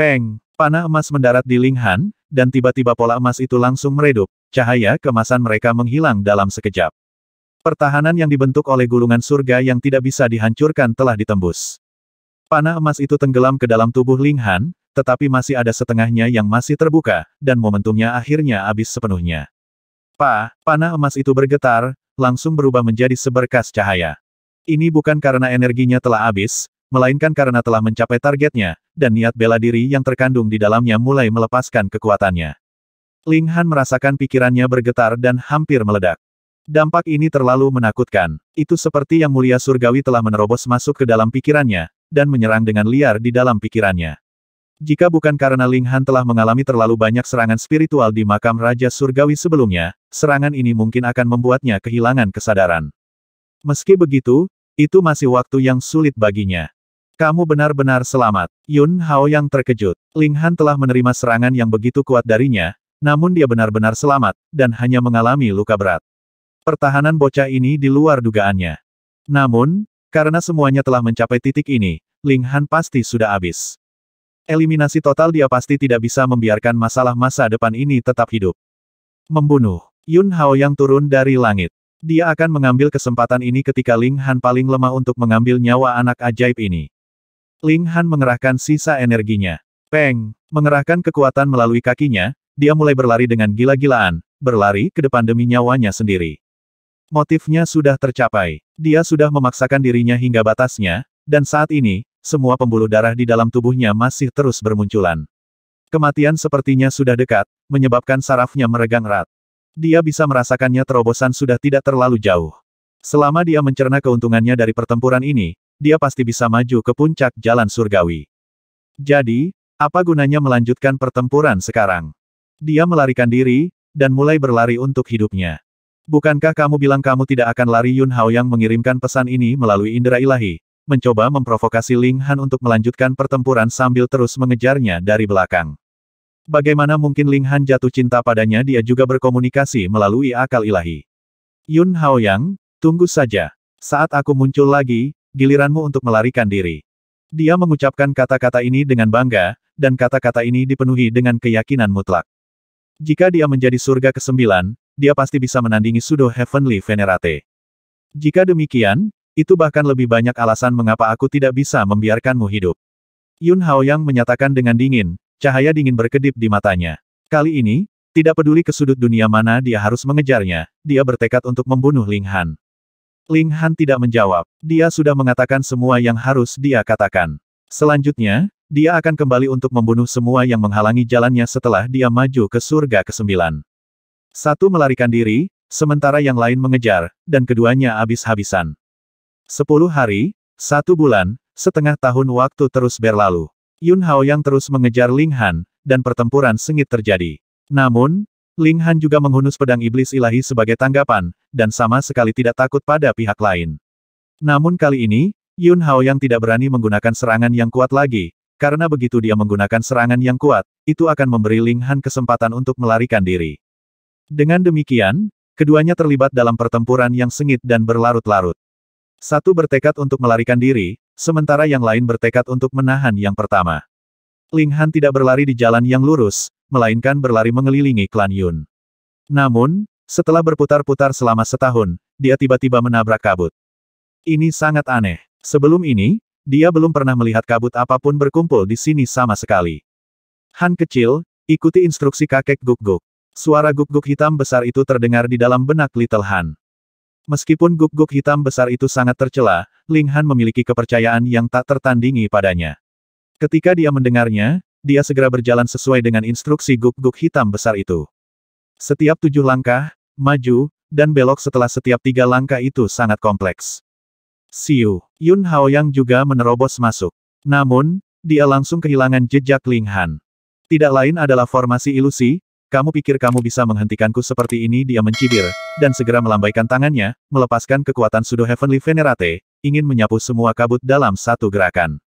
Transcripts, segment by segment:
Peng, panah emas mendarat di Linghan, dan tiba-tiba pola emas itu langsung meredup, cahaya kemasan mereka menghilang dalam sekejap. Pertahanan yang dibentuk oleh gulungan surga yang tidak bisa dihancurkan telah ditembus. Panah emas itu tenggelam ke dalam tubuh Linghan, tetapi masih ada setengahnya yang masih terbuka, dan momentumnya akhirnya habis sepenuhnya. Pa, panah emas itu bergetar, langsung berubah menjadi seberkas cahaya. Ini bukan karena energinya telah habis, melainkan karena telah mencapai targetnya, dan niat bela diri yang terkandung di dalamnya mulai melepaskan kekuatannya. Ling Han merasakan pikirannya bergetar dan hampir meledak. Dampak ini terlalu menakutkan. Itu seperti yang mulia surgawi telah menerobos masuk ke dalam pikirannya, dan menyerang dengan liar di dalam pikirannya. Jika bukan karena Ling Han telah mengalami terlalu banyak serangan spiritual di makam Raja Surgawi sebelumnya, serangan ini mungkin akan membuatnya kehilangan kesadaran. Meski begitu, itu masih waktu yang sulit baginya. Kamu benar-benar selamat. Yun Hao yang terkejut. Ling Han telah menerima serangan yang begitu kuat darinya, namun dia benar-benar selamat, dan hanya mengalami luka berat. Pertahanan bocah ini di luar dugaannya. Namun, karena semuanya telah mencapai titik ini, Ling Han pasti sudah habis. Eliminasi total dia pasti tidak bisa membiarkan masalah masa depan ini tetap hidup. Membunuh. Yun Hao yang turun dari langit. Dia akan mengambil kesempatan ini ketika Ling Han paling lemah untuk mengambil nyawa anak ajaib ini. Ling Han mengerahkan sisa energinya. Peng, mengerahkan kekuatan melalui kakinya, dia mulai berlari dengan gila-gilaan, berlari ke depan demi nyawanya sendiri. Motifnya sudah tercapai. Dia sudah memaksakan dirinya hingga batasnya, dan saat ini, semua pembuluh darah di dalam tubuhnya masih terus bermunculan. Kematian sepertinya sudah dekat, menyebabkan sarafnya meregang erat. Dia bisa merasakannya terobosan sudah tidak terlalu jauh. Selama dia mencerna keuntungannya dari pertempuran ini, dia pasti bisa maju ke puncak jalan surgawi. Jadi, apa gunanya melanjutkan pertempuran sekarang? Dia melarikan diri, dan mulai berlari untuk hidupnya. Bukankah kamu bilang kamu tidak akan lari Yun Hao yang mengirimkan pesan ini melalui indera ilahi, mencoba memprovokasi Ling Han untuk melanjutkan pertempuran sambil terus mengejarnya dari belakang. Bagaimana mungkin Ling Han jatuh cinta padanya dia juga berkomunikasi melalui akal ilahi. Yun Hao Yang, tunggu saja. Saat aku muncul lagi, giliranmu untuk melarikan diri. Dia mengucapkan kata-kata ini dengan bangga, dan kata-kata ini dipenuhi dengan keyakinan mutlak. Jika dia menjadi surga kesembilan, dia pasti bisa menandingi Sudo Heavenly Venerate. Jika demikian, itu bahkan lebih banyak alasan mengapa aku tidak bisa membiarkanmu hidup. Yun Haoyang menyatakan dengan dingin, cahaya dingin berkedip di matanya. Kali ini, tidak peduli ke sudut dunia mana dia harus mengejarnya, dia bertekad untuk membunuh Ling Han. Ling Han tidak menjawab. Dia sudah mengatakan semua yang harus dia katakan. Selanjutnya, dia akan kembali untuk membunuh semua yang menghalangi jalannya setelah dia maju ke surga ke-9. Satu melarikan diri, sementara yang lain mengejar, dan keduanya habis-habisan. Sepuluh hari, satu bulan, setengah tahun waktu terus berlalu. Yun Hao yang terus mengejar Ling Han, dan pertempuran sengit terjadi. Namun, Ling Han juga menghunus pedang iblis ilahi sebagai tanggapan, dan sama sekali tidak takut pada pihak lain. Namun kali ini, Yun Hao yang tidak berani menggunakan serangan yang kuat lagi, karena begitu dia menggunakan serangan yang kuat, itu akan memberi Ling Han kesempatan untuk melarikan diri. Dengan demikian, keduanya terlibat dalam pertempuran yang sengit dan berlarut-larut. Satu bertekad untuk melarikan diri, sementara yang lain bertekad untuk menahan yang pertama. Ling Han tidak berlari di jalan yang lurus, melainkan berlari mengelilingi klan Yun. Namun, setelah berputar-putar selama setahun, dia tiba-tiba menabrak kabut. Ini sangat aneh. Sebelum ini, dia belum pernah melihat kabut apapun berkumpul di sini sama sekali. Han kecil, ikuti instruksi kakek Guk-Guk. Suara Guk-Guk hitam besar itu terdengar di dalam benak Little Han. Meskipun Guk-Guk hitam besar itu sangat tercela, Ling Han memiliki kepercayaan yang tak tertandingi padanya. Ketika dia mendengarnya, dia segera berjalan sesuai dengan instruksi guk-guk hitam besar itu. Setiap tujuh langkah, maju, dan belok setelah setiap tiga langkah itu sangat kompleks. Siu, Yun Haoyang juga menerobos masuk. Namun, dia langsung kehilangan jejak Ling Han. Tidak lain adalah formasi ilusi, kamu pikir kamu bisa menghentikanku seperti ini dia mencibir, dan segera melambaikan tangannya, melepaskan kekuatan Sudo Heavenly Venerate, ingin menyapu semua kabut dalam satu gerakan.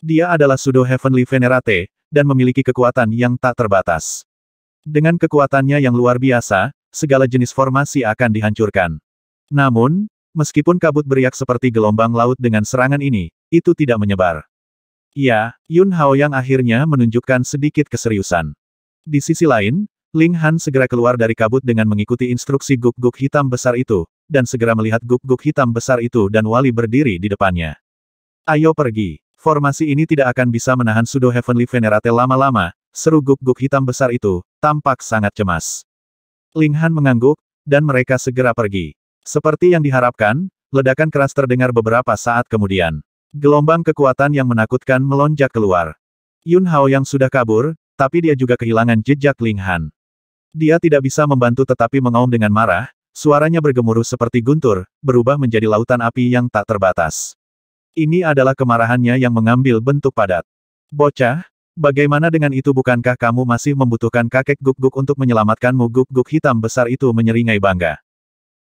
Dia adalah Sudo Heavenly Venerate, dan memiliki kekuatan yang tak terbatas. Dengan kekuatannya yang luar biasa, segala jenis formasi akan dihancurkan. Namun, meskipun kabut beriak seperti gelombang laut dengan serangan ini, itu tidak menyebar. Ya, Yun Hao yang akhirnya menunjukkan sedikit keseriusan. Di sisi lain, Ling Han segera keluar dari kabut dengan mengikuti instruksi guk-guk hitam besar itu, dan segera melihat guk-guk hitam besar itu dan Wali berdiri di depannya. Ayo pergi. Formasi ini tidak akan bisa menahan Sudo Heavenly Venerate lama-lama, seru guk-guk hitam besar itu, tampak sangat cemas. Ling Han mengangguk, dan mereka segera pergi. Seperti yang diharapkan, ledakan keras terdengar beberapa saat kemudian. Gelombang kekuatan yang menakutkan melonjak keluar. Yun Hao yang sudah kabur, tapi dia juga kehilangan jejak Ling Han. Dia tidak bisa membantu tetapi mengaum dengan marah, suaranya bergemuruh seperti guntur, berubah menjadi lautan api yang tak terbatas. Ini adalah kemarahannya yang mengambil bentuk padat. Bocah, bagaimana dengan itu bukankah kamu masih membutuhkan kakek guk-guk untuk menyelamatkanmu guk-guk hitam besar itu menyeringai bangga.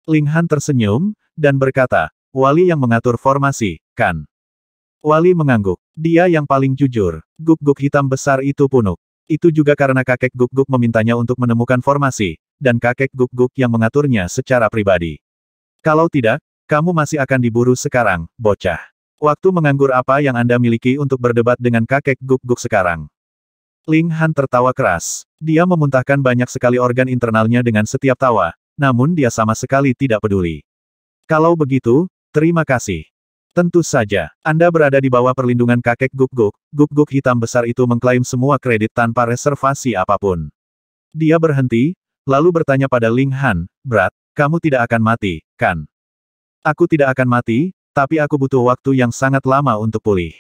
Ling Han tersenyum, dan berkata, Wali yang mengatur formasi, kan? Wali mengangguk. Dia yang paling jujur. Guk-guk hitam besar itu punuk. Itu juga karena kakek guk-guk memintanya untuk menemukan formasi, dan kakek guk-guk yang mengaturnya secara pribadi. Kalau tidak, kamu masih akan diburu sekarang, bocah. Waktu menganggur apa yang Anda miliki untuk berdebat dengan kakek guk-guk sekarang. Ling Han tertawa keras. Dia memuntahkan banyak sekali organ internalnya dengan setiap tawa, namun dia sama sekali tidak peduli. Kalau begitu, terima kasih. Tentu saja, Anda berada di bawah perlindungan kakek guk-guk, guk-guk hitam besar itu mengklaim semua kredit tanpa reservasi apapun. Dia berhenti, lalu bertanya pada Ling Han, Brat, kamu tidak akan mati, kan? Aku tidak akan mati, tapi aku butuh waktu yang sangat lama untuk pulih.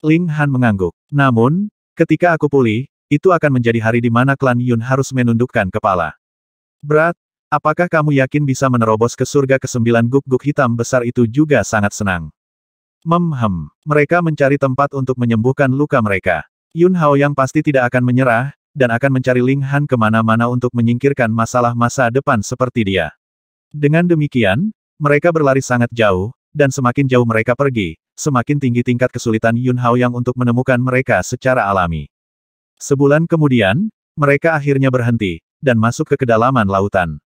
Ling Han mengangguk. Namun, ketika aku pulih, itu akan menjadi hari di mana klan Yun harus menundukkan kepala. Berat, apakah kamu yakin bisa menerobos ke surga kesembilan guk-guk hitam besar itu juga sangat senang? Memhem, mereka mencari tempat untuk menyembuhkan luka mereka. Yun Hao yang pasti tidak akan menyerah, dan akan mencari Ling Han kemana-mana untuk menyingkirkan masalah masa depan seperti dia. Dengan demikian, mereka berlari sangat jauh, dan semakin jauh mereka pergi, semakin tinggi tingkat kesulitan Yun Hao yang untuk menemukan mereka secara alami. Sebulan kemudian, mereka akhirnya berhenti, dan masuk ke kedalaman lautan.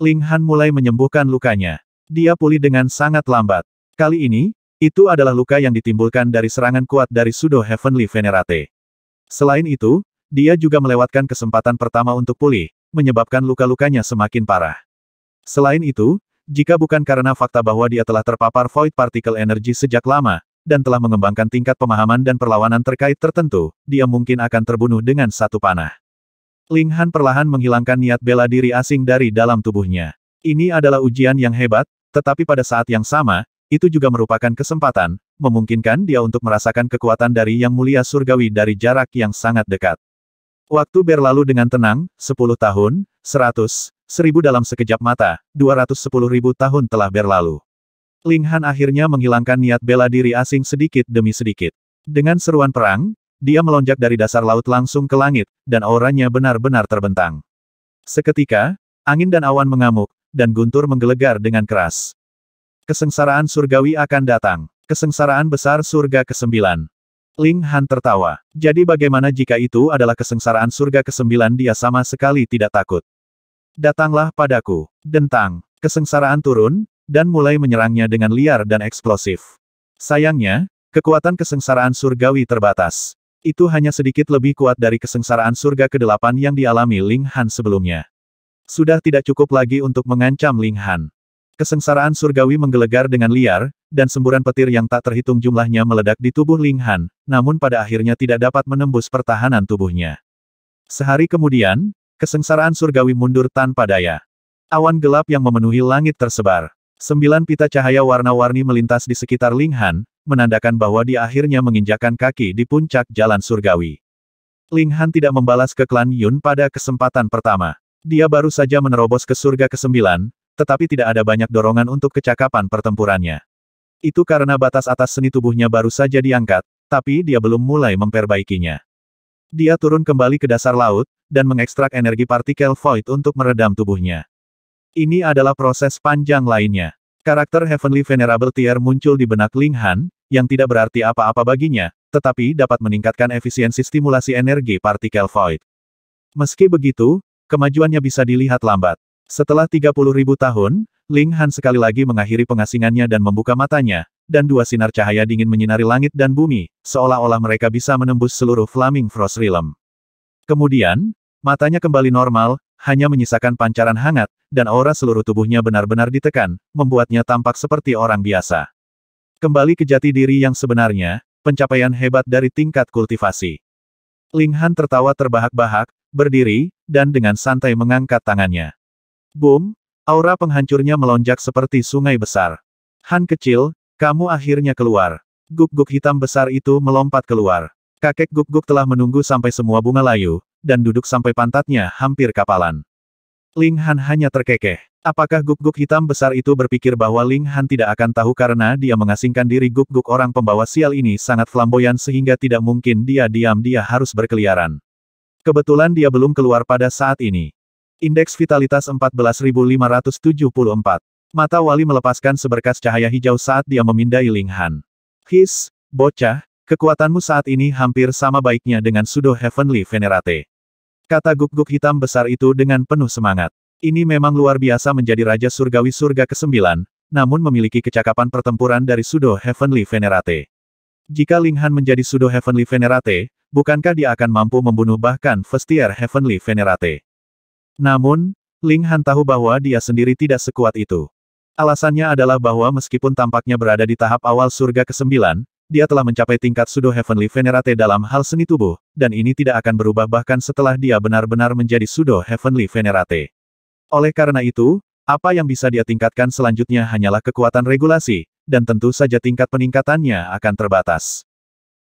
Ling Han mulai menyembuhkan lukanya. Dia pulih dengan sangat lambat. Kali ini, itu adalah luka yang ditimbulkan dari serangan kuat dari Sudo Heavenly Venerate. Selain itu, dia juga melewatkan kesempatan pertama untuk pulih, menyebabkan luka-lukanya semakin parah. Selain itu, jika bukan karena fakta bahwa dia telah terpapar void particle energy sejak lama, dan telah mengembangkan tingkat pemahaman dan perlawanan terkait tertentu, dia mungkin akan terbunuh dengan satu panah. Ling Han perlahan menghilangkan niat bela diri asing dari dalam tubuhnya. Ini adalah ujian yang hebat, tetapi pada saat yang sama, itu juga merupakan kesempatan, memungkinkan dia untuk merasakan kekuatan dari Yang Mulia Surgawi dari jarak yang sangat dekat. Waktu berlalu dengan tenang, 10 tahun, 100, seribu dalam sekejap mata, 210 ribu tahun telah berlalu. Ling Han akhirnya menghilangkan niat bela diri asing sedikit demi sedikit. Dengan seruan perang, dia melonjak dari dasar laut langsung ke langit, dan auranya benar-benar terbentang. Seketika, angin dan awan mengamuk, dan guntur menggelegar dengan keras. Kesengsaraan surgawi akan datang. Kesengsaraan besar surga ke-9. Ling Han tertawa. Jadi bagaimana jika itu adalah kesengsaraan surga ke-9 dia sama sekali tidak takut. Datanglah padaku. Dentang. Kesengsaraan turun, dan mulai menyerangnya dengan liar dan eksplosif. Sayangnya, kekuatan kesengsaraan surgawi terbatas. Itu hanya sedikit lebih kuat dari kesengsaraan surga ke-8 yang dialami Ling Han sebelumnya. Sudah tidak cukup lagi untuk mengancam Ling Han. Kesengsaraan surgawi menggelegar dengan liar, dan semburan petir yang tak terhitung jumlahnya meledak di tubuh Ling Han, namun pada akhirnya tidak dapat menembus pertahanan tubuhnya. Sehari kemudian, Kesengsaraan surgawi mundur tanpa daya. Awan gelap yang memenuhi langit tersebar. Sembilan pita cahaya warna-warni melintas di sekitar Linghan, menandakan bahwa dia akhirnya menginjakan kaki di puncak jalan surgawi. Linghan tidak membalas ke klan Yun pada kesempatan pertama. Dia baru saja menerobos ke surga ke-9, tetapi tidak ada banyak dorongan untuk kecakapan pertempurannya. Itu karena batas atas seni tubuhnya baru saja diangkat, tapi dia belum mulai memperbaikinya. Dia turun kembali ke dasar laut, dan mengekstrak energi partikel void untuk meredam tubuhnya. Ini adalah proses panjang lainnya. Karakter Heavenly Venerable Tier muncul di benak Ling Han, yang tidak berarti apa-apa baginya, tetapi dapat meningkatkan efisiensi stimulasi energi partikel void. Meski begitu, kemajuannya bisa dilihat lambat. Setelah 30.000 tahun, Ling Han sekali lagi mengakhiri pengasingannya dan membuka matanya, dan dua sinar cahaya dingin menyinari langit dan bumi, seolah-olah mereka bisa menembus seluruh Flaming Frost Realm. Kemudian, matanya kembali normal, hanya menyisakan pancaran hangat, dan aura seluruh tubuhnya benar-benar ditekan, membuatnya tampak seperti orang biasa. Kembali ke jati diri yang sebenarnya, pencapaian hebat dari tingkat kultivasi. Ling Han tertawa terbahak-bahak, berdiri, dan dengan santai mengangkat tangannya. Boom, aura penghancurnya melonjak seperti sungai besar. Han kecil, kamu akhirnya keluar. Guk-guk hitam besar itu melompat keluar. Kakek Guk-Guk telah menunggu sampai semua bunga layu, dan duduk sampai pantatnya hampir kapalan. Ling Han hanya terkekeh. Apakah Guk-Guk hitam besar itu berpikir bahwa Ling Han tidak akan tahu karena dia mengasingkan diri Guk-Guk orang pembawa sial ini sangat flamboyan sehingga tidak mungkin dia diam-dia harus berkeliaran. Kebetulan dia belum keluar pada saat ini. Indeks vitalitas 14574. Mata Wali melepaskan seberkas cahaya hijau saat dia memindai Ling Han. His, bocah, Kekuatanmu saat ini hampir sama baiknya dengan Sudo Heavenly Venerate. Kata guk-guk hitam besar itu dengan penuh semangat. Ini memang luar biasa menjadi Raja Surgawi Surga ke-9, namun memiliki kecakapan pertempuran dari Sudo Heavenly Venerate. Jika Linghan menjadi Sudo Heavenly Venerate, bukankah dia akan mampu membunuh bahkan Vestiaire Heavenly Venerate? Namun, Linghan tahu bahwa dia sendiri tidak sekuat itu. Alasannya adalah bahwa meskipun tampaknya berada di tahap awal surga ke-9, dia telah mencapai tingkat sudo heavenly venerate dalam hal seni tubuh, dan ini tidak akan berubah bahkan setelah dia benar-benar menjadi sudo heavenly venerate. Oleh karena itu, apa yang bisa dia tingkatkan selanjutnya hanyalah kekuatan regulasi, dan tentu saja tingkat peningkatannya akan terbatas.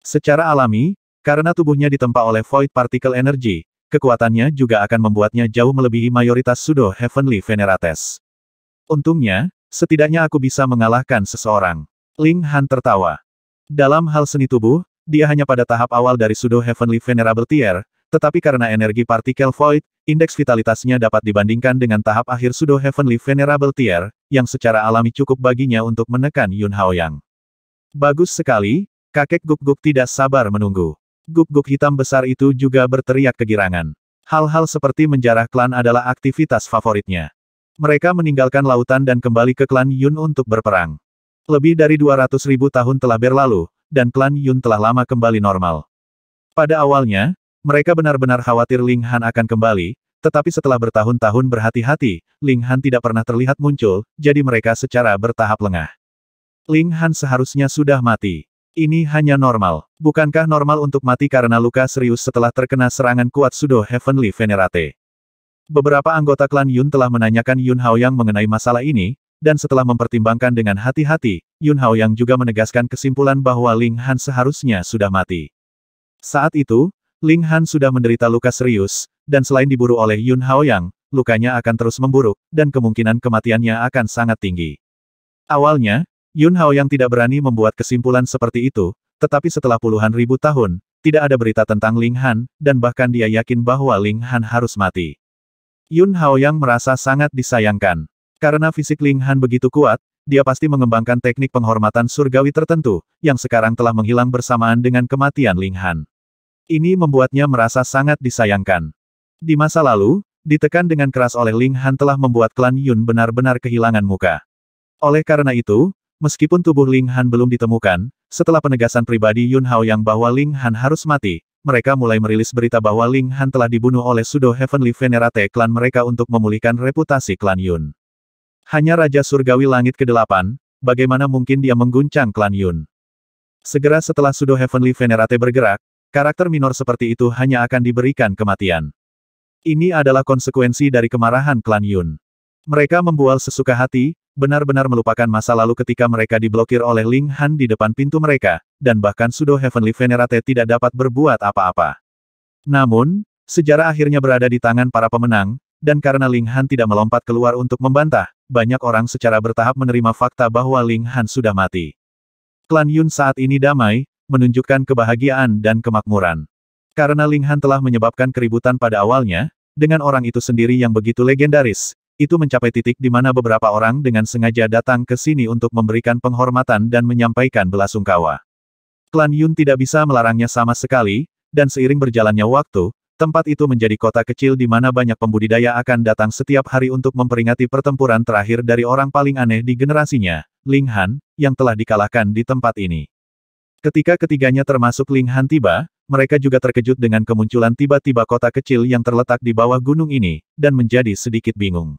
Secara alami, karena tubuhnya ditempa oleh void particle energy, kekuatannya juga akan membuatnya jauh melebihi mayoritas sudo heavenly venerates. Untungnya, setidaknya aku bisa mengalahkan seseorang. Ling Han tertawa. Dalam hal seni tubuh, dia hanya pada tahap awal dari Sudo Heavenly Venerable Tier, tetapi karena energi partikel void, indeks vitalitasnya dapat dibandingkan dengan tahap akhir Sudo Heavenly Venerable Tier, yang secara alami cukup baginya untuk menekan Yun Haoyang. Bagus sekali, kakek Guk-Guk tidak sabar menunggu. Guk-Guk hitam besar itu juga berteriak kegirangan. Hal-hal seperti menjarah klan adalah aktivitas favoritnya. Mereka meninggalkan lautan dan kembali ke klan Yun untuk berperang. Lebih dari 200 ribu tahun telah berlalu, dan klan Yun telah lama kembali normal. Pada awalnya, mereka benar-benar khawatir Ling Han akan kembali, tetapi setelah bertahun-tahun berhati-hati, Ling Han tidak pernah terlihat muncul, jadi mereka secara bertahap lengah. Ling Han seharusnya sudah mati. Ini hanya normal. Bukankah normal untuk mati karena luka serius setelah terkena serangan kuat Sudo Heavenly Venerate? Beberapa anggota klan Yun telah menanyakan Yun Hao yang mengenai masalah ini, dan setelah mempertimbangkan dengan hati-hati, Yun Hao yang juga menegaskan kesimpulan bahwa Ling Han seharusnya sudah mati. Saat itu, Ling Han sudah menderita luka serius, dan selain diburu oleh Yun Hao yang, lukanya akan terus memburuk, dan kemungkinan kematiannya akan sangat tinggi. Awalnya, Yun Hao yang tidak berani membuat kesimpulan seperti itu, tetapi setelah puluhan ribu tahun, tidak ada berita tentang Ling Han, dan bahkan dia yakin bahwa Ling Han harus mati. Yun Hao yang merasa sangat disayangkan. Karena fisik Ling Han begitu kuat, dia pasti mengembangkan teknik penghormatan surgawi tertentu, yang sekarang telah menghilang bersamaan dengan kematian Ling Han. Ini membuatnya merasa sangat disayangkan. Di masa lalu, ditekan dengan keras oleh Ling Han telah membuat klan Yun benar-benar kehilangan muka. Oleh karena itu, meskipun tubuh Ling Han belum ditemukan, setelah penegasan pribadi Yun Hao yang bahwa Ling Han harus mati, mereka mulai merilis berita bahwa Ling Han telah dibunuh oleh Sudo Heavenly Venerate klan mereka untuk memulihkan reputasi klan Yun. Hanya Raja Surgawi Langit ke-8, bagaimana mungkin dia mengguncang klan Yun? Segera setelah Sudo Heavenly Venerate bergerak, karakter minor seperti itu hanya akan diberikan kematian. Ini adalah konsekuensi dari kemarahan klan Yun. Mereka membual sesuka hati, benar-benar melupakan masa lalu ketika mereka diblokir oleh Ling Han di depan pintu mereka, dan bahkan Sudo Heavenly Venerate tidak dapat berbuat apa-apa. Namun, sejarah akhirnya berada di tangan para pemenang, dan karena Ling Han tidak melompat keluar untuk membantah, banyak orang secara bertahap menerima fakta bahwa Ling Han sudah mati. Klan Yun saat ini damai, menunjukkan kebahagiaan dan kemakmuran. Karena Ling Han telah menyebabkan keributan pada awalnya, dengan orang itu sendiri yang begitu legendaris, itu mencapai titik di mana beberapa orang dengan sengaja datang ke sini untuk memberikan penghormatan dan menyampaikan belasungkawa. Klan Yun tidak bisa melarangnya sama sekali, dan seiring berjalannya waktu, Tempat itu menjadi kota kecil di mana banyak pembudidaya akan datang setiap hari untuk memperingati pertempuran terakhir dari orang paling aneh di generasinya, Ling Han, yang telah dikalahkan di tempat ini. Ketika ketiganya termasuk Ling Han tiba, mereka juga terkejut dengan kemunculan tiba-tiba kota kecil yang terletak di bawah gunung ini, dan menjadi sedikit bingung.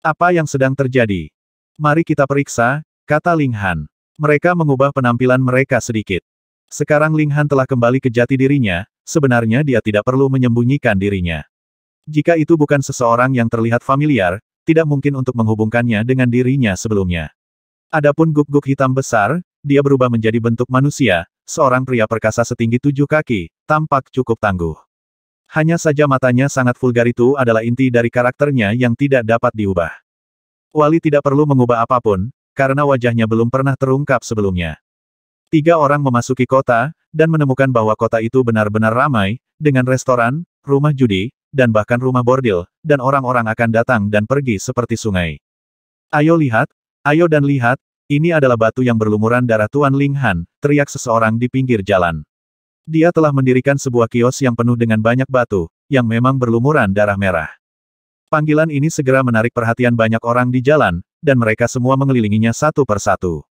Apa yang sedang terjadi? Mari kita periksa, kata Ling Han. Mereka mengubah penampilan mereka sedikit. Sekarang Ling Han telah kembali ke jati dirinya, sebenarnya dia tidak perlu menyembunyikan dirinya. Jika itu bukan seseorang yang terlihat familiar, tidak mungkin untuk menghubungkannya dengan dirinya sebelumnya. Adapun guk-guk hitam besar, dia berubah menjadi bentuk manusia, seorang pria perkasa setinggi tujuh kaki, tampak cukup tangguh. Hanya saja matanya sangat vulgar itu adalah inti dari karakternya yang tidak dapat diubah. Wali tidak perlu mengubah apapun, karena wajahnya belum pernah terungkap sebelumnya. Tiga orang memasuki kota, dan menemukan bahwa kota itu benar-benar ramai, dengan restoran, rumah judi, dan bahkan rumah bordil, dan orang-orang akan datang dan pergi seperti sungai. Ayo lihat, ayo dan lihat, ini adalah batu yang berlumuran darah Tuan Ling Han, teriak seseorang di pinggir jalan. Dia telah mendirikan sebuah kios yang penuh dengan banyak batu, yang memang berlumuran darah merah. Panggilan ini segera menarik perhatian banyak orang di jalan, dan mereka semua mengelilinginya satu persatu.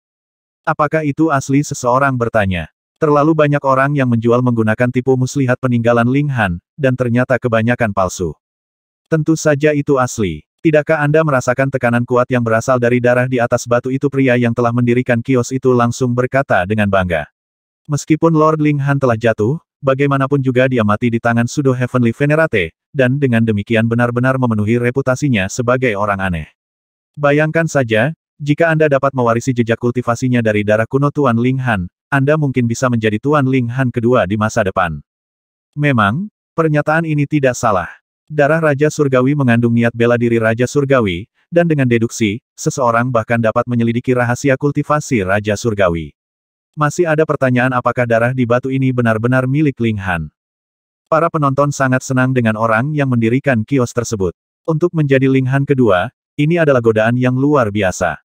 Apakah itu asli seseorang bertanya? Terlalu banyak orang yang menjual menggunakan tipu muslihat peninggalan Ling Han, dan ternyata kebanyakan palsu. Tentu saja itu asli. Tidakkah Anda merasakan tekanan kuat yang berasal dari darah di atas batu itu pria yang telah mendirikan kios itu langsung berkata dengan bangga. Meskipun Lord Ling Han telah jatuh, bagaimanapun juga dia mati di tangan Sudo Heavenly Venerate, dan dengan demikian benar-benar memenuhi reputasinya sebagai orang aneh. Bayangkan saja, jika Anda dapat mewarisi jejak kultivasinya dari darah kuno Tuan Ling Han, Anda mungkin bisa menjadi Tuan Ling Han kedua di masa depan. Memang, pernyataan ini tidak salah. Darah Raja Surgawi mengandung niat bela diri Raja Surgawi, dan dengan deduksi, seseorang bahkan dapat menyelidiki rahasia kultivasi Raja Surgawi. Masih ada pertanyaan apakah darah di batu ini benar-benar milik Ling Han. Para penonton sangat senang dengan orang yang mendirikan kios tersebut. Untuk menjadi Ling Han kedua, ini adalah godaan yang luar biasa.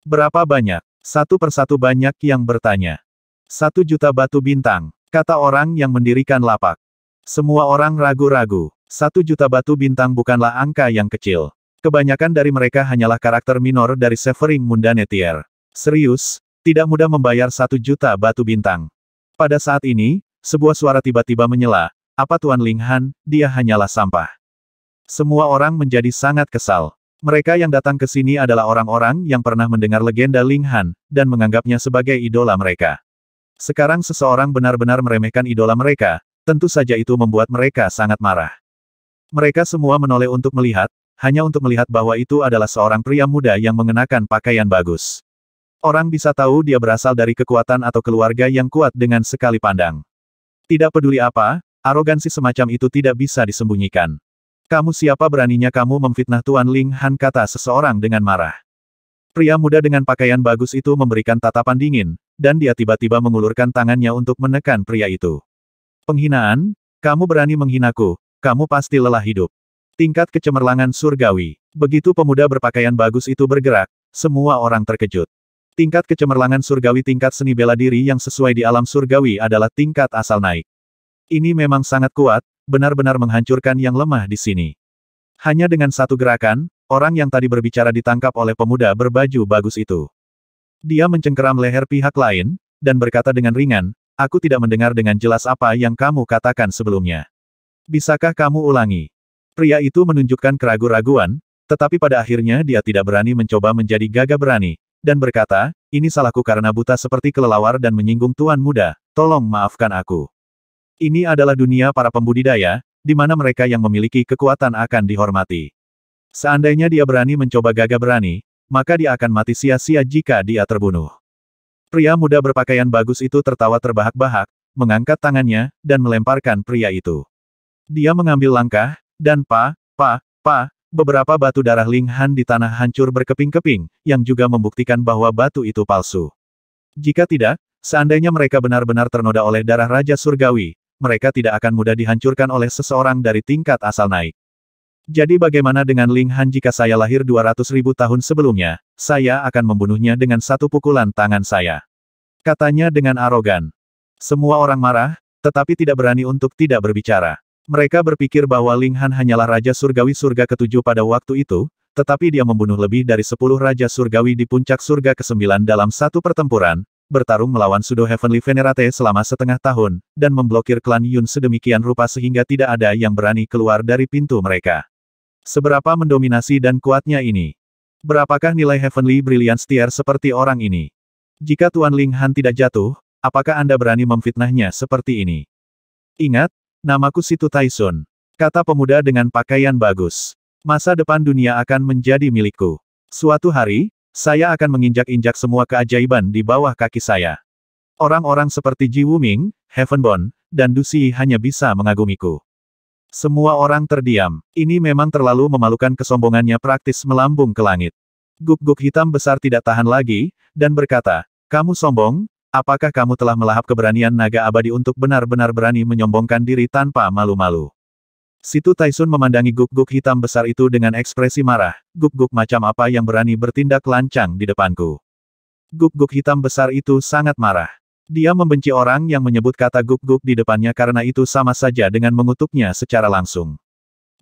Berapa banyak? Satu persatu banyak yang bertanya. Satu juta batu bintang, kata orang yang mendirikan lapak. Semua orang ragu-ragu. Satu juta batu bintang bukanlah angka yang kecil. Kebanyakan dari mereka hanyalah karakter minor dari Severing Mundanetier. Serius, tidak mudah membayar satu juta batu bintang. Pada saat ini, sebuah suara tiba-tiba menyela, apa Tuan Linghan? dia hanyalah sampah. Semua orang menjadi sangat kesal. Mereka yang datang ke sini adalah orang-orang yang pernah mendengar legenda Ling Han, dan menganggapnya sebagai idola mereka. Sekarang seseorang benar-benar meremehkan idola mereka, tentu saja itu membuat mereka sangat marah. Mereka semua menoleh untuk melihat, hanya untuk melihat bahwa itu adalah seorang pria muda yang mengenakan pakaian bagus. Orang bisa tahu dia berasal dari kekuatan atau keluarga yang kuat dengan sekali pandang. Tidak peduli apa, arogansi semacam itu tidak bisa disembunyikan. Kamu siapa beraninya kamu memfitnah Tuan Ling Han kata seseorang dengan marah. Pria muda dengan pakaian bagus itu memberikan tatapan dingin, dan dia tiba-tiba mengulurkan tangannya untuk menekan pria itu. Penghinaan? Kamu berani menghinaku, kamu pasti lelah hidup. Tingkat kecemerlangan surgawi. Begitu pemuda berpakaian bagus itu bergerak, semua orang terkejut. Tingkat kecemerlangan surgawi tingkat seni bela diri yang sesuai di alam surgawi adalah tingkat asal naik. Ini memang sangat kuat, benar-benar menghancurkan yang lemah di sini. Hanya dengan satu gerakan, orang yang tadi berbicara ditangkap oleh pemuda berbaju bagus itu. Dia mencengkeram leher pihak lain, dan berkata dengan ringan, aku tidak mendengar dengan jelas apa yang kamu katakan sebelumnya. Bisakah kamu ulangi? Pria itu menunjukkan keraguan-raguan, tetapi pada akhirnya dia tidak berani mencoba menjadi gagah berani, dan berkata, ini salahku karena buta seperti kelelawar dan menyinggung tuan muda, tolong maafkan aku. Ini adalah dunia para pembudidaya, di mana mereka yang memiliki kekuatan akan dihormati. Seandainya dia berani mencoba gagah berani, maka dia akan mati sia-sia jika dia terbunuh. Pria muda berpakaian bagus itu tertawa terbahak-bahak, mengangkat tangannya, dan melemparkan pria itu. Dia mengambil langkah, dan pa, pa, pa, beberapa batu darah Ling Han di tanah hancur berkeping-keping, yang juga membuktikan bahwa batu itu palsu. Jika tidak, seandainya mereka benar-benar ternoda oleh darah Raja Surgawi, mereka tidak akan mudah dihancurkan oleh seseorang dari tingkat asal naik. Jadi bagaimana dengan Ling Han jika saya lahir 200 ribu tahun sebelumnya, saya akan membunuhnya dengan satu pukulan tangan saya. Katanya dengan arogan. Semua orang marah, tetapi tidak berani untuk tidak berbicara. Mereka berpikir bahwa Ling Han hanyalah Raja Surgawi Surga ketujuh pada waktu itu, tetapi dia membunuh lebih dari sepuluh Raja Surgawi di puncak Surga ke-9 dalam satu pertempuran, bertarung melawan Sudo Heavenly Venerate selama setengah tahun, dan memblokir klan Yun sedemikian rupa sehingga tidak ada yang berani keluar dari pintu mereka. Seberapa mendominasi dan kuatnya ini? Berapakah nilai Heavenly Brilliance Tier seperti orang ini? Jika Tuan Ling Han tidak jatuh, apakah Anda berani memfitnahnya seperti ini? Ingat, namaku Situ Taisun. Kata pemuda dengan pakaian bagus. Masa depan dunia akan menjadi milikku. Suatu hari, saya akan menginjak-injak semua keajaiban di bawah kaki saya. Orang-orang seperti Ji Wuming, Heavenbone, dan Dusi hanya bisa mengagumiku. Semua orang terdiam. Ini memang terlalu memalukan kesombongannya praktis melambung ke langit. Guk-guk hitam besar tidak tahan lagi, dan berkata, Kamu sombong, apakah kamu telah melahap keberanian naga abadi untuk benar-benar berani menyombongkan diri tanpa malu-malu? Situ Tyson memandangi guk-guk hitam besar itu dengan ekspresi marah, guk-guk macam apa yang berani bertindak lancang di depanku. Guk-guk hitam besar itu sangat marah. Dia membenci orang yang menyebut kata guk-guk di depannya karena itu sama saja dengan mengutuknya secara langsung.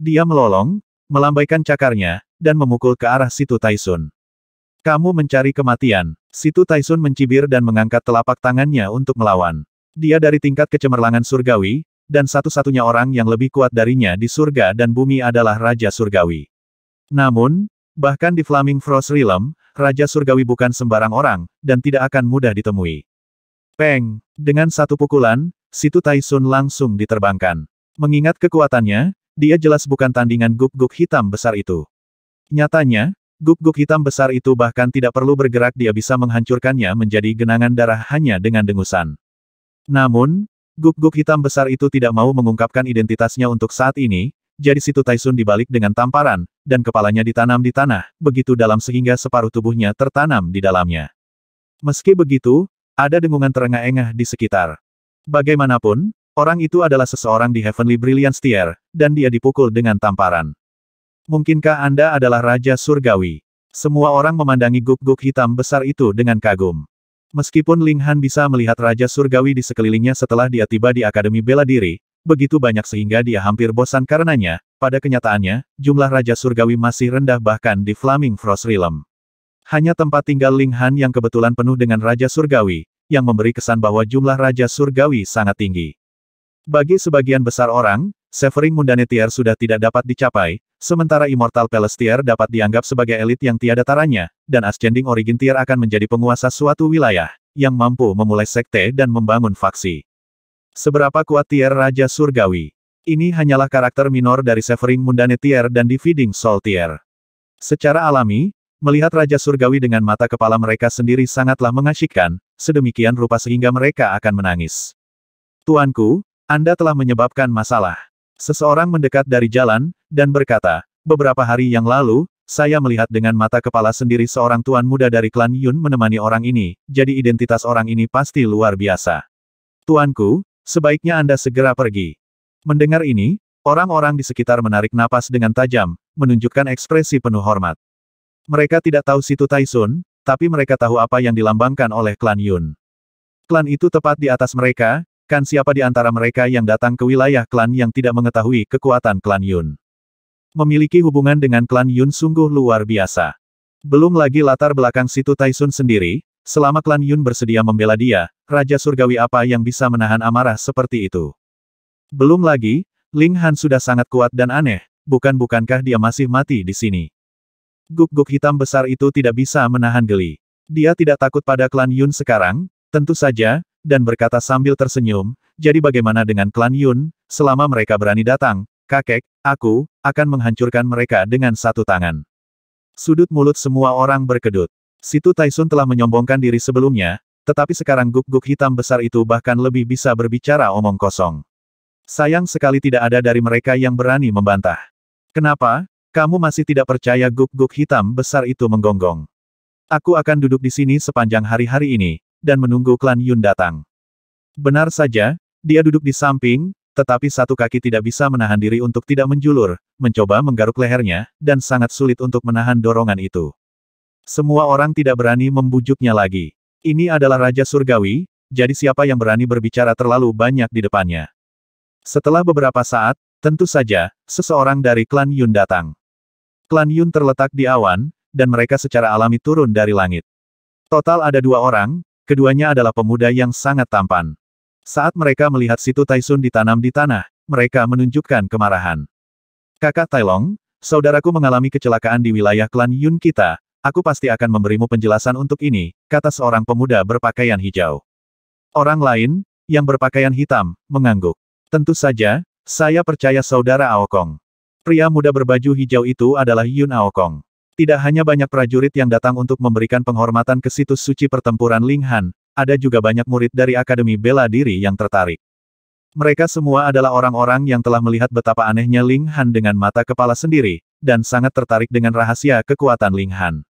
Dia melolong, melambaikan cakarnya, dan memukul ke arah Situ Tyson. Kamu mencari kematian. Situ Tyson mencibir dan mengangkat telapak tangannya untuk melawan. Dia dari tingkat kecemerlangan surgawi, dan satu-satunya orang yang lebih kuat darinya di surga dan bumi adalah Raja Surgawi. Namun, bahkan di Flaming Frost Realm, Raja Surgawi bukan sembarang orang, dan tidak akan mudah ditemui. Peng! Dengan satu pukulan, situ Taisun langsung diterbangkan. Mengingat kekuatannya, dia jelas bukan tandingan guk-guk hitam besar itu. Nyatanya, guk-guk hitam besar itu bahkan tidak perlu bergerak dia bisa menghancurkannya menjadi genangan darah hanya dengan dengusan. Namun, Guk-guk hitam besar itu tidak mau mengungkapkan identitasnya untuk saat ini, jadi situ Taisun dibalik dengan tamparan, dan kepalanya ditanam di tanah, begitu dalam sehingga separuh tubuhnya tertanam di dalamnya. Meski begitu, ada dengungan terengah-engah di sekitar. Bagaimanapun, orang itu adalah seseorang di Heavenly Brilliance Tier, dan dia dipukul dengan tamparan. Mungkinkah Anda adalah Raja Surgawi? Semua orang memandangi guk-guk hitam besar itu dengan kagum. Meskipun Ling Han bisa melihat Raja Surgawi di sekelilingnya setelah dia tiba di Akademi Bela Diri, begitu banyak sehingga dia hampir bosan karenanya, pada kenyataannya, jumlah Raja Surgawi masih rendah bahkan di Flaming Frost Realm. Hanya tempat tinggal Ling Han yang kebetulan penuh dengan Raja Surgawi, yang memberi kesan bahwa jumlah Raja Surgawi sangat tinggi. Bagi sebagian besar orang, Severing Mundanetier sudah tidak dapat dicapai, sementara Immortal Palestier dapat dianggap sebagai elit yang tiada taranya, dan Ascending Origin Tier akan menjadi penguasa suatu wilayah, yang mampu memulai sekte dan membangun faksi. Seberapa kuat Tier Raja Surgawi? Ini hanyalah karakter minor dari Severing Mundanetier dan Dividing Soul Tier. Secara alami, melihat Raja Surgawi dengan mata kepala mereka sendiri sangatlah mengasyikkan, sedemikian rupa sehingga mereka akan menangis. Tuanku, Anda telah menyebabkan masalah. Seseorang mendekat dari jalan, dan berkata, beberapa hari yang lalu, saya melihat dengan mata kepala sendiri seorang tuan muda dari klan Yun menemani orang ini, jadi identitas orang ini pasti luar biasa. Tuanku, sebaiknya Anda segera pergi. Mendengar ini, orang-orang di sekitar menarik napas dengan tajam, menunjukkan ekspresi penuh hormat. Mereka tidak tahu situ Taisun, tapi mereka tahu apa yang dilambangkan oleh klan Yun. Klan itu tepat di atas mereka, Kan siapa di antara mereka yang datang ke wilayah klan yang tidak mengetahui kekuatan klan Yun? Memiliki hubungan dengan klan Yun sungguh luar biasa. Belum lagi latar belakang situ Taisun sendiri, selama klan Yun bersedia membela dia, Raja Surgawi apa yang bisa menahan amarah seperti itu? Belum lagi, Ling Han sudah sangat kuat dan aneh, bukan-bukankah dia masih mati di sini? Guk-guk hitam besar itu tidak bisa menahan geli. Dia tidak takut pada klan Yun sekarang, tentu saja, dan berkata sambil tersenyum, jadi bagaimana dengan klan Yun, selama mereka berani datang, kakek, aku, akan menghancurkan mereka dengan satu tangan. Sudut mulut semua orang berkedut. Situ Taisun telah menyombongkan diri sebelumnya, tetapi sekarang guk-guk hitam besar itu bahkan lebih bisa berbicara omong kosong. Sayang sekali tidak ada dari mereka yang berani membantah. Kenapa? Kamu masih tidak percaya guk-guk hitam besar itu menggonggong. Aku akan duduk di sini sepanjang hari-hari ini, dan menunggu klan Yun datang. Benar saja, dia duduk di samping, tetapi satu kaki tidak bisa menahan diri untuk tidak menjulur, mencoba menggaruk lehernya, dan sangat sulit untuk menahan dorongan itu. Semua orang tidak berani membujuknya lagi. Ini adalah Raja Surgawi, jadi siapa yang berani berbicara terlalu banyak di depannya. Setelah beberapa saat, tentu saja, seseorang dari klan Yun datang. Klan Yun terletak di awan, dan mereka secara alami turun dari langit. Total ada dua orang, Keduanya adalah pemuda yang sangat tampan. Saat mereka melihat situ Taisun ditanam di tanah, mereka menunjukkan kemarahan. Kakak Tailong, saudaraku mengalami kecelakaan di wilayah klan Yun kita, aku pasti akan memberimu penjelasan untuk ini, kata seorang pemuda berpakaian hijau. Orang lain, yang berpakaian hitam, mengangguk. Tentu saja, saya percaya saudara Aokong. Pria muda berbaju hijau itu adalah Yun Aokong. Tidak hanya banyak prajurit yang datang untuk memberikan penghormatan ke situs suci pertempuran Linghan, ada juga banyak murid dari Akademi Bela Diri yang tertarik. Mereka semua adalah orang-orang yang telah melihat betapa anehnya Ling Han dengan mata kepala sendiri, dan sangat tertarik dengan rahasia kekuatan Ling Han.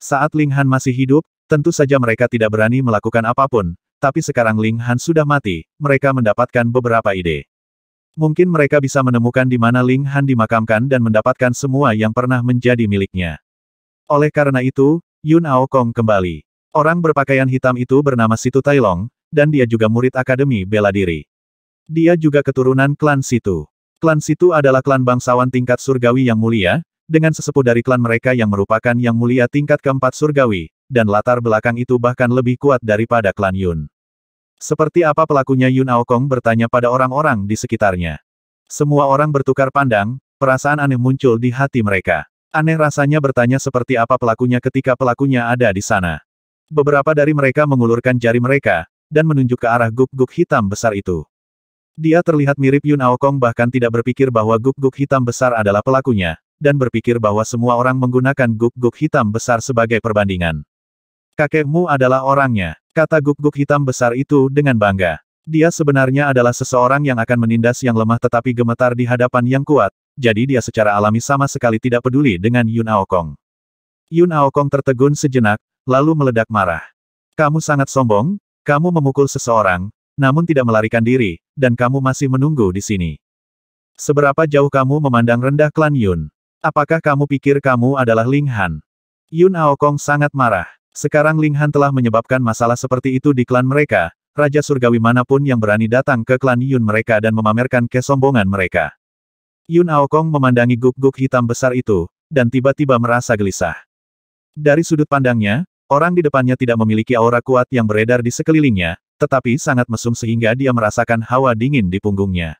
Saat Ling Han masih hidup, tentu saja mereka tidak berani melakukan apapun, tapi sekarang Ling Han sudah mati, mereka mendapatkan beberapa ide. Mungkin mereka bisa menemukan di mana Ling Han dimakamkan dan mendapatkan semua yang pernah menjadi miliknya. Oleh karena itu, Yun Aokong kembali. Orang berpakaian hitam itu bernama Situ Tailong, dan dia juga murid Akademi Bela Diri. Dia juga keturunan klan Situ. Klan Situ adalah klan bangsawan tingkat surgawi yang mulia, dengan sesepuh dari klan mereka yang merupakan yang mulia tingkat keempat surgawi, dan latar belakang itu bahkan lebih kuat daripada klan Yun. Seperti apa pelakunya Yun Aokong bertanya pada orang-orang di sekitarnya. Semua orang bertukar pandang, perasaan aneh muncul di hati mereka. Aneh rasanya bertanya seperti apa pelakunya ketika pelakunya ada di sana. Beberapa dari mereka mengulurkan jari mereka, dan menunjuk ke arah guk-guk hitam besar itu. Dia terlihat mirip Yun Aokong bahkan tidak berpikir bahwa guk-guk hitam besar adalah pelakunya, dan berpikir bahwa semua orang menggunakan guk-guk hitam besar sebagai perbandingan. Kakekmu adalah orangnya, kata guk-guk hitam besar itu dengan bangga. Dia sebenarnya adalah seseorang yang akan menindas yang lemah tetapi gemetar di hadapan yang kuat, jadi dia secara alami sama sekali tidak peduli dengan Yun Aokong. Yun Aokong tertegun sejenak, lalu meledak marah. Kamu sangat sombong, kamu memukul seseorang, namun tidak melarikan diri, dan kamu masih menunggu di sini. Seberapa jauh kamu memandang rendah klan Yun? Apakah kamu pikir kamu adalah Ling Han? Yun Aokong sangat marah. Sekarang Ling Han telah menyebabkan masalah seperti itu di klan mereka, Raja Surgawi manapun yang berani datang ke klan Yun mereka dan memamerkan kesombongan mereka. Yun Aokong memandangi guk-guk hitam besar itu, dan tiba-tiba merasa gelisah. Dari sudut pandangnya, orang di depannya tidak memiliki aura kuat yang beredar di sekelilingnya, tetapi sangat mesum sehingga dia merasakan hawa dingin di punggungnya.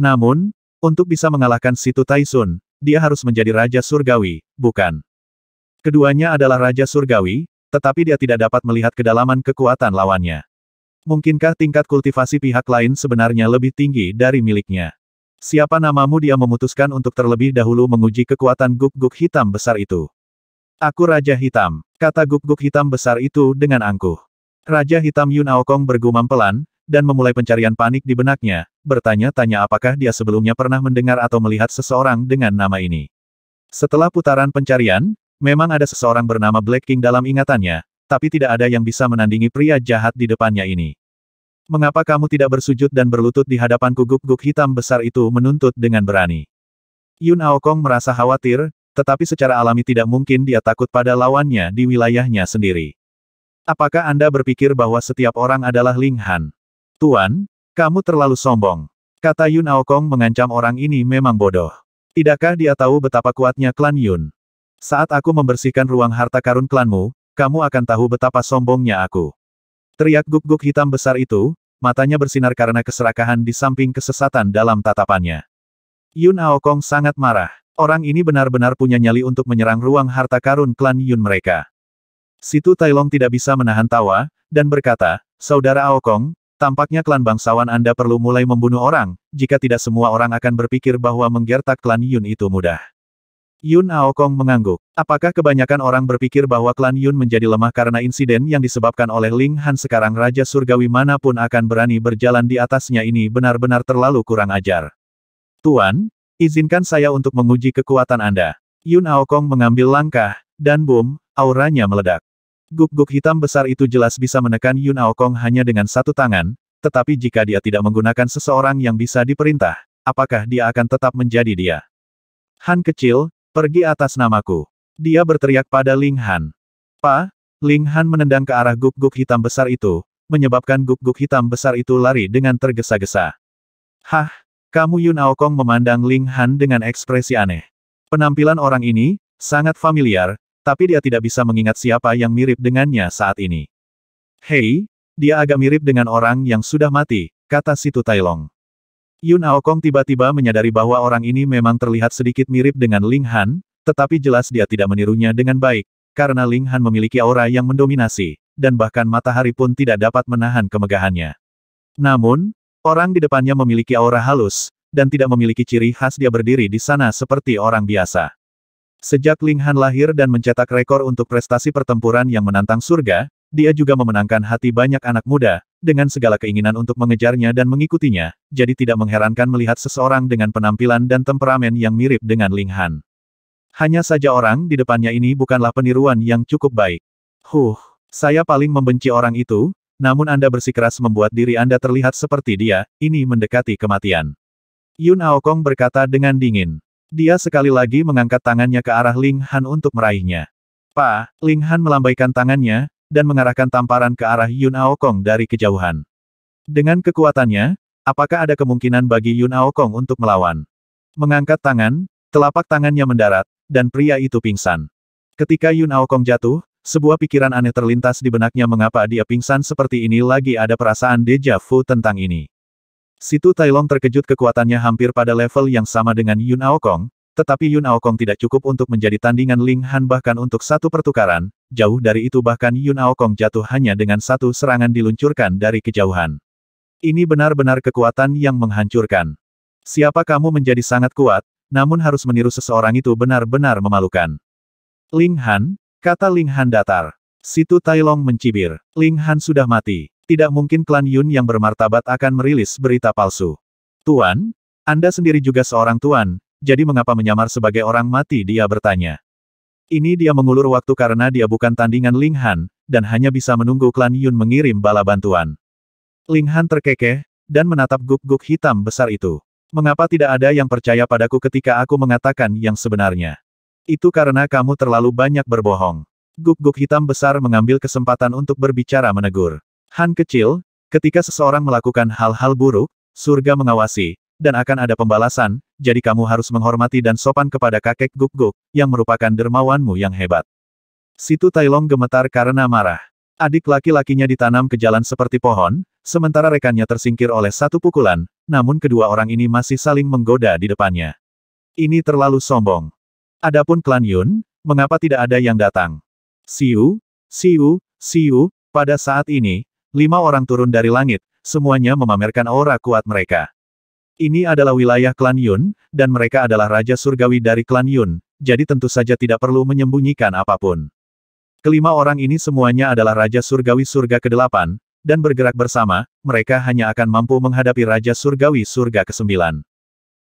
Namun, untuk bisa mengalahkan Situ Taisun, dia harus menjadi Raja Surgawi, bukan? Keduanya adalah Raja Surgawi, tetapi dia tidak dapat melihat kedalaman kekuatan lawannya. Mungkinkah tingkat kultivasi pihak lain sebenarnya lebih tinggi dari miliknya? Siapa namamu dia memutuskan untuk terlebih dahulu menguji kekuatan guk-guk hitam besar itu. Aku Raja Hitam, kata guk-guk hitam besar itu dengan angkuh. Raja Hitam Yun Aokong bergumam pelan, dan memulai pencarian panik di benaknya, bertanya-tanya apakah dia sebelumnya pernah mendengar atau melihat seseorang dengan nama ini. Setelah putaran pencarian, memang ada seseorang bernama Black King dalam ingatannya, tapi tidak ada yang bisa menandingi pria jahat di depannya ini. Mengapa kamu tidak bersujud dan berlutut di hadapan guk-guk hitam besar itu menuntut dengan berani. Yun Aokong merasa khawatir, tetapi secara alami tidak mungkin dia takut pada lawannya di wilayahnya sendiri. Apakah Anda berpikir bahwa setiap orang adalah Ling Han? Tuan, kamu terlalu sombong. Kata Yun Aokong mengancam orang ini memang bodoh. Tidakkah dia tahu betapa kuatnya klan Yun? Saat aku membersihkan ruang harta karun klanmu, kamu akan tahu betapa sombongnya aku. Teriak guk-guk hitam besar itu, matanya bersinar karena keserakahan di samping kesesatan dalam tatapannya. Yun Aokong sangat marah. Orang ini benar-benar punya nyali untuk menyerang ruang harta karun klan Yun mereka. Situ Tailong tidak bisa menahan tawa, dan berkata, Saudara Aokong, tampaknya klan bangsawan Anda perlu mulai membunuh orang, jika tidak semua orang akan berpikir bahwa menggertak klan Yun itu mudah. Yun Aokong mengangguk. Apakah kebanyakan orang berpikir bahwa klan Yun menjadi lemah karena insiden yang disebabkan oleh Ling Han sekarang Raja Surgawi manapun akan berani berjalan di atasnya ini benar-benar terlalu kurang ajar. Tuan, izinkan saya untuk menguji kekuatan Anda. Yun Aokong mengambil langkah, dan boom, auranya meledak. Guk-guk hitam besar itu jelas bisa menekan Yun Aokong hanya dengan satu tangan, tetapi jika dia tidak menggunakan seseorang yang bisa diperintah, apakah dia akan tetap menjadi dia? Han kecil, Pergi atas namaku. Dia berteriak pada Ling Han. Pa, Ling Han menendang ke arah guk-guk hitam besar itu, menyebabkan guk-guk hitam besar itu lari dengan tergesa-gesa. Hah, kamu Yun Aokong memandang Ling Han dengan ekspresi aneh. Penampilan orang ini, sangat familiar, tapi dia tidak bisa mengingat siapa yang mirip dengannya saat ini. Hei, dia agak mirip dengan orang yang sudah mati, kata Situ Tailong. Yun Aokong tiba-tiba menyadari bahwa orang ini memang terlihat sedikit mirip dengan Ling Han, tetapi jelas dia tidak menirunya dengan baik, karena Ling Han memiliki aura yang mendominasi, dan bahkan matahari pun tidak dapat menahan kemegahannya. Namun, orang di depannya memiliki aura halus, dan tidak memiliki ciri khas dia berdiri di sana seperti orang biasa. Sejak Ling Han lahir dan mencetak rekor untuk prestasi pertempuran yang menantang surga, dia juga memenangkan hati banyak anak muda, dengan segala keinginan untuk mengejarnya dan mengikutinya, jadi tidak mengherankan melihat seseorang dengan penampilan dan temperamen yang mirip dengan Ling Han. Hanya saja orang di depannya ini bukanlah peniruan yang cukup baik. Huh, saya paling membenci orang itu, namun Anda bersikeras membuat diri Anda terlihat seperti dia, ini mendekati kematian. Yun Aokong berkata dengan dingin. Dia sekali lagi mengangkat tangannya ke arah Ling Han untuk meraihnya. Pa, Ling Han melambaikan tangannya, dan mengarahkan tamparan ke arah Yun Aokong dari kejauhan. Dengan kekuatannya, apakah ada kemungkinan bagi Yun Aokong untuk melawan? Mengangkat tangan, telapak tangannya mendarat, dan pria itu pingsan. Ketika Yun Aokong jatuh, sebuah pikiran aneh terlintas di benaknya mengapa dia pingsan seperti ini lagi ada perasaan deja vu tentang ini. Situ Tai Long terkejut kekuatannya hampir pada level yang sama dengan Yun Aokong, tetapi Yun Aokong tidak cukup untuk menjadi tandingan Ling Han bahkan untuk satu pertukaran, jauh dari itu bahkan Yun Aokong jatuh hanya dengan satu serangan diluncurkan dari kejauhan. Ini benar-benar kekuatan yang menghancurkan. Siapa kamu menjadi sangat kuat, namun harus meniru seseorang itu benar-benar memalukan. Ling Han, kata Ling Han datar. Situ Tailong mencibir. Ling Han sudah mati. Tidak mungkin klan Yun yang bermartabat akan merilis berita palsu. Tuan, Anda sendiri juga seorang tuan, jadi mengapa menyamar sebagai orang mati dia bertanya. Ini dia mengulur waktu karena dia bukan tandingan Ling Han, dan hanya bisa menunggu klan Yun mengirim bala bantuan. Ling Han terkekeh, dan menatap guk-guk hitam besar itu. Mengapa tidak ada yang percaya padaku ketika aku mengatakan yang sebenarnya? Itu karena kamu terlalu banyak berbohong. Guk-guk hitam besar mengambil kesempatan untuk berbicara menegur. Han kecil, ketika seseorang melakukan hal-hal buruk, surga mengawasi, dan akan ada pembalasan, jadi kamu harus menghormati dan sopan kepada kakek Guk-Guk, yang merupakan dermawanmu yang hebat. Situ Tailong gemetar karena marah. Adik laki-lakinya ditanam ke jalan seperti pohon, sementara rekannya tersingkir oleh satu pukulan, namun kedua orang ini masih saling menggoda di depannya. Ini terlalu sombong. Adapun klan Yun, mengapa tidak ada yang datang? Siu, Siu, Siu, pada saat ini, lima orang turun dari langit, semuanya memamerkan aura kuat mereka. Ini adalah wilayah klan Yun, dan mereka adalah Raja Surgawi dari klan Yun, jadi tentu saja tidak perlu menyembunyikan apapun. Kelima orang ini semuanya adalah Raja Surgawi Surga ke-8, dan bergerak bersama, mereka hanya akan mampu menghadapi Raja Surgawi Surga ke-9.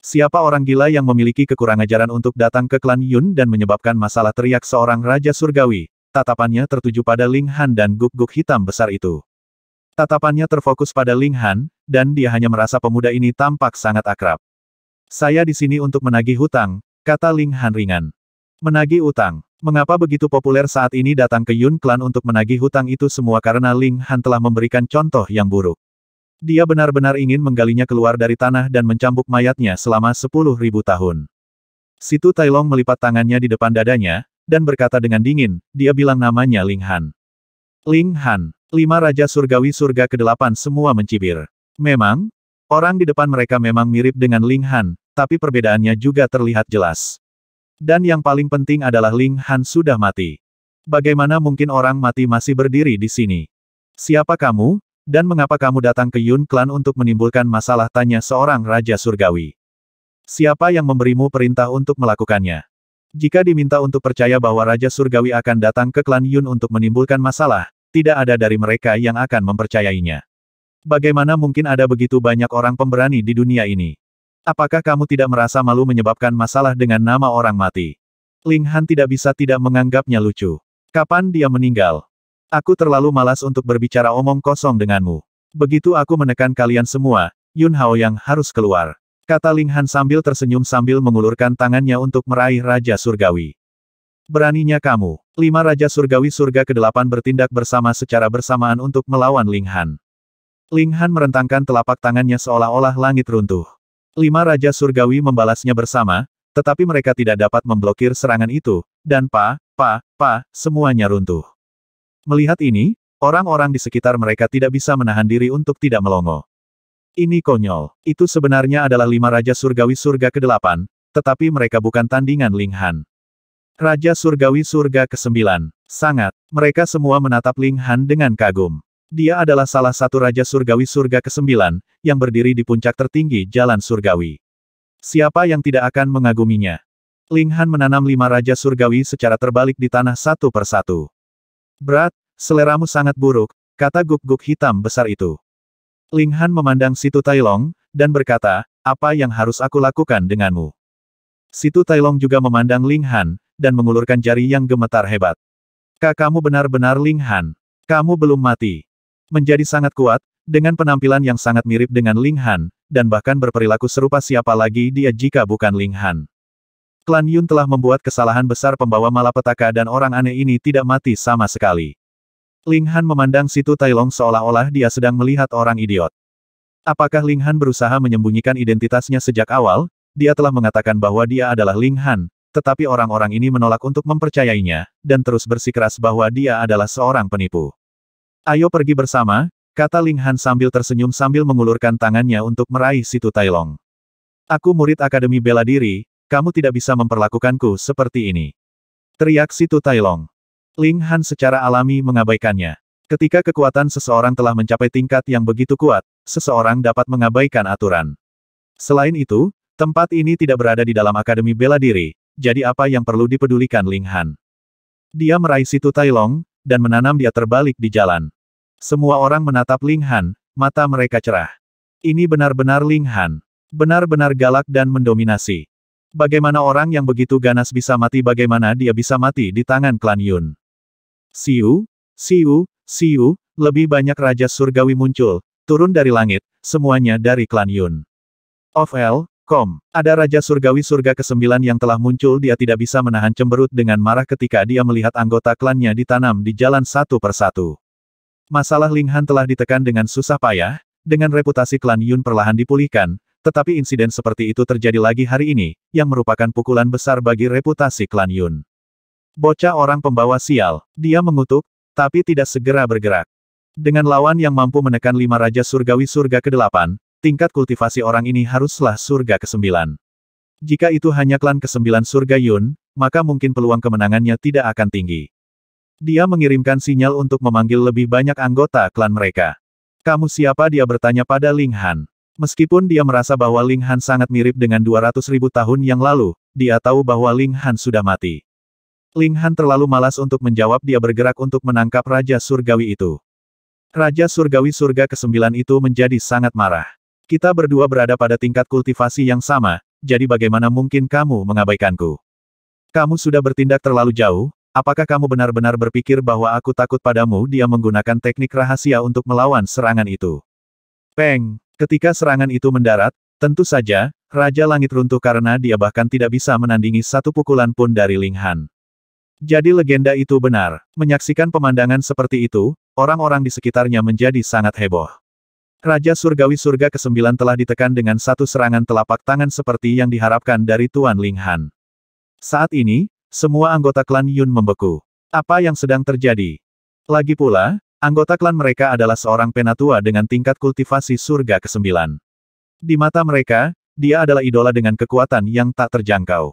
Siapa orang gila yang memiliki kekurangan ajaran untuk datang ke klan Yun dan menyebabkan masalah teriak seorang Raja Surgawi? Tatapannya tertuju pada Ling Han dan guk-guk hitam besar itu. Tatapannya terfokus pada Ling Han, dan dia hanya merasa pemuda ini tampak sangat akrab. Saya di sini untuk menagih hutang, kata Ling Han ringan. Menagih utang. Mengapa begitu populer saat ini datang ke Yun Clan untuk menagih hutang itu semua karena Ling Han telah memberikan contoh yang buruk. Dia benar-benar ingin menggalinya keluar dari tanah dan mencambuk mayatnya selama sepuluh ribu tahun. Situ Tai Long melipat tangannya di depan dadanya, dan berkata dengan dingin, dia bilang namanya Ling Han. Ling Han, Lima Raja Surgawi Surga ke-8 semua mencibir. Memang, orang di depan mereka memang mirip dengan Ling Han, tapi perbedaannya juga terlihat jelas. Dan yang paling penting adalah Ling Han sudah mati. Bagaimana mungkin orang mati masih berdiri di sini? Siapa kamu, dan mengapa kamu datang ke Yun Clan untuk menimbulkan masalah tanya seorang Raja Surgawi? Siapa yang memberimu perintah untuk melakukannya? Jika diminta untuk percaya bahwa Raja Surgawi akan datang ke klan Yun untuk menimbulkan masalah, tidak ada dari mereka yang akan mempercayainya. Bagaimana mungkin ada begitu banyak orang pemberani di dunia ini? Apakah kamu tidak merasa malu menyebabkan masalah dengan nama orang mati? Ling Han tidak bisa tidak menganggapnya lucu. Kapan dia meninggal? Aku terlalu malas untuk berbicara omong kosong denganmu. Begitu aku menekan kalian semua, Yun Hao yang harus keluar. Kata Ling Han sambil tersenyum sambil mengulurkan tangannya untuk meraih Raja Surgawi. Beraninya kamu. Lima Raja Surgawi Surga ke-8 bertindak bersama secara bersamaan untuk melawan Ling Han. Ling Han merentangkan telapak tangannya seolah-olah langit runtuh. Lima Raja Surgawi membalasnya bersama, tetapi mereka tidak dapat memblokir serangan itu, dan pa, pa, pa, semuanya runtuh. Melihat ini, orang-orang di sekitar mereka tidak bisa menahan diri untuk tidak melongo. Ini konyol. Itu sebenarnya adalah lima Raja Surgawi Surga ke-8, tetapi mereka bukan tandingan Ling Han. Raja Surgawi Surga ke-9. Sangat. Mereka semua menatap Ling Han dengan kagum. Dia adalah salah satu Raja Surgawi Surga ke-9, yang berdiri di puncak tertinggi Jalan Surgawi. Siapa yang tidak akan mengaguminya? Ling Han menanam lima Raja Surgawi secara terbalik di tanah satu persatu. Berat, seleramu sangat buruk, kata guk-guk hitam besar itu. Ling Han memandang Situ Long dan berkata, apa yang harus aku lakukan denganmu? Situ Long juga memandang Ling Han, dan mengulurkan jari yang gemetar hebat. Kakakmu benar-benar Ling Han. Kamu belum mati. Menjadi sangat kuat, dengan penampilan yang sangat mirip dengan Ling Han, dan bahkan berperilaku serupa siapa lagi dia jika bukan Ling Han. Klan Yun telah membuat kesalahan besar pembawa malapetaka dan orang aneh ini tidak mati sama sekali. Ling Han memandang situ Tailong seolah-olah dia sedang melihat orang idiot. Apakah Ling Han berusaha menyembunyikan identitasnya sejak awal? Dia telah mengatakan bahwa dia adalah Ling Han, tetapi orang-orang ini menolak untuk mempercayainya, dan terus bersikeras bahwa dia adalah seorang penipu. Ayo pergi bersama, kata Ling Han sambil tersenyum sambil mengulurkan tangannya untuk meraih situ Tailong. Aku murid Akademi Bela Diri, kamu tidak bisa memperlakukanku seperti ini. Teriak situ Tailong. Ling Han secara alami mengabaikannya. Ketika kekuatan seseorang telah mencapai tingkat yang begitu kuat, seseorang dapat mengabaikan aturan. Selain itu, tempat ini tidak berada di dalam Akademi Bela Diri, jadi apa yang perlu dipedulikan Ling Han? Dia meraih situ Tailong, dan menanam dia terbalik di jalan. Semua orang menatap Ling Han, mata mereka cerah. Ini benar-benar Ling Han. Benar-benar galak dan mendominasi. Bagaimana orang yang begitu ganas bisa mati bagaimana dia bisa mati di tangan klan Yun. Siu, Siu, Siu, lebih banyak Raja Surgawi muncul, turun dari langit, semuanya dari klan Yun. Of L, Kom, ada Raja Surgawi Surga ke-9 yang telah muncul dia tidak bisa menahan cemberut dengan marah ketika dia melihat anggota klannya ditanam di jalan satu persatu. Masalah Linghan telah ditekan dengan susah payah, dengan reputasi klan Yun perlahan dipulihkan, tetapi insiden seperti itu terjadi lagi hari ini, yang merupakan pukulan besar bagi reputasi klan Yun. Bocah orang pembawa sial, dia mengutuk, tapi tidak segera bergerak. Dengan lawan yang mampu menekan lima Raja Surgawi Surga ke-8, tingkat kultivasi orang ini haruslah surga ke-9. Jika itu hanya klan ke-9 surga Yun, maka mungkin peluang kemenangannya tidak akan tinggi. Dia mengirimkan sinyal untuk memanggil lebih banyak anggota klan mereka. Kamu siapa dia bertanya pada Ling Han. Meskipun dia merasa bahwa Ling Han sangat mirip dengan 200 ribu tahun yang lalu, dia tahu bahwa Ling Han sudah mati. Ling Han terlalu malas untuk menjawab dia bergerak untuk menangkap Raja Surgawi itu. Raja Surgawi Surga ke-9 itu menjadi sangat marah. Kita berdua berada pada tingkat kultivasi yang sama, jadi bagaimana mungkin kamu mengabaikanku? Kamu sudah bertindak terlalu jauh, apakah kamu benar-benar berpikir bahwa aku takut padamu dia menggunakan teknik rahasia untuk melawan serangan itu? Peng! Ketika serangan itu mendarat, tentu saja, Raja Langit runtuh karena dia bahkan tidak bisa menandingi satu pukulan pun dari Ling Han. Jadi legenda itu benar. Menyaksikan pemandangan seperti itu, orang-orang di sekitarnya menjadi sangat heboh. Raja Surgawi Surga ke-9 telah ditekan dengan satu serangan telapak tangan seperti yang diharapkan dari Tuan Ling Han. Saat ini, semua anggota klan Yun membeku. Apa yang sedang terjadi? Lagi pula, anggota klan mereka adalah seorang penatua dengan tingkat kultivasi surga ke-9. Di mata mereka, dia adalah idola dengan kekuatan yang tak terjangkau.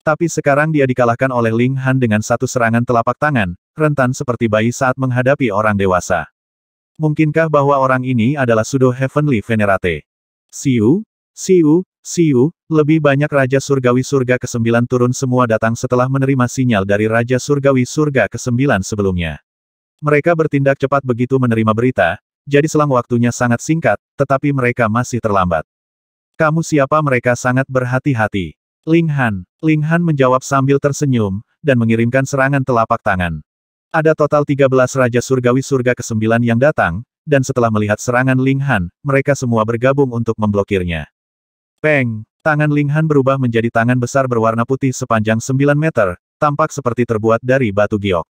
Tapi sekarang dia dikalahkan oleh Ling Han dengan satu serangan telapak tangan, rentan seperti bayi saat menghadapi orang dewasa. Mungkinkah bahwa orang ini adalah Sudo Heavenly Venerate? Siu, Siu, Siu, lebih banyak Raja Surgawi Surga ke-9 turun semua datang setelah menerima sinyal dari Raja Surgawi Surga ke-9 sebelumnya. Mereka bertindak cepat begitu menerima berita, jadi selang waktunya sangat singkat, tetapi mereka masih terlambat. Kamu siapa mereka sangat berhati-hati. Ling Han, Ling Han menjawab sambil tersenyum, dan mengirimkan serangan telapak tangan. Ada total 13 Raja Surgawi Surga ke-9 yang datang, dan setelah melihat serangan Ling Han, mereka semua bergabung untuk memblokirnya. Peng! Tangan Ling Han berubah menjadi tangan besar berwarna putih sepanjang 9 meter, tampak seperti terbuat dari batu giok.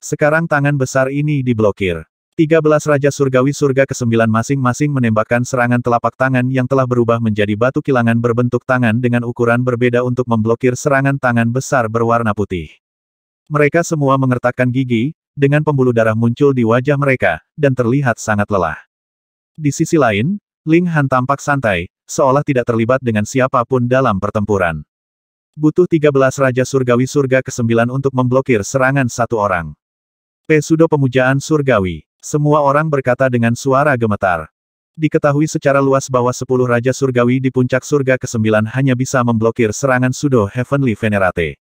Sekarang tangan besar ini diblokir. 13 Raja Surgawi Surga ke-9 masing-masing menembakkan serangan telapak tangan yang telah berubah menjadi batu kilangan berbentuk tangan dengan ukuran berbeda untuk memblokir serangan tangan besar berwarna putih. Mereka semua mengertakkan gigi, dengan pembuluh darah muncul di wajah mereka, dan terlihat sangat lelah. Di sisi lain, Ling Han tampak santai, seolah tidak terlibat dengan siapapun dalam pertempuran. Butuh 13 Raja Surgawi Surga ke-9 untuk memblokir serangan satu orang. Pesudo Pemujaan Surgawi. Semua orang berkata dengan suara gemetar. Diketahui secara luas bahwa 10 Raja Surgawi di puncak surga ke-9 hanya bisa memblokir serangan Sudo Heavenly Venerate.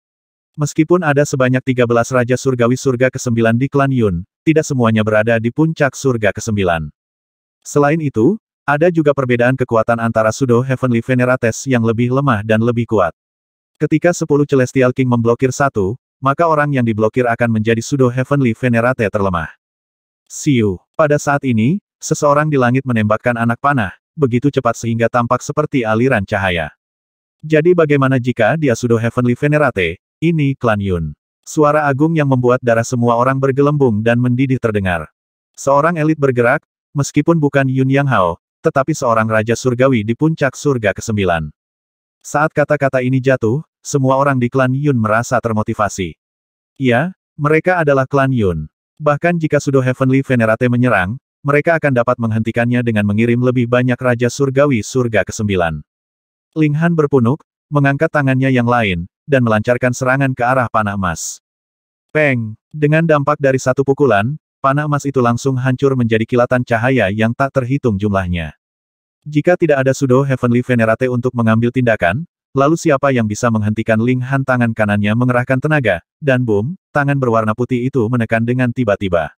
Meskipun ada sebanyak 13 Raja Surgawi Surga ke-9 di klan Yun, tidak semuanya berada di puncak Surga ke-9. Selain itu, ada juga perbedaan kekuatan antara Sudo Heavenly Venerates yang lebih lemah dan lebih kuat. Ketika 10 Celestial King memblokir satu, maka orang yang diblokir akan menjadi Sudo Heavenly Venerate terlemah. Siu. Pada saat ini, seseorang di langit menembakkan anak panah, begitu cepat sehingga tampak seperti aliran cahaya. Jadi bagaimana jika dia Sudo Heavenly Venerate, ini klan Yun. Suara agung yang membuat darah semua orang bergelembung dan mendidih terdengar. Seorang elit bergerak, meskipun bukan Yun Yang Hao, tetapi seorang raja surgawi di puncak surga ke-9. Saat kata-kata ini jatuh, semua orang di klan Yun merasa termotivasi. Ya, mereka adalah klan Yun. Bahkan jika Sudo Heavenly Venerate menyerang, mereka akan dapat menghentikannya dengan mengirim lebih banyak raja surgawi surga ke-9. Ling Han berpunuk, mengangkat tangannya yang lain, dan melancarkan serangan ke arah panah emas. Peng! Dengan dampak dari satu pukulan, panah emas itu langsung hancur menjadi kilatan cahaya yang tak terhitung jumlahnya. Jika tidak ada Sudo Heavenly Venerate untuk mengambil tindakan, lalu siapa yang bisa menghentikan Ling Han tangan kanannya mengerahkan tenaga, dan boom, tangan berwarna putih itu menekan dengan tiba-tiba.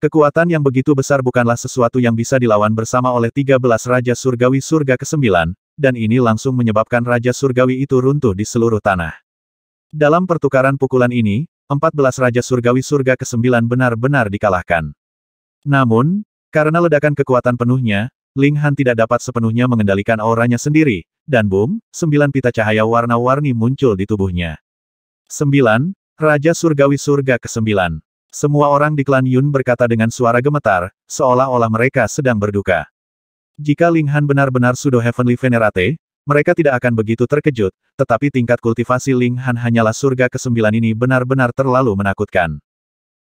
Kekuatan yang begitu besar bukanlah sesuatu yang bisa dilawan bersama oleh 13 Raja Surgawi Surga ke-9, dan ini langsung menyebabkan Raja Surgawi itu runtuh di seluruh tanah. Dalam pertukaran pukulan ini, 14 Raja Surgawi Surga ke-9 benar-benar dikalahkan. Namun, karena ledakan kekuatan penuhnya, Ling Han tidak dapat sepenuhnya mengendalikan auranya sendiri, dan boom, sembilan pita cahaya warna-warni muncul di tubuhnya. 9. Raja Surgawi Surga ke-9 semua orang di klan Yun berkata dengan suara gemetar, seolah-olah mereka sedang berduka. Jika Ling Han benar-benar Sudo Heavenly Venerate, mereka tidak akan begitu terkejut, tetapi tingkat kultivasi Ling Han hanyalah surga kesembilan ini benar-benar terlalu menakutkan.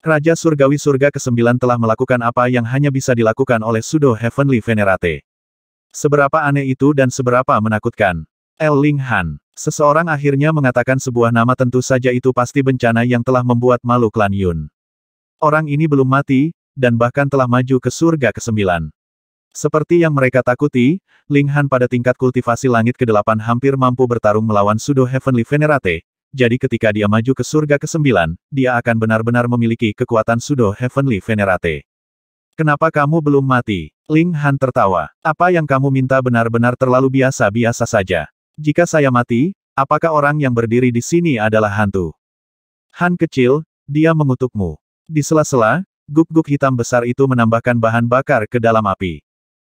Raja Surgawi Surga ke-9 telah melakukan apa yang hanya bisa dilakukan oleh Sudo Heavenly Venerate. Seberapa aneh itu dan seberapa menakutkan. El Ling Han. Seseorang akhirnya mengatakan sebuah nama tentu saja itu pasti bencana yang telah membuat malu klan Yun. Orang ini belum mati, dan bahkan telah maju ke surga ke-9. Seperti yang mereka takuti, Ling Han pada tingkat kultivasi langit ke-8 hampir mampu bertarung melawan Sudo Heavenly Venerate, jadi ketika dia maju ke surga ke-9, dia akan benar-benar memiliki kekuatan Sudo Heavenly Venerate. Kenapa kamu belum mati? Ling Han tertawa. Apa yang kamu minta benar-benar terlalu biasa-biasa saja. Jika saya mati, apakah orang yang berdiri di sini adalah hantu? Han kecil, dia mengutukmu. Di sela-sela, guk-guk hitam besar itu menambahkan bahan bakar ke dalam api.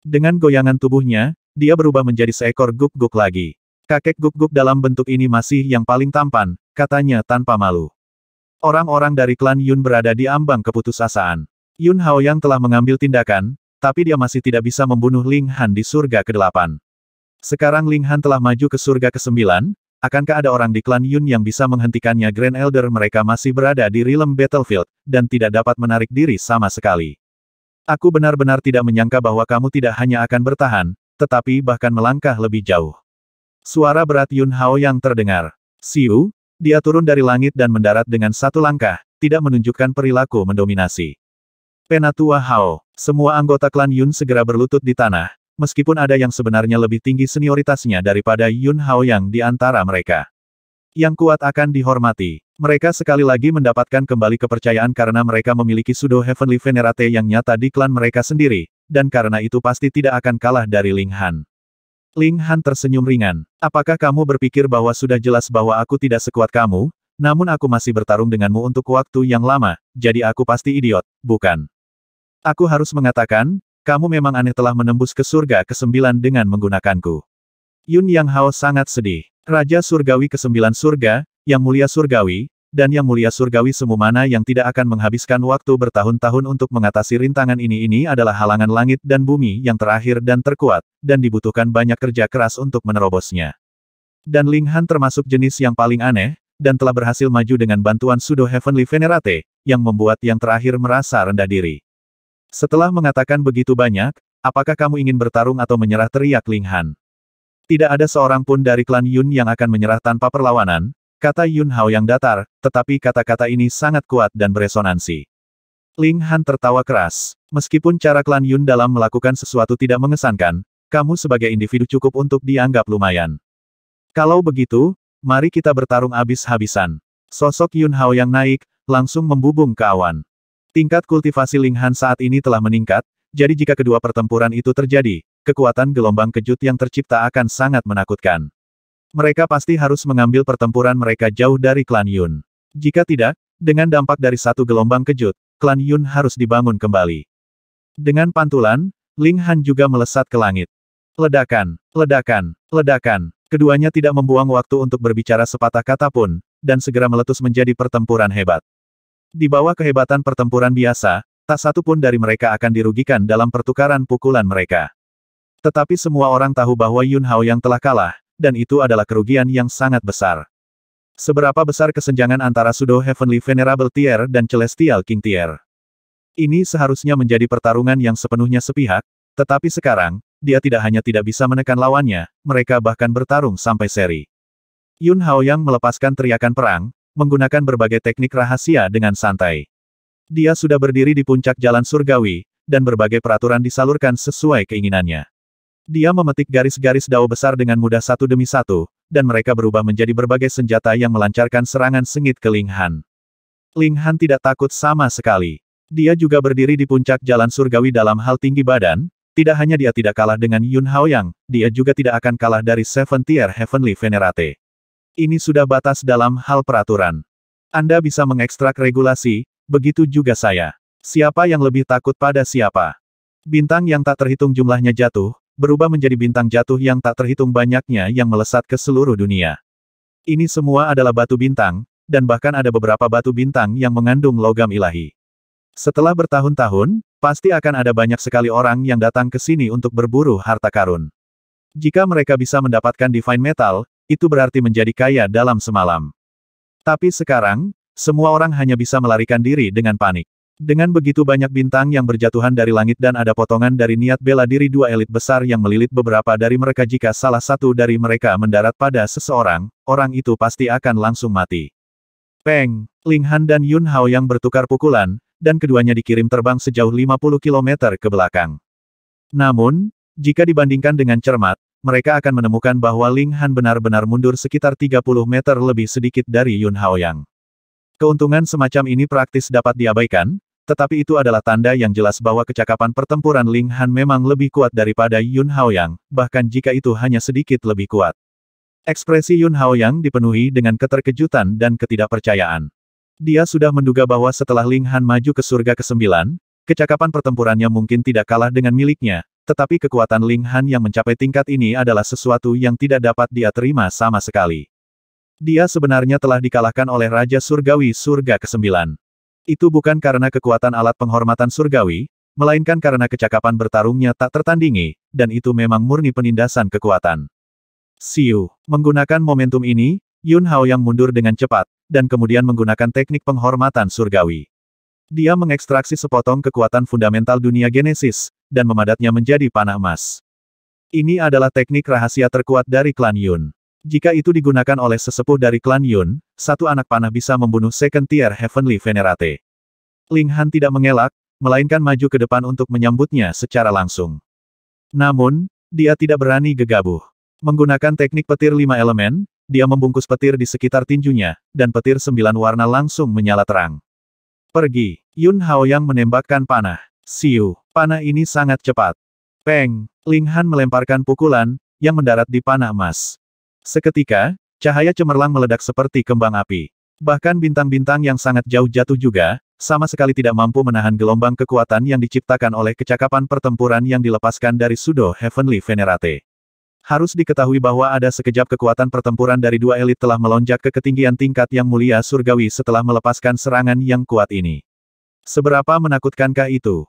Dengan goyangan tubuhnya, dia berubah menjadi seekor guk-guk lagi. Kakek guk-guk dalam bentuk ini masih yang paling tampan, katanya tanpa malu. Orang-orang dari klan Yun berada di ambang keputusasaan. Yun Haoyang telah mengambil tindakan, tapi dia masih tidak bisa membunuh Ling Han di surga ke-8. Sekarang Ling Han telah maju ke surga ke-9, Akankah ada orang di klan Yun yang bisa menghentikannya Grand Elder mereka masih berada di realm battlefield, dan tidak dapat menarik diri sama sekali. Aku benar-benar tidak menyangka bahwa kamu tidak hanya akan bertahan, tetapi bahkan melangkah lebih jauh. Suara berat Yun Hao yang terdengar. Siu, dia turun dari langit dan mendarat dengan satu langkah, tidak menunjukkan perilaku mendominasi. Penatua Hao, semua anggota klan Yun segera berlutut di tanah, meskipun ada yang sebenarnya lebih tinggi senioritasnya daripada Yun Hao yang di antara mereka. Yang kuat akan dihormati. Mereka sekali lagi mendapatkan kembali kepercayaan karena mereka memiliki Sudo Heavenly Venerate yang nyata di klan mereka sendiri, dan karena itu pasti tidak akan kalah dari Ling Han. Ling Han tersenyum ringan. Apakah kamu berpikir bahwa sudah jelas bahwa aku tidak sekuat kamu, namun aku masih bertarung denganmu untuk waktu yang lama, jadi aku pasti idiot, bukan? Aku harus mengatakan, kamu memang aneh telah menembus ke surga kesembilan dengan menggunakanku. Yun Yang Hao sangat sedih. Raja Surgawi kesembilan surga, Yang Mulia Surgawi, dan Yang Mulia Surgawi semu mana yang tidak akan menghabiskan waktu bertahun-tahun untuk mengatasi rintangan ini ini adalah halangan langit dan bumi yang terakhir dan terkuat, dan dibutuhkan banyak kerja keras untuk menerobosnya. Dan Ling Han termasuk jenis yang paling aneh, dan telah berhasil maju dengan bantuan Sudo Heavenly Venerate, yang membuat yang terakhir merasa rendah diri. Setelah mengatakan begitu banyak, apakah kamu ingin bertarung atau menyerah teriak Ling Han. Tidak ada seorang pun dari klan Yun yang akan menyerah tanpa perlawanan, kata Yun Hao yang datar, tetapi kata-kata ini sangat kuat dan beresonansi. Ling Han tertawa keras. Meskipun cara klan Yun dalam melakukan sesuatu tidak mengesankan, kamu sebagai individu cukup untuk dianggap lumayan. Kalau begitu, mari kita bertarung habis-habisan. Sosok Yun Hao yang naik, langsung membubung ke awan. Tingkat kultivasi Linghan saat ini telah meningkat, jadi jika kedua pertempuran itu terjadi, kekuatan gelombang kejut yang tercipta akan sangat menakutkan. Mereka pasti harus mengambil pertempuran mereka jauh dari klan Yun. Jika tidak, dengan dampak dari satu gelombang kejut, klan Yun harus dibangun kembali. Dengan pantulan, Ling Han juga melesat ke langit. Ledakan, ledakan, ledakan. Keduanya tidak membuang waktu untuk berbicara sepatah kata pun, dan segera meletus menjadi pertempuran hebat. Di bawah kehebatan pertempuran biasa, tak satu pun dari mereka akan dirugikan dalam pertukaran pukulan mereka. Tetapi semua orang tahu bahwa Yun Hao yang telah kalah, dan itu adalah kerugian yang sangat besar. Seberapa besar kesenjangan antara Sudo Heavenly Venerable Tier dan Celestial King Tier. Ini seharusnya menjadi pertarungan yang sepenuhnya sepihak, tetapi sekarang, dia tidak hanya tidak bisa menekan lawannya, mereka bahkan bertarung sampai seri. Yun Hao yang melepaskan teriakan perang, menggunakan berbagai teknik rahasia dengan santai. Dia sudah berdiri di puncak jalan surgawi, dan berbagai peraturan disalurkan sesuai keinginannya. Dia memetik garis-garis dao besar dengan mudah satu demi satu, dan mereka berubah menjadi berbagai senjata yang melancarkan serangan sengit ke Ling Han. Ling Han tidak takut sama sekali. Dia juga berdiri di puncak jalan surgawi dalam hal tinggi badan, tidak hanya dia tidak kalah dengan Yun Hao yang, dia juga tidak akan kalah dari Seven Tier Heavenly Venerate. Ini sudah batas dalam hal peraturan. Anda bisa mengekstrak regulasi, begitu juga saya. Siapa yang lebih takut pada siapa? Bintang yang tak terhitung jumlahnya jatuh, berubah menjadi bintang jatuh yang tak terhitung banyaknya yang melesat ke seluruh dunia. Ini semua adalah batu bintang, dan bahkan ada beberapa batu bintang yang mengandung logam ilahi. Setelah bertahun-tahun, pasti akan ada banyak sekali orang yang datang ke sini untuk berburu harta karun. Jika mereka bisa mendapatkan divine metal, itu berarti menjadi kaya dalam semalam. Tapi sekarang, semua orang hanya bisa melarikan diri dengan panik. Dengan begitu banyak bintang yang berjatuhan dari langit dan ada potongan dari niat bela diri dua elit besar yang melilit beberapa dari mereka jika salah satu dari mereka mendarat pada seseorang, orang itu pasti akan langsung mati. Peng, Ling Han dan Yun Hao yang bertukar pukulan, dan keduanya dikirim terbang sejauh 50 km ke belakang. Namun, jika dibandingkan dengan cermat, mereka akan menemukan bahwa Ling Han benar-benar mundur sekitar 30 meter lebih sedikit dari Yun Haoyang. Keuntungan semacam ini praktis dapat diabaikan, tetapi itu adalah tanda yang jelas bahwa kecakapan pertempuran Ling Han memang lebih kuat daripada Yun Haoyang, bahkan jika itu hanya sedikit lebih kuat. Ekspresi Yun Haoyang dipenuhi dengan keterkejutan dan ketidakpercayaan. Dia sudah menduga bahwa setelah Ling Han maju ke surga ke-9, kecakapan pertempurannya mungkin tidak kalah dengan miliknya, tetapi kekuatan Ling Han yang mencapai tingkat ini adalah sesuatu yang tidak dapat dia terima sama sekali. Dia sebenarnya telah dikalahkan oleh Raja Surgawi Surga ke-9. Itu bukan karena kekuatan alat penghormatan surgawi, melainkan karena kecakapan bertarungnya tak tertandingi, dan itu memang murni penindasan kekuatan. Siu, menggunakan momentum ini, Yun Hao yang mundur dengan cepat, dan kemudian menggunakan teknik penghormatan surgawi. Dia mengekstraksi sepotong kekuatan fundamental dunia genesis, dan memadatnya menjadi panah emas. Ini adalah teknik rahasia terkuat dari klan Yun. Jika itu digunakan oleh sesepuh dari klan Yun, satu anak panah bisa membunuh second tier Heavenly Venerate. Ling Han tidak mengelak, melainkan maju ke depan untuk menyambutnya secara langsung. Namun, dia tidak berani gegabah. Menggunakan teknik petir lima elemen, dia membungkus petir di sekitar tinjunya, dan petir sembilan warna langsung menyala terang. Pergi. Yun Hao yang menembakkan panah. Siu. Panah ini sangat cepat. Peng. Ling Han melemparkan pukulan, yang mendarat di panah emas. Seketika, cahaya cemerlang meledak seperti kembang api. Bahkan bintang-bintang yang sangat jauh jatuh juga, sama sekali tidak mampu menahan gelombang kekuatan yang diciptakan oleh kecakapan pertempuran yang dilepaskan dari Sudo Heavenly Venerate. Harus diketahui bahwa ada sekejap kekuatan pertempuran dari dua elit telah melonjak ke ketinggian tingkat yang mulia surgawi setelah melepaskan serangan yang kuat ini. Seberapa menakutkankah itu?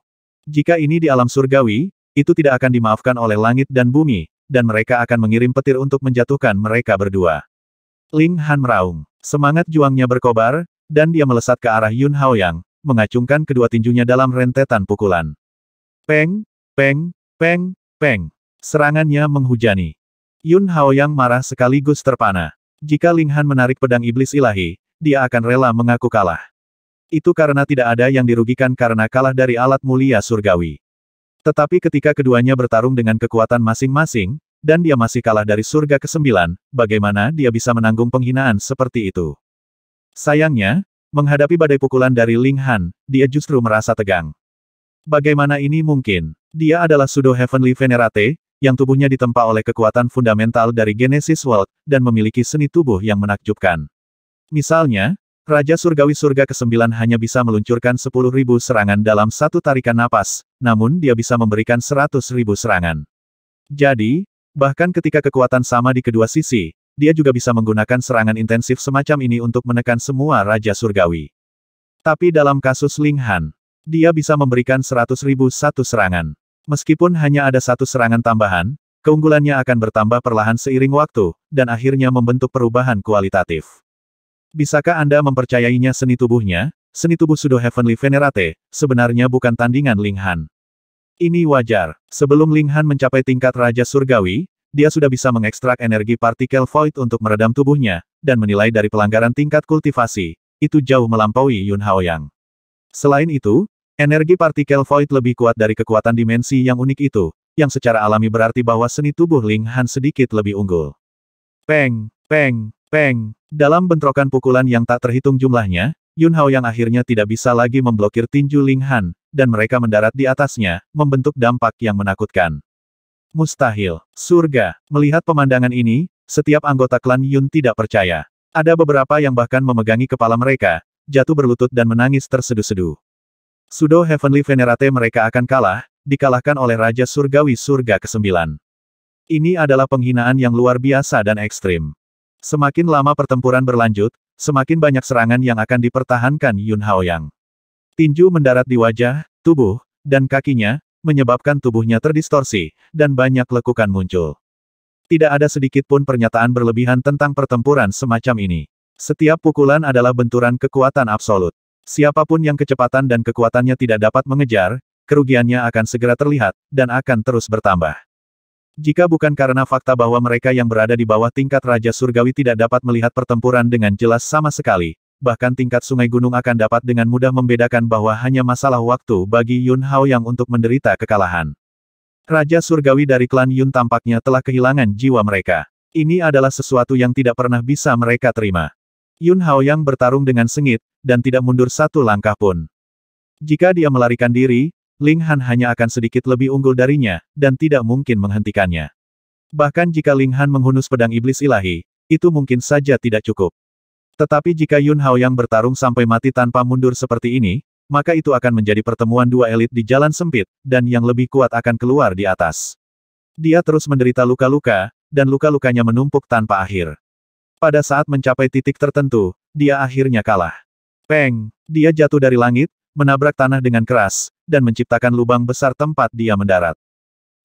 Jika ini di alam surgawi, itu tidak akan dimaafkan oleh langit dan bumi, dan mereka akan mengirim petir untuk menjatuhkan mereka berdua. Ling Han meraung. Semangat juangnya berkobar, dan dia melesat ke arah Yun Haoyang, mengacungkan kedua tinjunya dalam rentetan pukulan. Peng, peng, peng, peng. Serangannya menghujani. Yun Haoyang marah sekaligus terpana. Jika Ling Han menarik pedang iblis ilahi, dia akan rela mengaku kalah. Itu karena tidak ada yang dirugikan karena kalah dari alat mulia surgawi. Tetapi ketika keduanya bertarung dengan kekuatan masing-masing, dan dia masih kalah dari surga ke-9, bagaimana dia bisa menanggung penghinaan seperti itu? Sayangnya, menghadapi badai pukulan dari Ling Han, dia justru merasa tegang. Bagaimana ini mungkin? Dia adalah Sudo Heavenly Venerate, yang tubuhnya ditempa oleh kekuatan fundamental dari Genesis World, dan memiliki seni tubuh yang menakjubkan. Misalnya, Raja Surgawi Surga ke-9 hanya bisa meluncurkan 10.000 serangan dalam satu tarikan napas, namun dia bisa memberikan 100.000 serangan. Jadi, bahkan ketika kekuatan sama di kedua sisi, dia juga bisa menggunakan serangan intensif semacam ini untuk menekan semua Raja Surgawi. Tapi dalam kasus Ling Han, dia bisa memberikan 100.000 satu serangan. Meskipun hanya ada satu serangan tambahan, keunggulannya akan bertambah perlahan seiring waktu, dan akhirnya membentuk perubahan kualitatif. Bisakah Anda mempercayainya seni tubuhnya? Seni tubuh Sudo Heavenly Venerate, sebenarnya bukan tandingan Ling Han. Ini wajar. Sebelum Ling Han mencapai tingkat Raja Surgawi, dia sudah bisa mengekstrak energi partikel void untuk meredam tubuhnya, dan menilai dari pelanggaran tingkat kultivasi, itu jauh melampaui Yun Haoyang. Selain itu, Energi partikel void lebih kuat dari kekuatan dimensi yang unik itu, yang secara alami berarti bahwa seni tubuh Ling Han sedikit lebih unggul. Peng, peng, peng. Dalam bentrokan pukulan yang tak terhitung jumlahnya, Yun Hao yang akhirnya tidak bisa lagi memblokir tinju Ling Han, dan mereka mendarat di atasnya, membentuk dampak yang menakutkan. Mustahil. Surga. Melihat pemandangan ini, setiap anggota klan Yun tidak percaya. Ada beberapa yang bahkan memegangi kepala mereka, jatuh berlutut dan menangis terseduh-seduh. Sudo Heavenly Venerate mereka akan kalah, dikalahkan oleh Raja Surgawi Surga ke-9. Ini adalah penghinaan yang luar biasa dan ekstrim. Semakin lama pertempuran berlanjut, semakin banyak serangan yang akan dipertahankan Yun Haoyang. Tinju mendarat di wajah, tubuh, dan kakinya, menyebabkan tubuhnya terdistorsi, dan banyak lekukan muncul. Tidak ada sedikit pun pernyataan berlebihan tentang pertempuran semacam ini. Setiap pukulan adalah benturan kekuatan absolut. Siapapun yang kecepatan dan kekuatannya tidak dapat mengejar, kerugiannya akan segera terlihat, dan akan terus bertambah. Jika bukan karena fakta bahwa mereka yang berada di bawah tingkat Raja Surgawi tidak dapat melihat pertempuran dengan jelas sama sekali, bahkan tingkat sungai gunung akan dapat dengan mudah membedakan bahwa hanya masalah waktu bagi Yun Hao yang untuk menderita kekalahan. Raja Surgawi dari klan Yun tampaknya telah kehilangan jiwa mereka. Ini adalah sesuatu yang tidak pernah bisa mereka terima. Yun Hao Yang bertarung dengan sengit, dan tidak mundur satu langkah pun. Jika dia melarikan diri, Ling Han hanya akan sedikit lebih unggul darinya, dan tidak mungkin menghentikannya. Bahkan jika Ling Han menghunus pedang iblis ilahi, itu mungkin saja tidak cukup. Tetapi jika Yun Hao Yang bertarung sampai mati tanpa mundur seperti ini, maka itu akan menjadi pertemuan dua elit di jalan sempit, dan yang lebih kuat akan keluar di atas. Dia terus menderita luka-luka, dan luka-lukanya menumpuk tanpa akhir. Pada saat mencapai titik tertentu, dia akhirnya kalah. Peng! Dia jatuh dari langit, menabrak tanah dengan keras, dan menciptakan lubang besar tempat dia mendarat.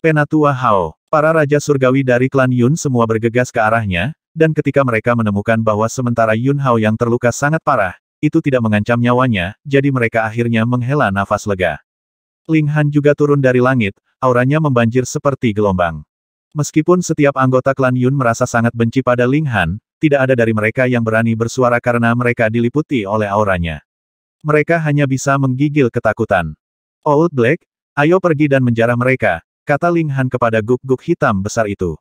Penatua Hao, para raja surgawi dari klan Yun semua bergegas ke arahnya, dan ketika mereka menemukan bahwa sementara Yun Hao yang terluka sangat parah, itu tidak mengancam nyawanya, jadi mereka akhirnya menghela nafas lega. Ling Han juga turun dari langit, auranya membanjir seperti gelombang. Meskipun setiap anggota klan Yun merasa sangat benci pada Ling Han, tidak ada dari mereka yang berani bersuara karena mereka diliputi oleh auranya. Mereka hanya bisa menggigil ketakutan. Old Black, ayo pergi dan menjarah mereka, kata Ling Han kepada guk-guk hitam besar itu.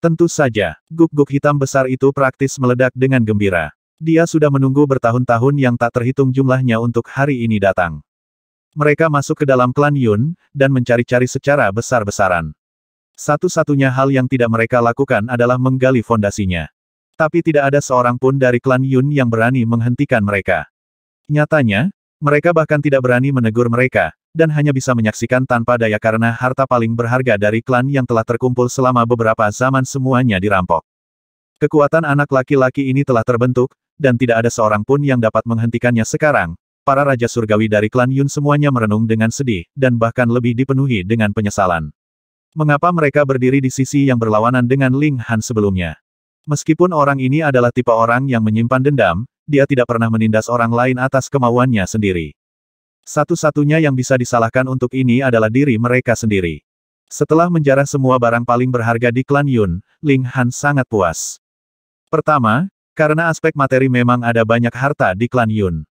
Tentu saja, guk-guk hitam besar itu praktis meledak dengan gembira. Dia sudah menunggu bertahun-tahun yang tak terhitung jumlahnya untuk hari ini datang. Mereka masuk ke dalam klan Yun, dan mencari-cari secara besar-besaran. Satu-satunya hal yang tidak mereka lakukan adalah menggali fondasinya. Tapi tidak ada seorang pun dari klan Yun yang berani menghentikan mereka. Nyatanya, mereka bahkan tidak berani menegur mereka, dan hanya bisa menyaksikan tanpa daya karena harta paling berharga dari klan yang telah terkumpul selama beberapa zaman semuanya dirampok. Kekuatan anak laki-laki ini telah terbentuk, dan tidak ada seorang pun yang dapat menghentikannya sekarang. Para Raja Surgawi dari klan Yun semuanya merenung dengan sedih, dan bahkan lebih dipenuhi dengan penyesalan. Mengapa mereka berdiri di sisi yang berlawanan dengan Ling Han sebelumnya? Meskipun orang ini adalah tipe orang yang menyimpan dendam, dia tidak pernah menindas orang lain atas kemauannya sendiri. Satu-satunya yang bisa disalahkan untuk ini adalah diri mereka sendiri. Setelah menjarah semua barang paling berharga di klan Yun, Ling Han sangat puas. Pertama, karena aspek materi memang ada banyak harta di klan Yun.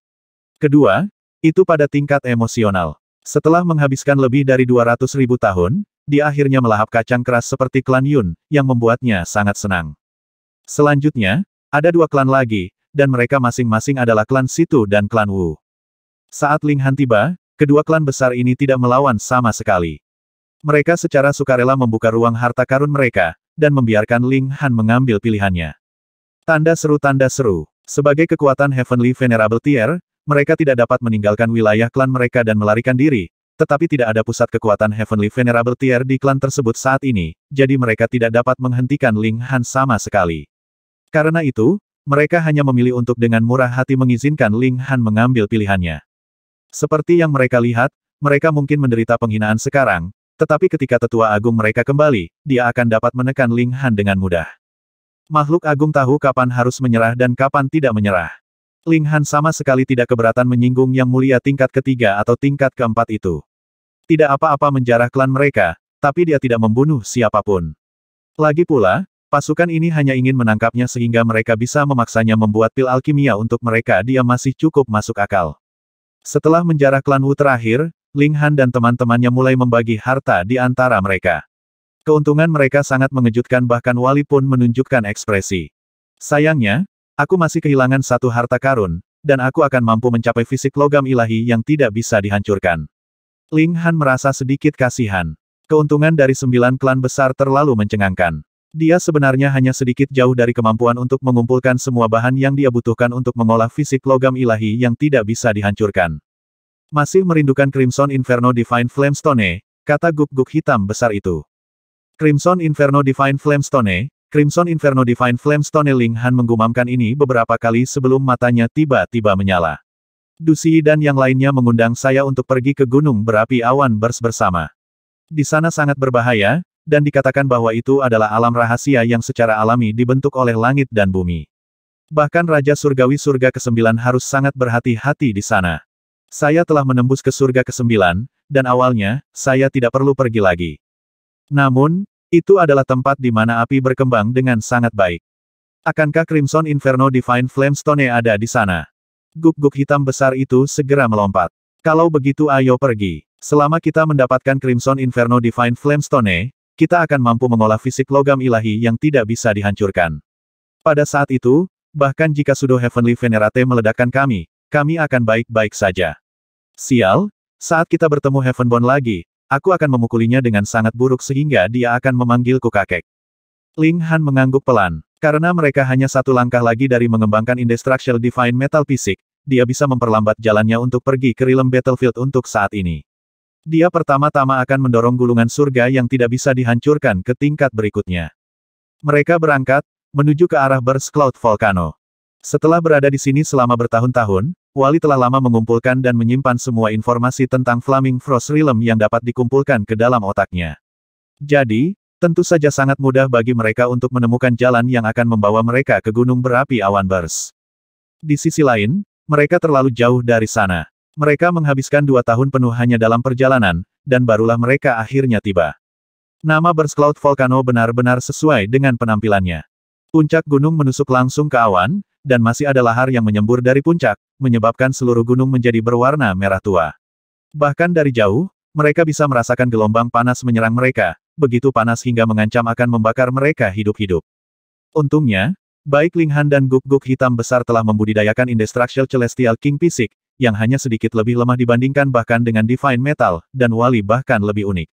Kedua, itu pada tingkat emosional. Setelah menghabiskan lebih dari 200 ribu tahun, dia akhirnya melahap kacang keras seperti klan Yun, yang membuatnya sangat senang. Selanjutnya, ada dua klan lagi, dan mereka masing-masing adalah klan Situ dan klan Wu. Saat Ling Han tiba, kedua klan besar ini tidak melawan sama sekali. Mereka secara sukarela membuka ruang harta karun mereka, dan membiarkan Ling Han mengambil pilihannya. Tanda seru-tanda seru. Sebagai kekuatan Heavenly Venerable Tier, mereka tidak dapat meninggalkan wilayah klan mereka dan melarikan diri, tetapi tidak ada pusat kekuatan Heavenly Venerable Tier di klan tersebut saat ini, jadi mereka tidak dapat menghentikan Ling Han sama sekali. Karena itu, mereka hanya memilih untuk dengan murah hati mengizinkan Ling Han mengambil pilihannya. Seperti yang mereka lihat, mereka mungkin menderita penghinaan sekarang, tetapi ketika tetua agung mereka kembali, dia akan dapat menekan Ling Han dengan mudah. Makhluk agung tahu kapan harus menyerah dan kapan tidak menyerah. Ling Han sama sekali tidak keberatan menyinggung yang mulia tingkat ketiga atau tingkat keempat itu. Tidak apa-apa menjarah klan mereka, tapi dia tidak membunuh siapapun. Lagi pula, Pasukan ini hanya ingin menangkapnya sehingga mereka bisa memaksanya membuat pil alkimia untuk mereka dia masih cukup masuk akal. Setelah menjarah klan Wu terakhir, Ling Han dan teman-temannya mulai membagi harta di antara mereka. Keuntungan mereka sangat mengejutkan bahkan Wali pun menunjukkan ekspresi. Sayangnya, aku masih kehilangan satu harta karun, dan aku akan mampu mencapai fisik logam ilahi yang tidak bisa dihancurkan. Ling Han merasa sedikit kasihan. Keuntungan dari sembilan klan besar terlalu mencengangkan. Dia sebenarnya hanya sedikit jauh dari kemampuan untuk mengumpulkan semua bahan yang dia butuhkan untuk mengolah fisik logam ilahi yang tidak bisa dihancurkan. Masih merindukan Crimson Inferno Divine Flamestone, kata guk-guk hitam besar itu. Crimson Inferno Divine Flamestone, Crimson Inferno Divine Flamestone Ling Han menggumamkan ini beberapa kali sebelum matanya tiba-tiba menyala. Dusi dan yang lainnya mengundang saya untuk pergi ke gunung berapi awan bers bersama. Di sana sangat berbahaya, dan dikatakan bahwa itu adalah alam rahasia yang secara alami dibentuk oleh langit dan bumi. Bahkan Raja Surgawi Surga ke-9 harus sangat berhati-hati di sana. Saya telah menembus ke Surga ke-9, dan awalnya, saya tidak perlu pergi lagi. Namun, itu adalah tempat di mana api berkembang dengan sangat baik. Akankah Crimson Inferno Divine Flamestone ada di sana? Guk-guk hitam besar itu segera melompat. Kalau begitu ayo pergi. Selama kita mendapatkan Crimson Inferno Divine Flamestone, kita akan mampu mengolah fisik logam ilahi yang tidak bisa dihancurkan. Pada saat itu, bahkan jika Sudo Heavenly Venerate meledakkan kami, kami akan baik-baik saja. Sial, saat kita bertemu Heavenborn lagi, aku akan memukulinya dengan sangat buruk sehingga dia akan memanggilku kakek. Ling Han mengangguk pelan. Karena mereka hanya satu langkah lagi dari mengembangkan Indestructible Divine Metal fisik, dia bisa memperlambat jalannya untuk pergi ke realm battlefield untuk saat ini. Dia pertama-tama akan mendorong gulungan surga yang tidak bisa dihancurkan ke tingkat berikutnya. Mereka berangkat, menuju ke arah Burst Cloud Volcano. Setelah berada di sini selama bertahun-tahun, Wali telah lama mengumpulkan dan menyimpan semua informasi tentang Flaming Frost Realm yang dapat dikumpulkan ke dalam otaknya. Jadi, tentu saja sangat mudah bagi mereka untuk menemukan jalan yang akan membawa mereka ke gunung berapi awan Burst. Di sisi lain, mereka terlalu jauh dari sana. Mereka menghabiskan dua tahun penuh hanya dalam perjalanan, dan barulah mereka akhirnya tiba. Nama Berskloud Volcano benar-benar sesuai dengan penampilannya. Puncak gunung menusuk langsung ke awan, dan masih ada lahar yang menyembur dari puncak, menyebabkan seluruh gunung menjadi berwarna merah tua. Bahkan dari jauh, mereka bisa merasakan gelombang panas menyerang mereka, begitu panas hingga mengancam akan membakar mereka hidup-hidup. Untungnya, baik Linghan dan guk-guk hitam besar telah membudidayakan Indestructial Celestial King Pisik, yang hanya sedikit lebih lemah dibandingkan bahkan dengan Divine Metal, dan Wali bahkan lebih unik.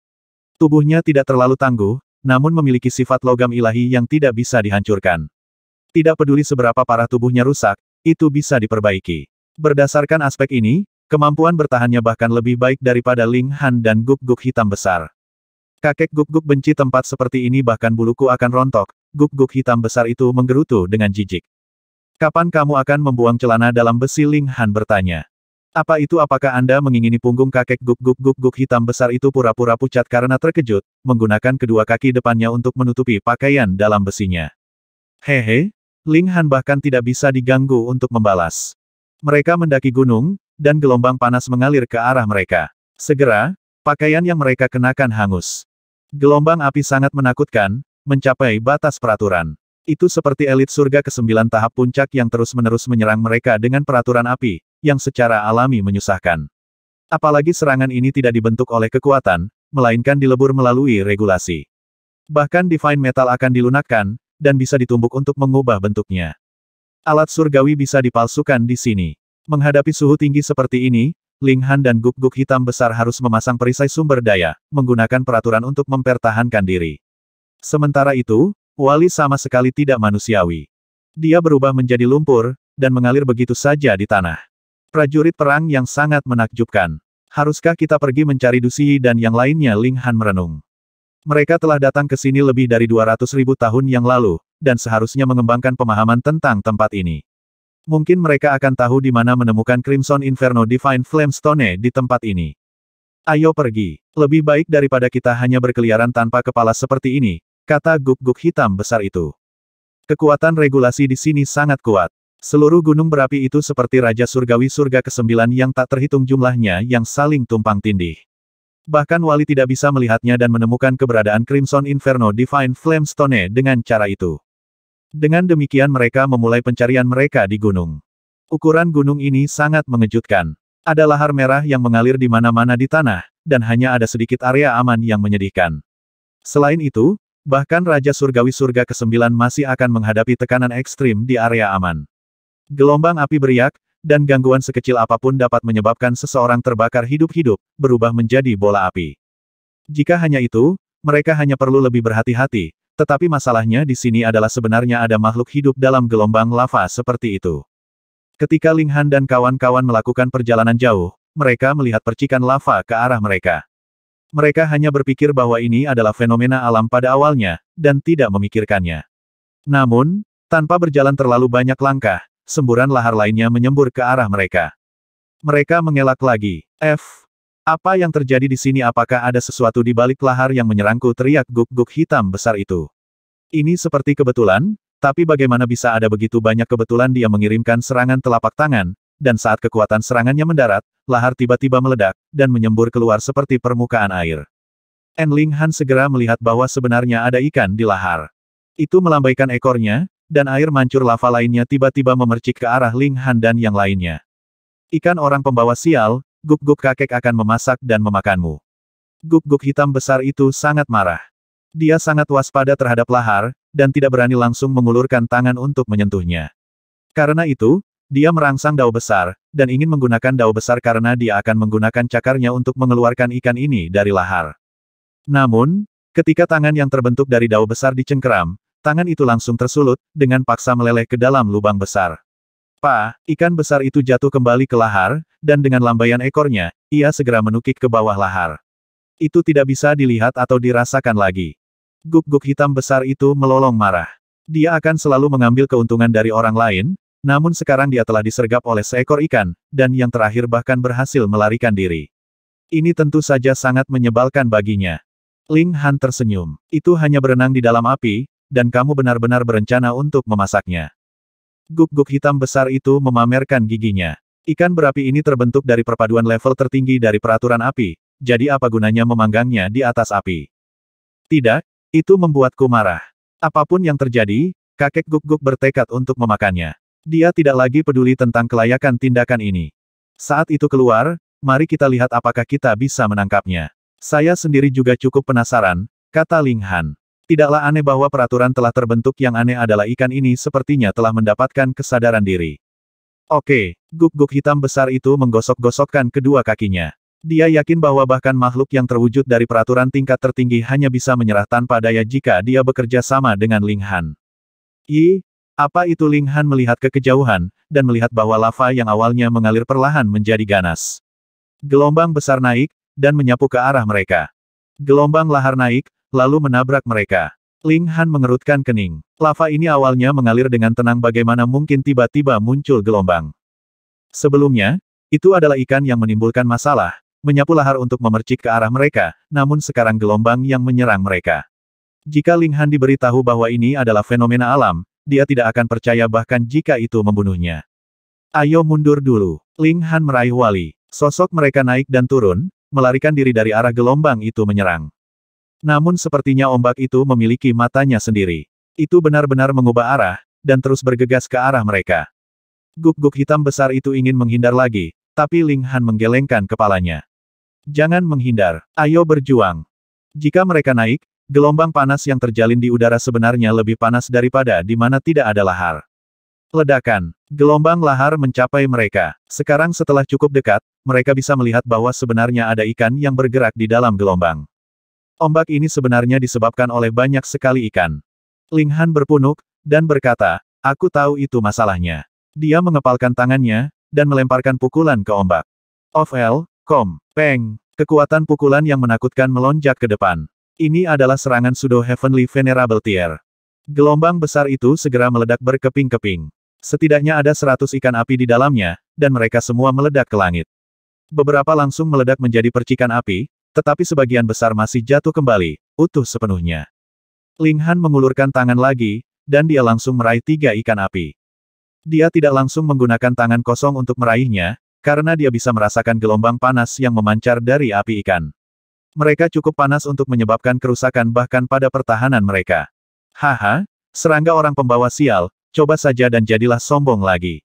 Tubuhnya tidak terlalu tangguh, namun memiliki sifat logam ilahi yang tidak bisa dihancurkan. Tidak peduli seberapa parah tubuhnya rusak, itu bisa diperbaiki. Berdasarkan aspek ini, kemampuan bertahannya bahkan lebih baik daripada Ling Han dan guk-guk hitam besar. Kakek guk-guk benci tempat seperti ini bahkan buluku akan rontok, guk-guk hitam besar itu menggerutu dengan jijik. Kapan kamu akan membuang celana dalam besi Ling Han bertanya. Apa itu apakah Anda mengingini punggung kakek guk-guk-guk-guk hitam besar itu pura-pura pucat karena terkejut, menggunakan kedua kaki depannya untuk menutupi pakaian dalam besinya. Hehe, Ling Han bahkan tidak bisa diganggu untuk membalas. Mereka mendaki gunung, dan gelombang panas mengalir ke arah mereka. Segera, pakaian yang mereka kenakan hangus. Gelombang api sangat menakutkan, mencapai batas peraturan. Itu seperti elit surga ke-9 tahap puncak yang terus-menerus menyerang mereka dengan peraturan api, yang secara alami menyusahkan. Apalagi serangan ini tidak dibentuk oleh kekuatan, melainkan dilebur melalui regulasi. Bahkan Divine Metal akan dilunakkan, dan bisa ditumbuk untuk mengubah bentuknya. Alat surgawi bisa dipalsukan di sini. Menghadapi suhu tinggi seperti ini, Ling Han dan guk-guk hitam besar harus memasang perisai sumber daya, menggunakan peraturan untuk mempertahankan diri. Sementara itu, Wali sama sekali tidak manusiawi. Dia berubah menjadi lumpur, dan mengalir begitu saja di tanah. Prajurit perang yang sangat menakjubkan. Haruskah kita pergi mencari Dusi dan yang lainnya Ling Han merenung. Mereka telah datang ke sini lebih dari 200 ribu tahun yang lalu, dan seharusnya mengembangkan pemahaman tentang tempat ini. Mungkin mereka akan tahu di mana menemukan Crimson Inferno Divine Flame Stone di tempat ini. Ayo pergi. Lebih baik daripada kita hanya berkeliaran tanpa kepala seperti ini, kata guk-guk hitam besar itu. Kekuatan regulasi di sini sangat kuat. Seluruh gunung berapi itu seperti Raja Surgawi Surga Kesembilan yang tak terhitung jumlahnya yang saling tumpang tindih. Bahkan Wali tidak bisa melihatnya dan menemukan keberadaan Crimson Inferno Divine Flame Stone dengan cara itu. Dengan demikian mereka memulai pencarian mereka di gunung. Ukuran gunung ini sangat mengejutkan. Ada lahar merah yang mengalir di mana-mana di tanah, dan hanya ada sedikit area aman yang menyedihkan. Selain itu, bahkan Raja Surgawi Surga ke-9 masih akan menghadapi tekanan ekstrim di area aman. Gelombang api beriak, dan gangguan sekecil apapun dapat menyebabkan seseorang terbakar hidup-hidup, berubah menjadi bola api. Jika hanya itu, mereka hanya perlu lebih berhati-hati, tetapi masalahnya di sini adalah sebenarnya ada makhluk hidup dalam gelombang lava seperti itu. Ketika Ling Han dan kawan-kawan melakukan perjalanan jauh, mereka melihat percikan lava ke arah mereka. Mereka hanya berpikir bahwa ini adalah fenomena alam pada awalnya, dan tidak memikirkannya. Namun, tanpa berjalan terlalu banyak langkah, semburan lahar lainnya menyembur ke arah mereka. Mereka mengelak lagi. F. Apa yang terjadi di sini apakah ada sesuatu di balik lahar yang menyerangku teriak guk-guk hitam besar itu. Ini seperti kebetulan, tapi bagaimana bisa ada begitu banyak kebetulan dia mengirimkan serangan telapak tangan, dan saat kekuatan serangannya mendarat, lahar tiba-tiba meledak, dan menyembur keluar seperti permukaan air. Enling Han segera melihat bahwa sebenarnya ada ikan di lahar. Itu melambaikan ekornya, dan air mancur lava lainnya tiba-tiba memercik ke arah Ling Han dan yang lainnya. Ikan orang pembawa sial, gup-gup kakek akan memasak dan memakanmu. Gup-gup hitam besar itu sangat marah. Dia sangat waspada terhadap lahar, dan tidak berani langsung mengulurkan tangan untuk menyentuhnya. Karena itu, dia merangsang dao besar, dan ingin menggunakan dao besar karena dia akan menggunakan cakarnya untuk mengeluarkan ikan ini dari lahar. Namun, ketika tangan yang terbentuk dari dao besar dicengkeram, Tangan itu langsung tersulut, dengan paksa meleleh ke dalam lubang besar. Pa, ikan besar itu jatuh kembali ke lahar, dan dengan lambaian ekornya, ia segera menukik ke bawah lahar. Itu tidak bisa dilihat atau dirasakan lagi. Guk-guk hitam besar itu melolong marah. Dia akan selalu mengambil keuntungan dari orang lain, namun sekarang dia telah disergap oleh seekor ikan, dan yang terakhir bahkan berhasil melarikan diri. Ini tentu saja sangat menyebalkan baginya. Ling Han tersenyum. Itu hanya berenang di dalam api, dan kamu benar-benar berencana untuk memasaknya. Guk-guk hitam besar itu memamerkan giginya. Ikan berapi ini terbentuk dari perpaduan level tertinggi dari peraturan api, jadi apa gunanya memanggangnya di atas api? Tidak, itu membuatku marah. Apapun yang terjadi, kakek guk-guk bertekad untuk memakannya. Dia tidak lagi peduli tentang kelayakan tindakan ini. Saat itu keluar, mari kita lihat apakah kita bisa menangkapnya. Saya sendiri juga cukup penasaran, kata Ling Han. Tidaklah aneh bahwa peraturan telah terbentuk yang aneh adalah ikan ini sepertinya telah mendapatkan kesadaran diri. Oke, guk-guk hitam besar itu menggosok-gosokkan kedua kakinya. Dia yakin bahwa bahkan makhluk yang terwujud dari peraturan tingkat tertinggi hanya bisa menyerah tanpa daya jika dia bekerja sama dengan Ling Han. I, apa itu Ling Han melihat ke kejauhan, dan melihat bahwa lava yang awalnya mengalir perlahan menjadi ganas. Gelombang besar naik, dan menyapu ke arah mereka. Gelombang lahar naik, lalu menabrak mereka. Ling Han mengerutkan kening. Lava ini awalnya mengalir dengan tenang bagaimana mungkin tiba-tiba muncul gelombang. Sebelumnya, itu adalah ikan yang menimbulkan masalah, menyapu lahar untuk memercik ke arah mereka, namun sekarang gelombang yang menyerang mereka. Jika Ling Han diberitahu bahwa ini adalah fenomena alam, dia tidak akan percaya bahkan jika itu membunuhnya. Ayo mundur dulu. Ling Han meraih wali. Sosok mereka naik dan turun, melarikan diri dari arah gelombang itu menyerang. Namun sepertinya ombak itu memiliki matanya sendiri. Itu benar-benar mengubah arah, dan terus bergegas ke arah mereka. Guk-guk hitam besar itu ingin menghindar lagi, tapi Ling Han menggelengkan kepalanya. Jangan menghindar, ayo berjuang. Jika mereka naik, gelombang panas yang terjalin di udara sebenarnya lebih panas daripada di mana tidak ada lahar. Ledakan, gelombang lahar mencapai mereka. Sekarang setelah cukup dekat, mereka bisa melihat bahwa sebenarnya ada ikan yang bergerak di dalam gelombang. Ombak ini sebenarnya disebabkan oleh banyak sekali ikan. Ling Han berpunuk, dan berkata, aku tahu itu masalahnya. Dia mengepalkan tangannya, dan melemparkan pukulan ke ombak. Of L, Kom, Peng, kekuatan pukulan yang menakutkan melonjak ke depan. Ini adalah serangan Sudo Heavenly Venerable Tier. Gelombang besar itu segera meledak berkeping-keping. Setidaknya ada seratus ikan api di dalamnya, dan mereka semua meledak ke langit. Beberapa langsung meledak menjadi percikan api, tetapi sebagian besar masih jatuh kembali, utuh sepenuhnya. Ling Han mengulurkan tangan lagi, dan dia langsung meraih tiga ikan api. Dia tidak langsung menggunakan tangan kosong untuk meraihnya, karena dia bisa merasakan gelombang panas yang memancar dari api ikan. Mereka cukup panas untuk menyebabkan kerusakan bahkan pada pertahanan mereka. Haha, serangga orang pembawa sial, coba saja dan jadilah sombong lagi.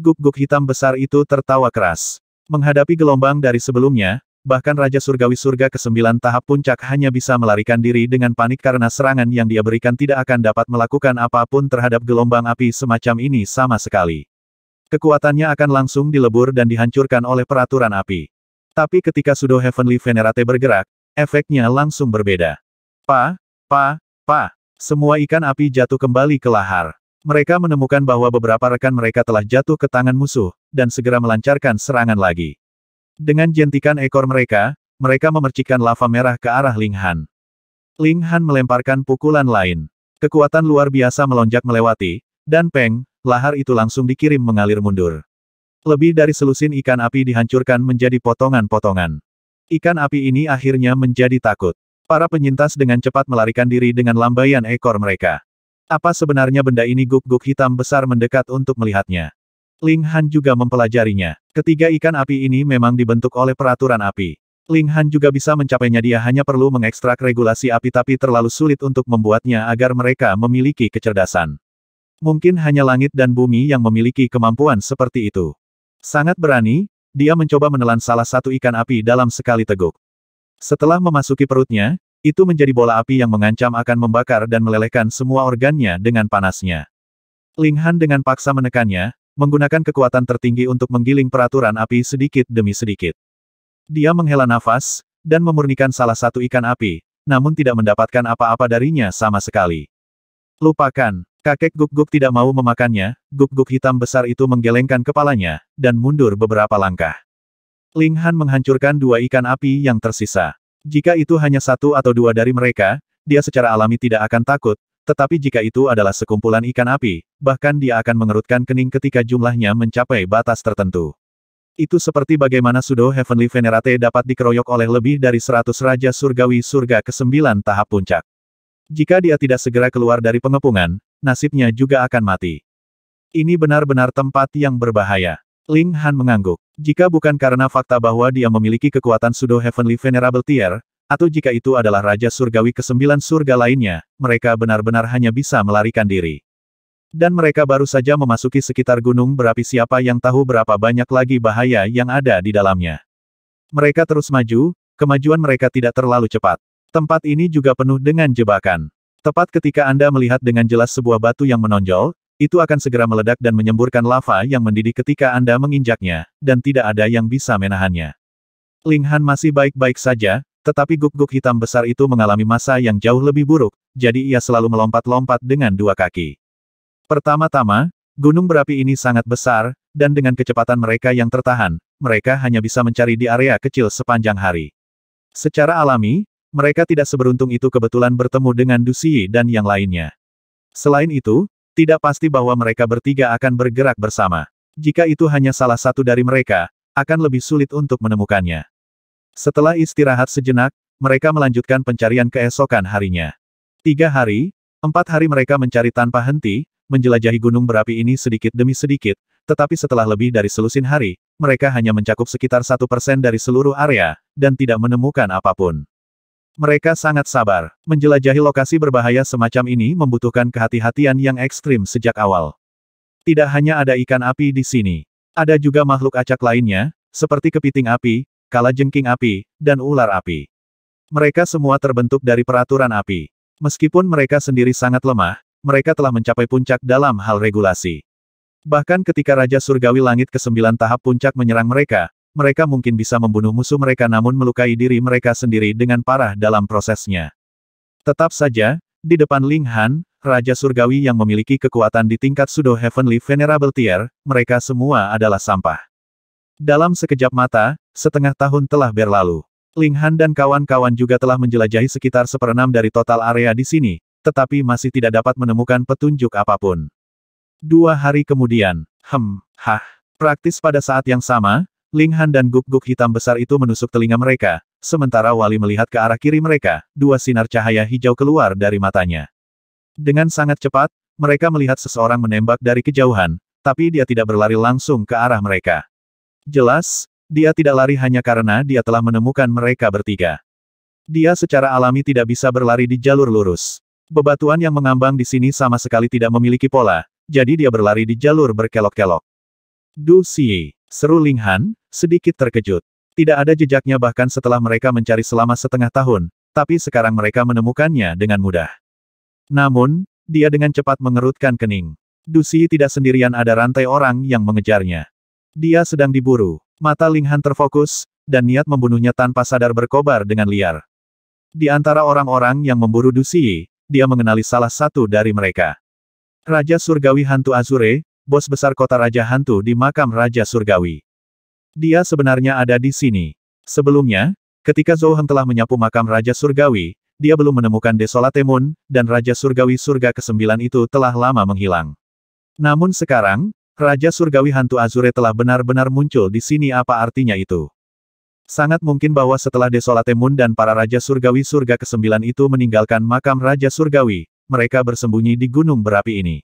Guk-guk hitam besar itu tertawa keras. Menghadapi gelombang dari sebelumnya, bahkan Raja Surgawi Surga ke-9 tahap puncak hanya bisa melarikan diri dengan panik karena serangan yang dia berikan tidak akan dapat melakukan apapun terhadap gelombang api semacam ini sama sekali. Kekuatannya akan langsung dilebur dan dihancurkan oleh peraturan api. Tapi ketika Sudo Heavenly Venerate bergerak, efeknya langsung berbeda. Pa, pa, pa, semua ikan api jatuh kembali ke lahar. Mereka menemukan bahwa beberapa rekan mereka telah jatuh ke tangan musuh, dan segera melancarkan serangan lagi. Dengan jentikan ekor mereka, mereka memercikan lava merah ke arah Ling Han. Ling Han melemparkan pukulan lain. Kekuatan luar biasa melonjak melewati, dan peng, lahar itu langsung dikirim mengalir mundur. Lebih dari selusin ikan api dihancurkan menjadi potongan-potongan. Ikan api ini akhirnya menjadi takut. Para penyintas dengan cepat melarikan diri dengan lambaian ekor mereka. Apa sebenarnya benda ini guk-guk hitam besar mendekat untuk melihatnya. Ling Han juga mempelajarinya. Ketiga ikan api ini memang dibentuk oleh peraturan api. Ling Han juga bisa mencapainya dia hanya perlu mengekstrak regulasi api tapi terlalu sulit untuk membuatnya agar mereka memiliki kecerdasan. Mungkin hanya langit dan bumi yang memiliki kemampuan seperti itu. Sangat berani, dia mencoba menelan salah satu ikan api dalam sekali teguk. Setelah memasuki perutnya, itu menjadi bola api yang mengancam akan membakar dan melelehkan semua organnya dengan panasnya. Ling Han dengan paksa menekannya, menggunakan kekuatan tertinggi untuk menggiling peraturan api sedikit demi sedikit. Dia menghela nafas, dan memurnikan salah satu ikan api, namun tidak mendapatkan apa-apa darinya sama sekali. Lupakan, kakek Guk-Guk tidak mau memakannya, Guk-Guk hitam besar itu menggelengkan kepalanya, dan mundur beberapa langkah. Ling Han menghancurkan dua ikan api yang tersisa. Jika itu hanya satu atau dua dari mereka, dia secara alami tidak akan takut, tetapi jika itu adalah sekumpulan ikan api, bahkan dia akan mengerutkan kening ketika jumlahnya mencapai batas tertentu. Itu seperti bagaimana Sudo Heavenly Venerate dapat dikeroyok oleh lebih dari seratus Raja Surgawi Surga ke-9 tahap puncak. Jika dia tidak segera keluar dari pengepungan, nasibnya juga akan mati. Ini benar-benar tempat yang berbahaya. Ling Han mengangguk. Jika bukan karena fakta bahwa dia memiliki kekuatan Sudo Heavenly Venerable Tier, atau jika itu adalah Raja Surgawi kesembilan surga lainnya, mereka benar-benar hanya bisa melarikan diri. Dan mereka baru saja memasuki sekitar gunung berapi siapa yang tahu berapa banyak lagi bahaya yang ada di dalamnya. Mereka terus maju, kemajuan mereka tidak terlalu cepat. Tempat ini juga penuh dengan jebakan. Tepat ketika Anda melihat dengan jelas sebuah batu yang menonjol, itu akan segera meledak dan menyemburkan lava yang mendidih ketika Anda menginjaknya, dan tidak ada yang bisa menahannya. Linghan masih baik-baik saja, tetapi guk-guk hitam besar itu mengalami masa yang jauh lebih buruk, jadi ia selalu melompat-lompat dengan dua kaki. Pertama-tama, gunung berapi ini sangat besar, dan dengan kecepatan mereka yang tertahan, mereka hanya bisa mencari di area kecil sepanjang hari. Secara alami, mereka tidak seberuntung itu kebetulan bertemu dengan Dusi dan yang lainnya. Selain itu, tidak pasti bahwa mereka bertiga akan bergerak bersama. Jika itu hanya salah satu dari mereka, akan lebih sulit untuk menemukannya. Setelah istirahat sejenak, mereka melanjutkan pencarian keesokan harinya. Tiga hari, empat hari mereka mencari tanpa henti, menjelajahi gunung berapi ini sedikit demi sedikit, tetapi setelah lebih dari selusin hari, mereka hanya mencakup sekitar satu persen dari seluruh area, dan tidak menemukan apapun. Mereka sangat sabar. Menjelajahi lokasi berbahaya semacam ini membutuhkan kehati-hatian yang ekstrim sejak awal. Tidak hanya ada ikan api di sini. Ada juga makhluk acak lainnya, seperti kepiting api, Kala jengking api, dan ular api. Mereka semua terbentuk dari peraturan api. Meskipun mereka sendiri sangat lemah, mereka telah mencapai puncak dalam hal regulasi. Bahkan ketika Raja Surgawi Langit ke-9 tahap puncak menyerang mereka, mereka mungkin bisa membunuh musuh mereka namun melukai diri mereka sendiri dengan parah dalam prosesnya. Tetap saja, di depan Ling Han, Raja Surgawi yang memiliki kekuatan di tingkat Sudo Heavenly Venerable Tier, mereka semua adalah sampah. Dalam sekejap mata, setengah tahun telah berlalu. Ling Han dan kawan-kawan juga telah menjelajahi sekitar seperenam dari total area di sini, tetapi masih tidak dapat menemukan petunjuk apapun. Dua hari kemudian, hem, hah, praktis pada saat yang sama, Ling Han dan guk-guk hitam besar itu menusuk telinga mereka, sementara Wali melihat ke arah kiri mereka, dua sinar cahaya hijau keluar dari matanya. Dengan sangat cepat, mereka melihat seseorang menembak dari kejauhan, tapi dia tidak berlari langsung ke arah mereka. Jelas, dia tidak lari hanya karena dia telah menemukan mereka bertiga. Dia secara alami tidak bisa berlari di jalur lurus. Bebatuan yang mengambang di sini sama sekali tidak memiliki pola, jadi dia berlari di jalur berkelok-kelok. Du Xie, seru Ling Han, sedikit terkejut. Tidak ada jejaknya bahkan setelah mereka mencari selama setengah tahun, tapi sekarang mereka menemukannya dengan mudah. Namun, dia dengan cepat mengerutkan kening. Dusi tidak sendirian ada rantai orang yang mengejarnya. Dia sedang diburu. Mata Ling Han terfokus, dan niat membunuhnya tanpa sadar berkobar dengan liar. Di antara orang-orang yang memburu Dusi, dia mengenali salah satu dari mereka. Raja Surgawi Hantu Azure, bos besar kota Raja Hantu di makam Raja Surgawi. Dia sebenarnya ada di sini. Sebelumnya, ketika Zhou Heng telah menyapu makam Raja Surgawi, dia belum menemukan Desolate Moon, dan Raja Surgawi Surga ke-9 itu telah lama menghilang. Namun sekarang, Raja Surgawi Hantu Azure telah benar-benar muncul di sini apa artinya itu? Sangat mungkin bahwa setelah Moon dan para Raja Surgawi Surga ke-9 itu meninggalkan makam Raja Surgawi, mereka bersembunyi di gunung berapi ini.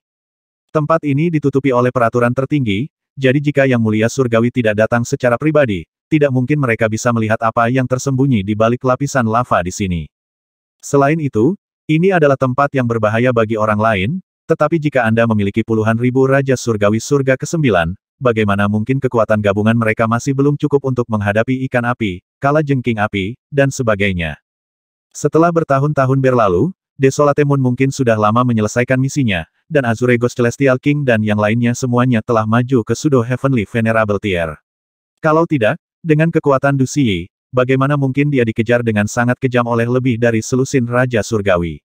Tempat ini ditutupi oleh peraturan tertinggi, jadi jika Yang Mulia Surgawi tidak datang secara pribadi, tidak mungkin mereka bisa melihat apa yang tersembunyi di balik lapisan lava di sini. Selain itu, ini adalah tempat yang berbahaya bagi orang lain, tetapi jika Anda memiliki puluhan ribu Raja Surgawi Surga ke-9, bagaimana mungkin kekuatan gabungan mereka masih belum cukup untuk menghadapi ikan api, kala jengking api, dan sebagainya. Setelah bertahun-tahun berlalu, Desolate Moon mungkin sudah lama menyelesaikan misinya, dan Azure Ghost Celestial King dan yang lainnya semuanya telah maju ke Sudo Heavenly Venerable Tier. Kalau tidak, dengan kekuatan Dusi, bagaimana mungkin dia dikejar dengan sangat kejam oleh lebih dari selusin Raja Surgawi?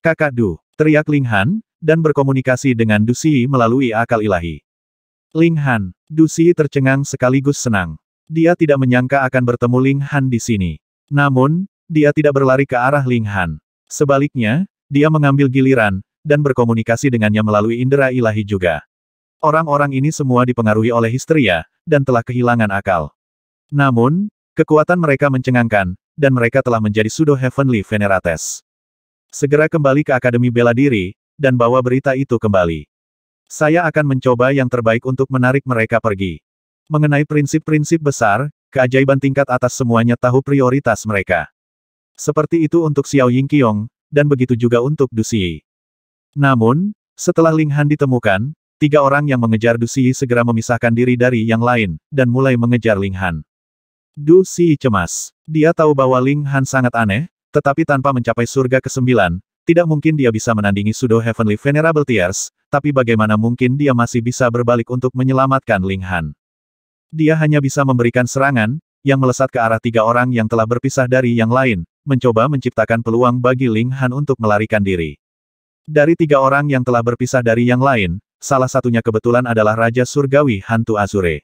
Kakak Du, teriak Ling Han, dan berkomunikasi dengan Dusi melalui akal ilahi. Ling Han, Dusi tercengang sekaligus senang. Dia tidak menyangka akan bertemu Ling Han di sini. Namun, dia tidak berlari ke arah Ling Han. Sebaliknya, dia mengambil giliran, dan berkomunikasi dengannya melalui indera ilahi juga. Orang-orang ini semua dipengaruhi oleh histeria, dan telah kehilangan akal. Namun, kekuatan mereka mencengangkan, dan mereka telah menjadi sudo heavenly venerates. Segera kembali ke Akademi Bela Diri, dan bawa berita itu kembali. Saya akan mencoba yang terbaik untuk menarik mereka pergi. Mengenai prinsip-prinsip besar, keajaiban tingkat atas semuanya tahu prioritas mereka. Seperti itu untuk Xiao Yingqiong, dan begitu juga untuk Dusi. Namun, setelah Ling Han ditemukan, tiga orang yang mengejar Dusi segera memisahkan diri dari yang lain, dan mulai mengejar Ling Han. Dusi cemas. Dia tahu bahwa Ling Han sangat aneh, tetapi tanpa mencapai surga ke-9, tidak mungkin dia bisa menandingi Sudo Heavenly Venerable Tears, tapi bagaimana mungkin dia masih bisa berbalik untuk menyelamatkan Ling Han. Dia hanya bisa memberikan serangan, yang melesat ke arah tiga orang yang telah berpisah dari yang lain, mencoba menciptakan peluang bagi Ling Han untuk melarikan diri. Dari tiga orang yang telah berpisah dari yang lain, salah satunya kebetulan adalah Raja Surgawi Hantu Azure.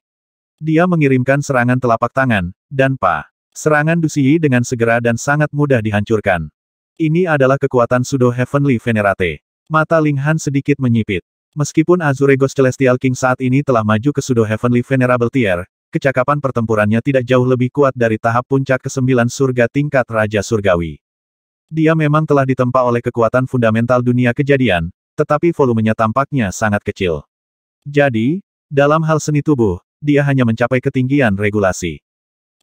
Dia mengirimkan serangan telapak tangan, dan pa. Serangan Dusiyi dengan segera dan sangat mudah dihancurkan. Ini adalah kekuatan Sudo Heavenly Venerate. Mata Ling Han sedikit menyipit. Meskipun Azure Ghost Celestial King saat ini telah maju ke Sudo Heavenly Venerable Tier, kecakapan pertempurannya tidak jauh lebih kuat dari tahap puncak kesembilan surga tingkat Raja Surgawi. Dia memang telah ditempa oleh kekuatan fundamental dunia kejadian, tetapi volumenya tampaknya sangat kecil. Jadi, dalam hal seni tubuh, dia hanya mencapai ketinggian regulasi.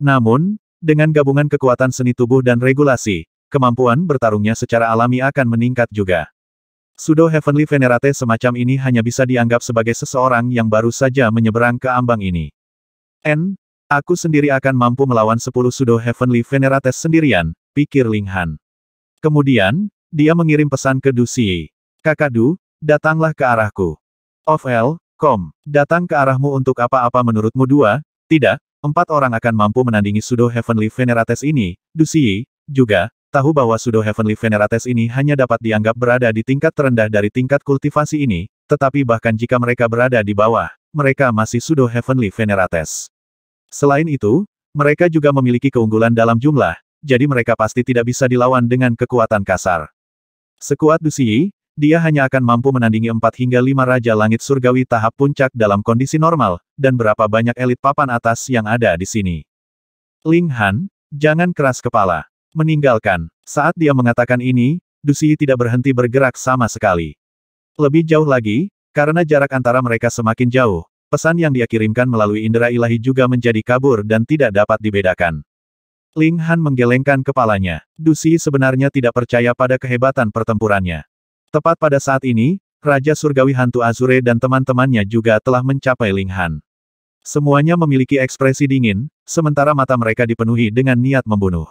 Namun, dengan gabungan kekuatan seni tubuh dan regulasi, kemampuan bertarungnya secara alami akan meningkat juga. Sudo Heavenly Venerate semacam ini hanya bisa dianggap sebagai seseorang yang baru saja menyeberang ke ambang ini. N, aku sendiri akan mampu melawan 10 Sudo Heavenly Venerates sendirian, pikir Ling Han. Kemudian, dia mengirim pesan ke Du Kakadu, Kakak Du, datanglah ke arahku. Of L, Kom, datang ke arahmu untuk apa-apa menurutmu dua, tidak, empat orang akan mampu menandingi Sudo Heavenly Venerates ini, Du juga, tahu bahwa Sudo Heavenly Venerates ini hanya dapat dianggap berada di tingkat terendah dari tingkat kultivasi ini, tetapi bahkan jika mereka berada di bawah, mereka masih Sudo Heavenly Venerates. Selain itu, mereka juga memiliki keunggulan dalam jumlah, jadi mereka pasti tidak bisa dilawan dengan kekuatan kasar. Sekuat Dusiyi, dia hanya akan mampu menandingi empat hingga lima Raja Langit Surgawi tahap puncak dalam kondisi normal, dan berapa banyak elit papan atas yang ada di sini. Ling Han, jangan keras kepala meninggalkan. Saat dia mengatakan ini, Dusi tidak berhenti bergerak sama sekali. Lebih jauh lagi, karena jarak antara mereka semakin jauh, pesan yang dia kirimkan melalui indera ilahi juga menjadi kabur dan tidak dapat dibedakan. Ling Han menggelengkan kepalanya. Dusi sebenarnya tidak percaya pada kehebatan pertempurannya. Tepat pada saat ini, Raja Surgawi Hantu Azure dan teman-temannya juga telah mencapai Ling Han. Semuanya memiliki ekspresi dingin, sementara mata mereka dipenuhi dengan niat membunuh.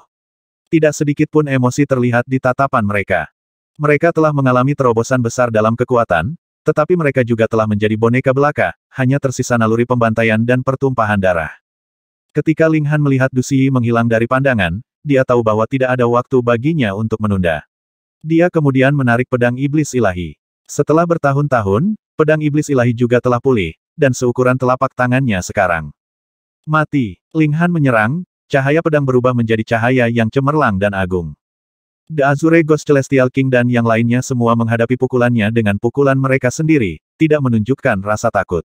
Tidak sedikit pun emosi terlihat di tatapan mereka. Mereka telah mengalami terobosan besar dalam kekuatan, tetapi mereka juga telah menjadi boneka belaka, hanya tersisa naluri pembantaian dan pertumpahan darah. Ketika Ling Han melihat Dusi menghilang dari pandangan, dia tahu bahwa tidak ada waktu baginya untuk menunda. Dia kemudian menarik pedang iblis ilahi. Setelah bertahun-tahun, pedang iblis ilahi juga telah pulih, dan seukuran telapak tangannya sekarang. Mati, Ling Han menyerang, Cahaya pedang berubah menjadi cahaya yang cemerlang dan agung. The Azure Ghost Celestial King dan yang lainnya semua menghadapi pukulannya dengan pukulan mereka sendiri, tidak menunjukkan rasa takut.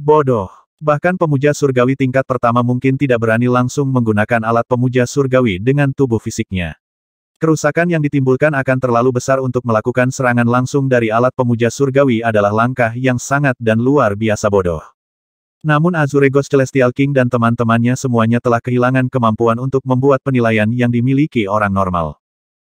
Bodoh. Bahkan pemuja surgawi tingkat pertama mungkin tidak berani langsung menggunakan alat pemuja surgawi dengan tubuh fisiknya. Kerusakan yang ditimbulkan akan terlalu besar untuk melakukan serangan langsung dari alat pemuja surgawi adalah langkah yang sangat dan luar biasa bodoh. Namun Azuregos Celestial King dan teman-temannya semuanya telah kehilangan kemampuan untuk membuat penilaian yang dimiliki orang normal.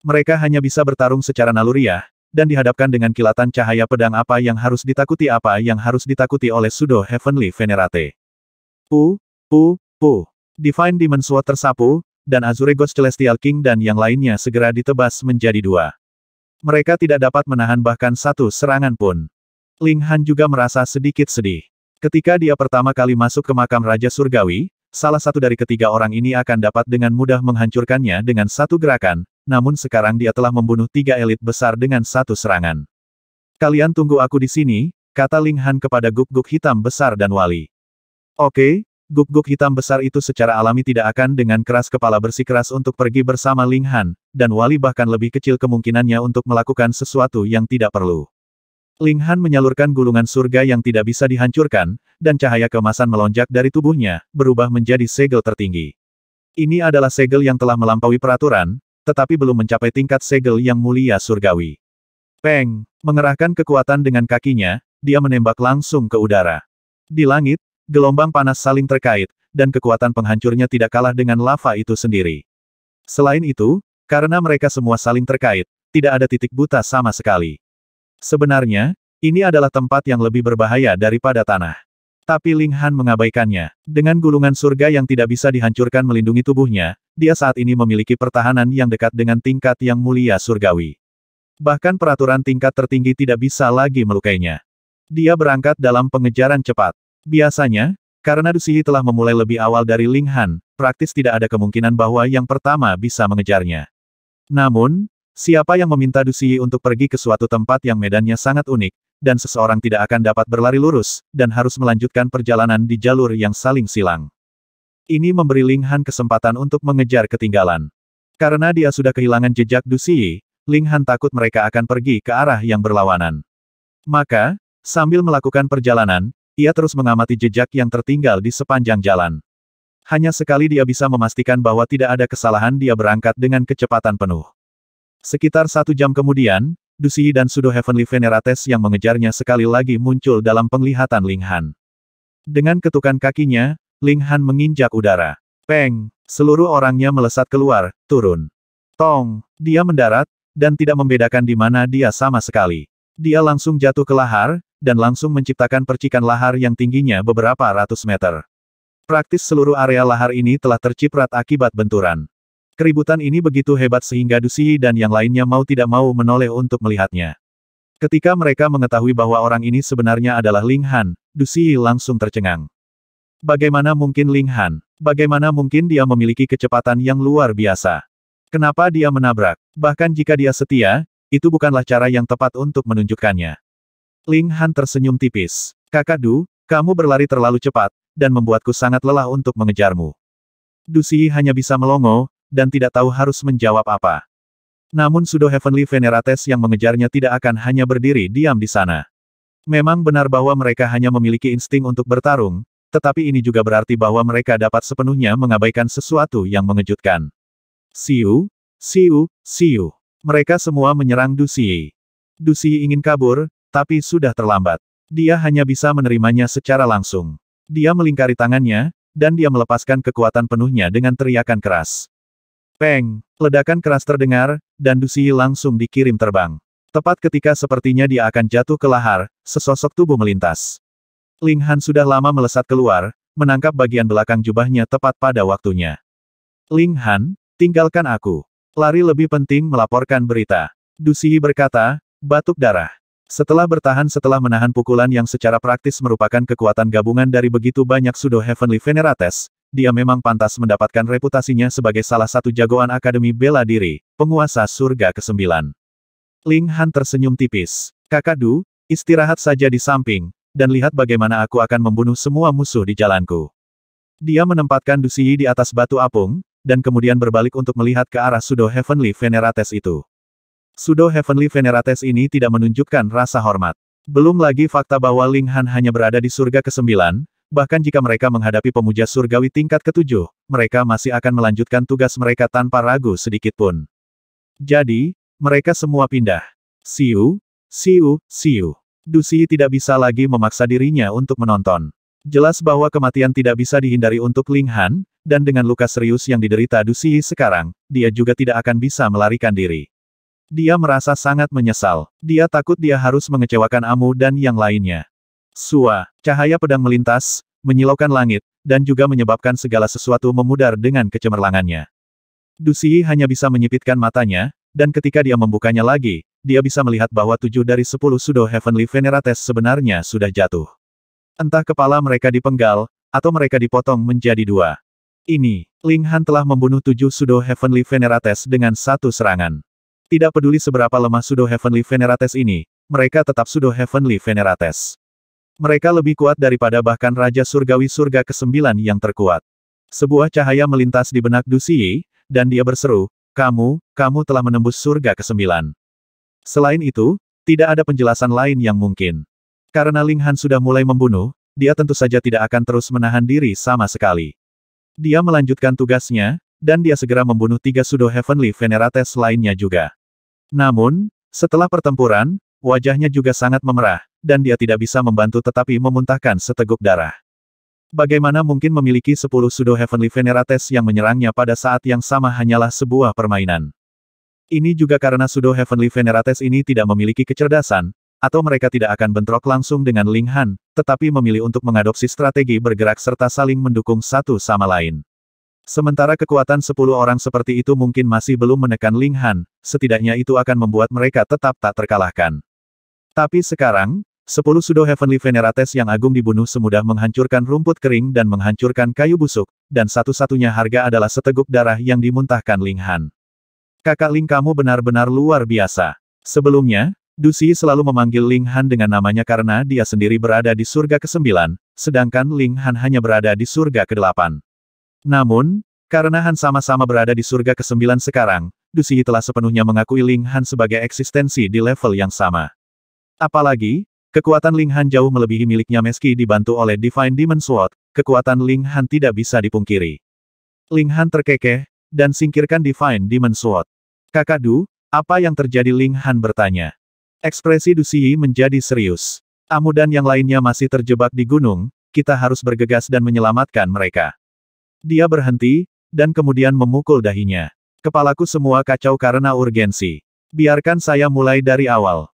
Mereka hanya bisa bertarung secara naluriah, dan dihadapkan dengan kilatan cahaya pedang apa yang harus ditakuti apa yang harus ditakuti oleh Sudo Heavenly Venerate. Pu, pu, pu. Divine Demon Sword tersapu, dan Azuregos Celestial King dan yang lainnya segera ditebas menjadi dua. Mereka tidak dapat menahan bahkan satu serangan pun. Ling Han juga merasa sedikit sedih. Ketika dia pertama kali masuk ke makam Raja Surgawi, salah satu dari ketiga orang ini akan dapat dengan mudah menghancurkannya dengan satu gerakan, namun sekarang dia telah membunuh tiga elit besar dengan satu serangan. Kalian tunggu aku di sini, kata Ling Han kepada guk-guk hitam besar dan wali. Oke, guk-guk hitam besar itu secara alami tidak akan dengan keras kepala bersikeras untuk pergi bersama Ling Han, dan wali bahkan lebih kecil kemungkinannya untuk melakukan sesuatu yang tidak perlu. Ling Han menyalurkan gulungan surga yang tidak bisa dihancurkan, dan cahaya kemasan melonjak dari tubuhnya, berubah menjadi segel tertinggi. Ini adalah segel yang telah melampaui peraturan, tetapi belum mencapai tingkat segel yang mulia surgawi. Peng, mengerahkan kekuatan dengan kakinya, dia menembak langsung ke udara. Di langit, gelombang panas saling terkait, dan kekuatan penghancurnya tidak kalah dengan lava itu sendiri. Selain itu, karena mereka semua saling terkait, tidak ada titik buta sama sekali. Sebenarnya, ini adalah tempat yang lebih berbahaya daripada tanah. Tapi Ling Han mengabaikannya. Dengan gulungan surga yang tidak bisa dihancurkan melindungi tubuhnya, dia saat ini memiliki pertahanan yang dekat dengan tingkat yang mulia surgawi. Bahkan peraturan tingkat tertinggi tidak bisa lagi melukainya. Dia berangkat dalam pengejaran cepat. Biasanya, karena Dusihi telah memulai lebih awal dari Ling Han, praktis tidak ada kemungkinan bahwa yang pertama bisa mengejarnya. Namun, Siapa yang meminta Dusiyi untuk pergi ke suatu tempat yang medannya sangat unik, dan seseorang tidak akan dapat berlari lurus, dan harus melanjutkan perjalanan di jalur yang saling silang. Ini memberi Ling Han kesempatan untuk mengejar ketinggalan. Karena dia sudah kehilangan jejak Dusiyi, Ling Han takut mereka akan pergi ke arah yang berlawanan. Maka, sambil melakukan perjalanan, ia terus mengamati jejak yang tertinggal di sepanjang jalan. Hanya sekali dia bisa memastikan bahwa tidak ada kesalahan dia berangkat dengan kecepatan penuh. Sekitar satu jam kemudian, Dusi dan Sudo Heavenly Venerates yang mengejarnya sekali lagi muncul dalam penglihatan Ling Han. Dengan ketukan kakinya, Ling Han menginjak udara. Peng! Seluruh orangnya melesat keluar, turun. Tong! Dia mendarat, dan tidak membedakan di mana dia sama sekali. Dia langsung jatuh ke lahar, dan langsung menciptakan percikan lahar yang tingginya beberapa ratus meter. Praktis seluruh area lahar ini telah terciprat akibat benturan. Keributan ini begitu hebat sehingga Dusi dan yang lainnya mau tidak mau menoleh untuk melihatnya. Ketika mereka mengetahui bahwa orang ini sebenarnya adalah Ling Han, Dusi langsung tercengang. Bagaimana mungkin Ling Han? Bagaimana mungkin dia memiliki kecepatan yang luar biasa? Kenapa dia menabrak? Bahkan jika dia setia, itu bukanlah cara yang tepat untuk menunjukkannya. Ling Han tersenyum tipis. Kakak Du, kamu berlari terlalu cepat, dan membuatku sangat lelah untuk mengejarmu. Dusi hanya bisa melongo, dan tidak tahu harus menjawab apa. Namun Sudo Heavenly Venerates yang mengejarnya tidak akan hanya berdiri diam di sana. Memang benar bahwa mereka hanya memiliki insting untuk bertarung, tetapi ini juga berarti bahwa mereka dapat sepenuhnya mengabaikan sesuatu yang mengejutkan. Siu, Siu, Siu. Mereka semua menyerang Dusi. Dusi ingin kabur, tapi sudah terlambat. Dia hanya bisa menerimanya secara langsung. Dia melingkari tangannya, dan dia melepaskan kekuatan penuhnya dengan teriakan keras. Peng! Ledakan keras terdengar, dan Dusi langsung dikirim terbang. Tepat ketika sepertinya dia akan jatuh ke lahar, sesosok tubuh melintas. Ling Han sudah lama melesat keluar, menangkap bagian belakang jubahnya tepat pada waktunya. Ling Han, tinggalkan aku. Lari lebih penting melaporkan berita. Dusi berkata, batuk darah. Setelah bertahan setelah menahan pukulan yang secara praktis merupakan kekuatan gabungan dari begitu banyak Sudo Heavenly Venerates, dia memang pantas mendapatkan reputasinya sebagai salah satu jagoan Akademi Bela Diri, penguasa surga ke-9. Ling Han tersenyum tipis. Kakak Du, istirahat saja di samping, dan lihat bagaimana aku akan membunuh semua musuh di jalanku. Dia menempatkan Du di atas batu apung, dan kemudian berbalik untuk melihat ke arah Sudo Heavenly Venerates itu. Sudo Heavenly Venerates ini tidak menunjukkan rasa hormat. Belum lagi fakta bahwa Ling Han hanya berada di surga ke-9, Bahkan jika mereka menghadapi pemuja surgawi tingkat ketujuh, mereka masih akan melanjutkan tugas mereka tanpa ragu sedikitpun. Jadi, mereka semua pindah. Siu, siu, siu. Dusi tidak bisa lagi memaksa dirinya untuk menonton. Jelas bahwa kematian tidak bisa dihindari untuk Ling Han, dan dengan luka serius yang diderita Dusi sekarang, dia juga tidak akan bisa melarikan diri. Dia merasa sangat menyesal. Dia takut dia harus mengecewakan Amu dan yang lainnya. Sua, cahaya pedang melintas, menyilaukan langit, dan juga menyebabkan segala sesuatu memudar dengan kecemerlangannya. Dusi hanya bisa menyipitkan matanya, dan ketika dia membukanya lagi, dia bisa melihat bahwa tujuh dari sepuluh Sudo Heavenly Venerates sebenarnya sudah jatuh. Entah kepala mereka dipenggal, atau mereka dipotong menjadi dua. Ini, Ling Han telah membunuh tujuh Sudo Heavenly Venerates dengan satu serangan. Tidak peduli seberapa lemah Sudo Heavenly Venerates ini, mereka tetap Sudo Heavenly Venerates. Mereka lebih kuat daripada bahkan Raja Surgawi Surga ke-9 yang terkuat. Sebuah cahaya melintas di benak Dusiyi, dan dia berseru, kamu, kamu telah menembus surga ke-9. Selain itu, tidak ada penjelasan lain yang mungkin. Karena Ling Han sudah mulai membunuh, dia tentu saja tidak akan terus menahan diri sama sekali. Dia melanjutkan tugasnya, dan dia segera membunuh tiga Sudo Heavenly Venerates lainnya juga. Namun, setelah pertempuran, wajahnya juga sangat memerah, dan dia tidak bisa membantu tetapi memuntahkan seteguk darah. Bagaimana mungkin memiliki sepuluh Sudo heavenly venerates yang menyerangnya pada saat yang sama hanyalah sebuah permainan. Ini juga karena Sudo heavenly venerates ini tidak memiliki kecerdasan, atau mereka tidak akan bentrok langsung dengan Ling Han, tetapi memilih untuk mengadopsi strategi bergerak serta saling mendukung satu sama lain. Sementara kekuatan sepuluh orang seperti itu mungkin masih belum menekan Ling Han, setidaknya itu akan membuat mereka tetap tak terkalahkan. Tapi sekarang, Sepuluh Sudo Heavenly Venerates yang agung dibunuh semudah menghancurkan rumput kering dan menghancurkan kayu busuk, dan satu-satunya harga adalah seteguk darah yang dimuntahkan Ling Han. Kakak Ling kamu benar-benar luar biasa. Sebelumnya, Dusi selalu memanggil Ling Han dengan namanya karena dia sendiri berada di surga ke-9, sedangkan Ling Han hanya berada di surga ke-8. Namun, karena Han sama-sama berada di surga ke-9 sekarang, Dusi telah sepenuhnya mengakui Ling Han sebagai eksistensi di level yang sama. Apalagi, Kekuatan Ling Han jauh melebihi miliknya meski dibantu oleh Divine Demon Sword, kekuatan Ling Han tidak bisa dipungkiri. Ling Han terkekeh, dan singkirkan Divine Demon Sword. Kakak Du, apa yang terjadi Ling Han bertanya. Ekspresi Du Siyi menjadi serius. Amu dan yang lainnya masih terjebak di gunung, kita harus bergegas dan menyelamatkan mereka. Dia berhenti, dan kemudian memukul dahinya. Kepalaku semua kacau karena urgensi. Biarkan saya mulai dari awal.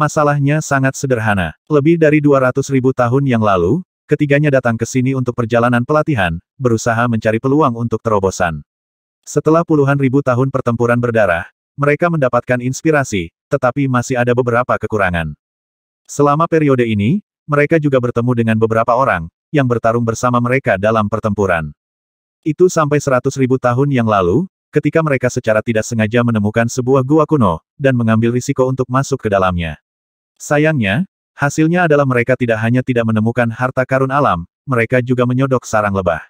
Masalahnya sangat sederhana. Lebih dari 200 ribu tahun yang lalu, ketiganya datang ke sini untuk perjalanan pelatihan, berusaha mencari peluang untuk terobosan. Setelah puluhan ribu tahun pertempuran berdarah, mereka mendapatkan inspirasi, tetapi masih ada beberapa kekurangan. Selama periode ini, mereka juga bertemu dengan beberapa orang, yang bertarung bersama mereka dalam pertempuran. Itu sampai seratus ribu tahun yang lalu, ketika mereka secara tidak sengaja menemukan sebuah gua kuno, dan mengambil risiko untuk masuk ke dalamnya. Sayangnya, hasilnya adalah mereka tidak hanya tidak menemukan harta karun alam, mereka juga menyodok sarang lebah.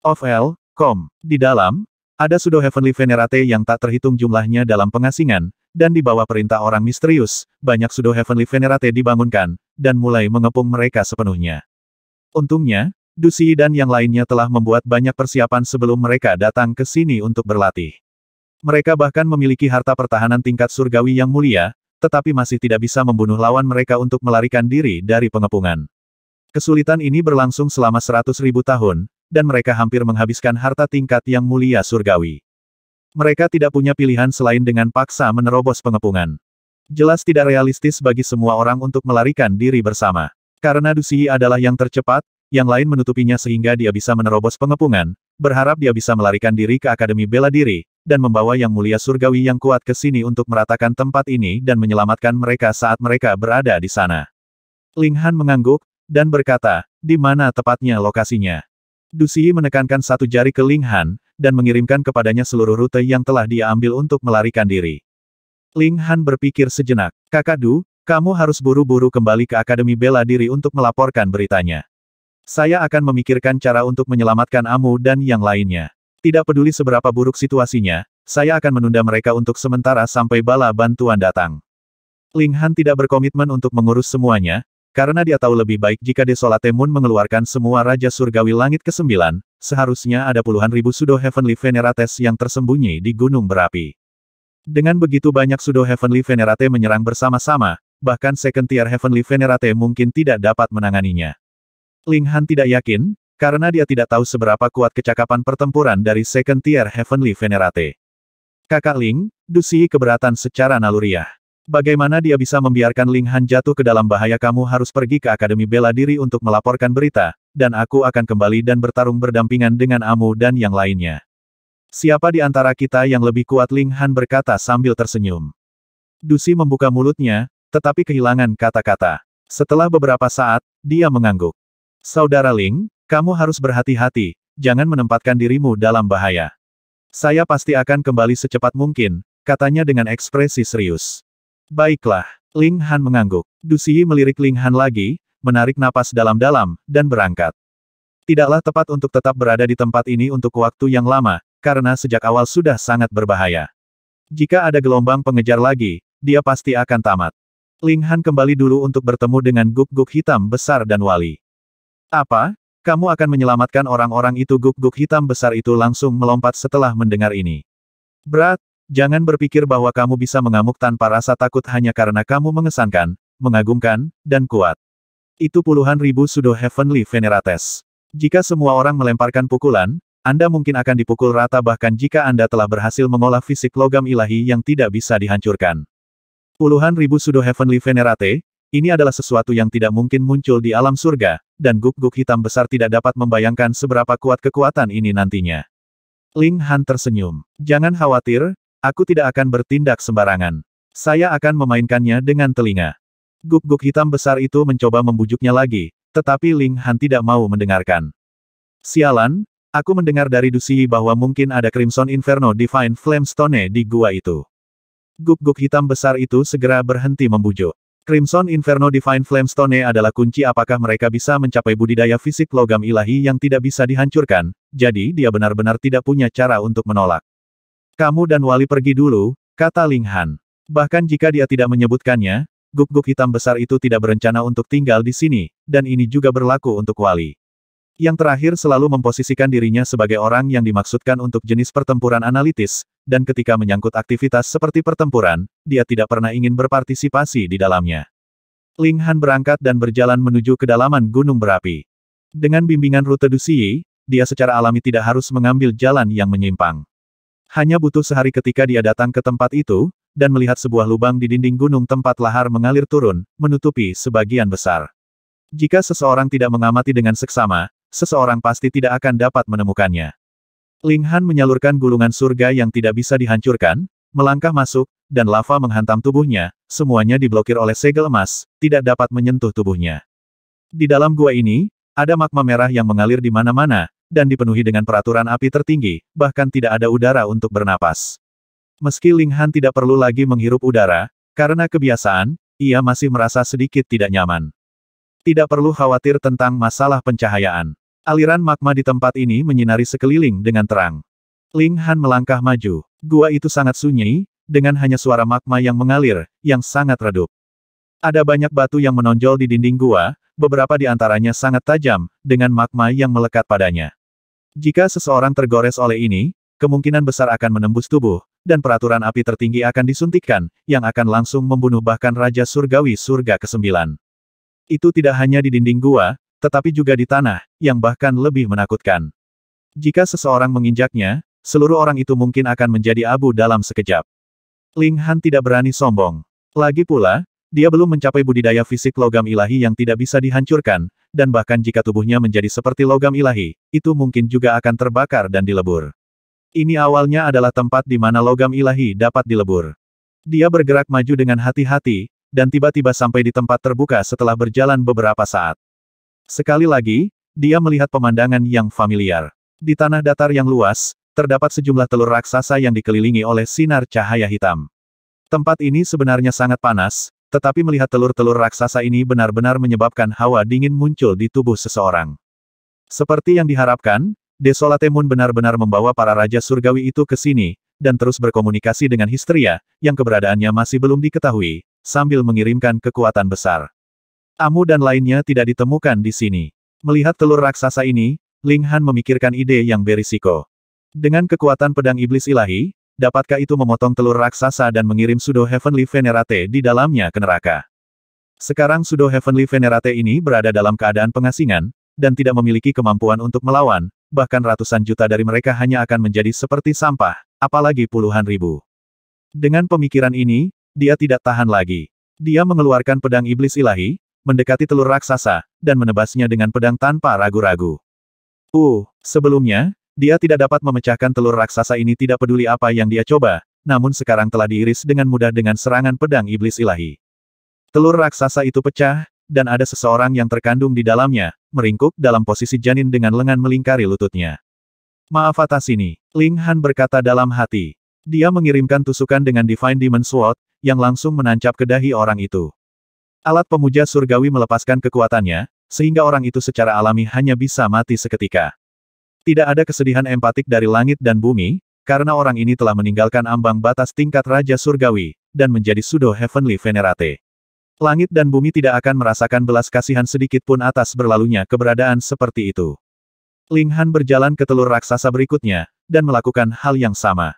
Of L, Com, di dalam, ada sudo heavenly venerate yang tak terhitung jumlahnya dalam pengasingan, dan di bawah perintah orang misterius, banyak sudo heavenly venerate dibangunkan, dan mulai mengepung mereka sepenuhnya. Untungnya, Dusi dan yang lainnya telah membuat banyak persiapan sebelum mereka datang ke sini untuk berlatih. Mereka bahkan memiliki harta pertahanan tingkat surgawi yang mulia, tetapi masih tidak bisa membunuh lawan mereka untuk melarikan diri dari pengepungan. Kesulitan ini berlangsung selama seratus ribu tahun, dan mereka hampir menghabiskan harta tingkat yang mulia surgawi. Mereka tidak punya pilihan selain dengan paksa menerobos pengepungan. Jelas tidak realistis bagi semua orang untuk melarikan diri bersama. Karena Dusi adalah yang tercepat, yang lain menutupinya sehingga dia bisa menerobos pengepungan, berharap dia bisa melarikan diri ke Akademi Bela Diri, dan membawa Yang Mulia Surgawi yang kuat ke sini untuk meratakan tempat ini dan menyelamatkan mereka saat mereka berada di sana. Ling Han mengangguk, dan berkata, di mana tepatnya lokasinya. Dusi menekankan satu jari ke Ling Han, dan mengirimkan kepadanya seluruh rute yang telah dia ambil untuk melarikan diri. Ling Han berpikir sejenak, Kakak Du, kamu harus buru-buru kembali ke Akademi Bela Diri untuk melaporkan beritanya. Saya akan memikirkan cara untuk menyelamatkan Amu dan yang lainnya. Tidak peduli seberapa buruk situasinya, saya akan menunda mereka untuk sementara sampai bala bantuan datang. Ling Han tidak berkomitmen untuk mengurus semuanya, karena dia tahu lebih baik jika Desolate Moon mengeluarkan semua Raja Surgawi Langit ke-9, seharusnya ada puluhan ribu Sudo Heavenly Venerates yang tersembunyi di Gunung Berapi. Dengan begitu banyak Sudo Heavenly Venerate menyerang bersama-sama, bahkan Second Tier Heavenly Venerate mungkin tidak dapat menanganinya. Ling Han tidak yakin, karena dia tidak tahu seberapa kuat kecakapan pertempuran dari second tier Heavenly Venerate. Kakak Ling, Dusi keberatan secara naluriah. Bagaimana dia bisa membiarkan Ling Han jatuh ke dalam bahaya kamu harus pergi ke Akademi Bela Diri untuk melaporkan berita, dan aku akan kembali dan bertarung berdampingan dengan Amu dan yang lainnya. Siapa di antara kita yang lebih kuat Ling Han berkata sambil tersenyum. Dusi membuka mulutnya, tetapi kehilangan kata-kata. Setelah beberapa saat, dia mengangguk. Saudara Ling, kamu harus berhati-hati, jangan menempatkan dirimu dalam bahaya. Saya pasti akan kembali secepat mungkin, katanya dengan ekspresi serius. Baiklah, Ling Han mengangguk. Dusi melirik Ling Han lagi, menarik napas dalam-dalam, dan berangkat. Tidaklah tepat untuk tetap berada di tempat ini untuk waktu yang lama, karena sejak awal sudah sangat berbahaya. Jika ada gelombang pengejar lagi, dia pasti akan tamat. Ling Han kembali dulu untuk bertemu dengan guk-guk hitam besar dan wali. Apa? Kamu akan menyelamatkan orang-orang itu guk-guk hitam besar itu langsung melompat setelah mendengar ini. Berat, jangan berpikir bahwa kamu bisa mengamuk tanpa rasa takut hanya karena kamu mengesankan, mengagumkan, dan kuat. Itu puluhan ribu Sudo heavenly venerates. Jika semua orang melemparkan pukulan, Anda mungkin akan dipukul rata bahkan jika Anda telah berhasil mengolah fisik logam ilahi yang tidak bisa dihancurkan. Puluhan ribu Sudo heavenly venerate, ini adalah sesuatu yang tidak mungkin muncul di alam surga, dan guk-guk hitam besar tidak dapat membayangkan seberapa kuat kekuatan ini nantinya. Ling Han tersenyum. Jangan khawatir, aku tidak akan bertindak sembarangan. Saya akan memainkannya dengan telinga. Guk-guk hitam besar itu mencoba membujuknya lagi, tetapi Ling Han tidak mau mendengarkan. Sialan, aku mendengar dari Dusi bahwa mungkin ada Crimson Inferno Divine Flame Stone di gua itu. Guk-guk hitam besar itu segera berhenti membujuk. Crimson Inferno Divine Flamestone adalah kunci apakah mereka bisa mencapai budidaya fisik logam ilahi yang tidak bisa dihancurkan, jadi dia benar-benar tidak punya cara untuk menolak. Kamu dan Wali pergi dulu, kata Ling Han. Bahkan jika dia tidak menyebutkannya, guk-guk hitam besar itu tidak berencana untuk tinggal di sini, dan ini juga berlaku untuk Wali. Yang terakhir selalu memposisikan dirinya sebagai orang yang dimaksudkan untuk jenis pertempuran analitis, dan ketika menyangkut aktivitas seperti pertempuran, dia tidak pernah ingin berpartisipasi di dalamnya. Ling Han berangkat dan berjalan menuju kedalaman gunung berapi. Dengan bimbingan rute Dusiyi, dia secara alami tidak harus mengambil jalan yang menyimpang. Hanya butuh sehari ketika dia datang ke tempat itu, dan melihat sebuah lubang di dinding gunung tempat lahar mengalir turun, menutupi sebagian besar. Jika seseorang tidak mengamati dengan seksama, seseorang pasti tidak akan dapat menemukannya. Ling Han menyalurkan gulungan surga yang tidak bisa dihancurkan, melangkah masuk, dan lava menghantam tubuhnya, semuanya diblokir oleh segel emas, tidak dapat menyentuh tubuhnya. Di dalam gua ini, ada magma merah yang mengalir di mana-mana, dan dipenuhi dengan peraturan api tertinggi, bahkan tidak ada udara untuk bernapas. Meski Ling Han tidak perlu lagi menghirup udara, karena kebiasaan, ia masih merasa sedikit tidak nyaman. Tidak perlu khawatir tentang masalah pencahayaan. Aliran magma di tempat ini menyinari sekeliling dengan terang. Ling Han melangkah maju. Gua itu sangat sunyi, dengan hanya suara magma yang mengalir, yang sangat redup. Ada banyak batu yang menonjol di dinding gua, beberapa di antaranya sangat tajam, dengan magma yang melekat padanya. Jika seseorang tergores oleh ini, kemungkinan besar akan menembus tubuh, dan peraturan api tertinggi akan disuntikkan, yang akan langsung membunuh bahkan Raja Surgawi Surga ke-9. Itu tidak hanya di dinding gua, tetapi juga di tanah, yang bahkan lebih menakutkan. Jika seseorang menginjaknya, seluruh orang itu mungkin akan menjadi abu dalam sekejap. Ling Han tidak berani sombong. Lagi pula, dia belum mencapai budidaya fisik logam ilahi yang tidak bisa dihancurkan, dan bahkan jika tubuhnya menjadi seperti logam ilahi, itu mungkin juga akan terbakar dan dilebur. Ini awalnya adalah tempat di mana logam ilahi dapat dilebur. Dia bergerak maju dengan hati-hati, dan tiba-tiba sampai di tempat terbuka setelah berjalan beberapa saat. Sekali lagi, dia melihat pemandangan yang familiar. Di tanah datar yang luas, terdapat sejumlah telur raksasa yang dikelilingi oleh sinar cahaya hitam. Tempat ini sebenarnya sangat panas, tetapi melihat telur-telur raksasa ini benar-benar menyebabkan hawa dingin muncul di tubuh seseorang. Seperti yang diharapkan, Desolate Moon benar-benar membawa para raja surgawi itu ke sini, dan terus berkomunikasi dengan Histeria, yang keberadaannya masih belum diketahui, sambil mengirimkan kekuatan besar. Amu dan lainnya tidak ditemukan di sini. Melihat telur raksasa ini, Ling Han memikirkan ide yang berisiko. Dengan kekuatan pedang iblis ilahi, dapatkah itu memotong telur raksasa dan mengirim Sudo Heavenly Venerate di dalamnya ke neraka? Sekarang Sudo Heavenly Venerate ini berada dalam keadaan pengasingan, dan tidak memiliki kemampuan untuk melawan, bahkan ratusan juta dari mereka hanya akan menjadi seperti sampah, apalagi puluhan ribu. Dengan pemikiran ini, dia tidak tahan lagi. Dia mengeluarkan pedang iblis ilahi, mendekati telur raksasa, dan menebasnya dengan pedang tanpa ragu-ragu. Uh, sebelumnya, dia tidak dapat memecahkan telur raksasa ini tidak peduli apa yang dia coba, namun sekarang telah diiris dengan mudah dengan serangan pedang iblis ilahi. Telur raksasa itu pecah, dan ada seseorang yang terkandung di dalamnya, meringkuk dalam posisi janin dengan lengan melingkari lututnya. Maaf atas ini, Ling Han berkata dalam hati. Dia mengirimkan tusukan dengan Divine Demon Sword, yang langsung menancap ke dahi orang itu. Alat pemuja surgawi melepaskan kekuatannya, sehingga orang itu secara alami hanya bisa mati seketika. Tidak ada kesedihan empatik dari langit dan bumi, karena orang ini telah meninggalkan ambang batas tingkat Raja Surgawi, dan menjadi Sudo Heavenly Venerate. Langit dan bumi tidak akan merasakan belas kasihan sedikit pun atas berlalunya keberadaan seperti itu. Ling Han berjalan ke telur raksasa berikutnya, dan melakukan hal yang sama.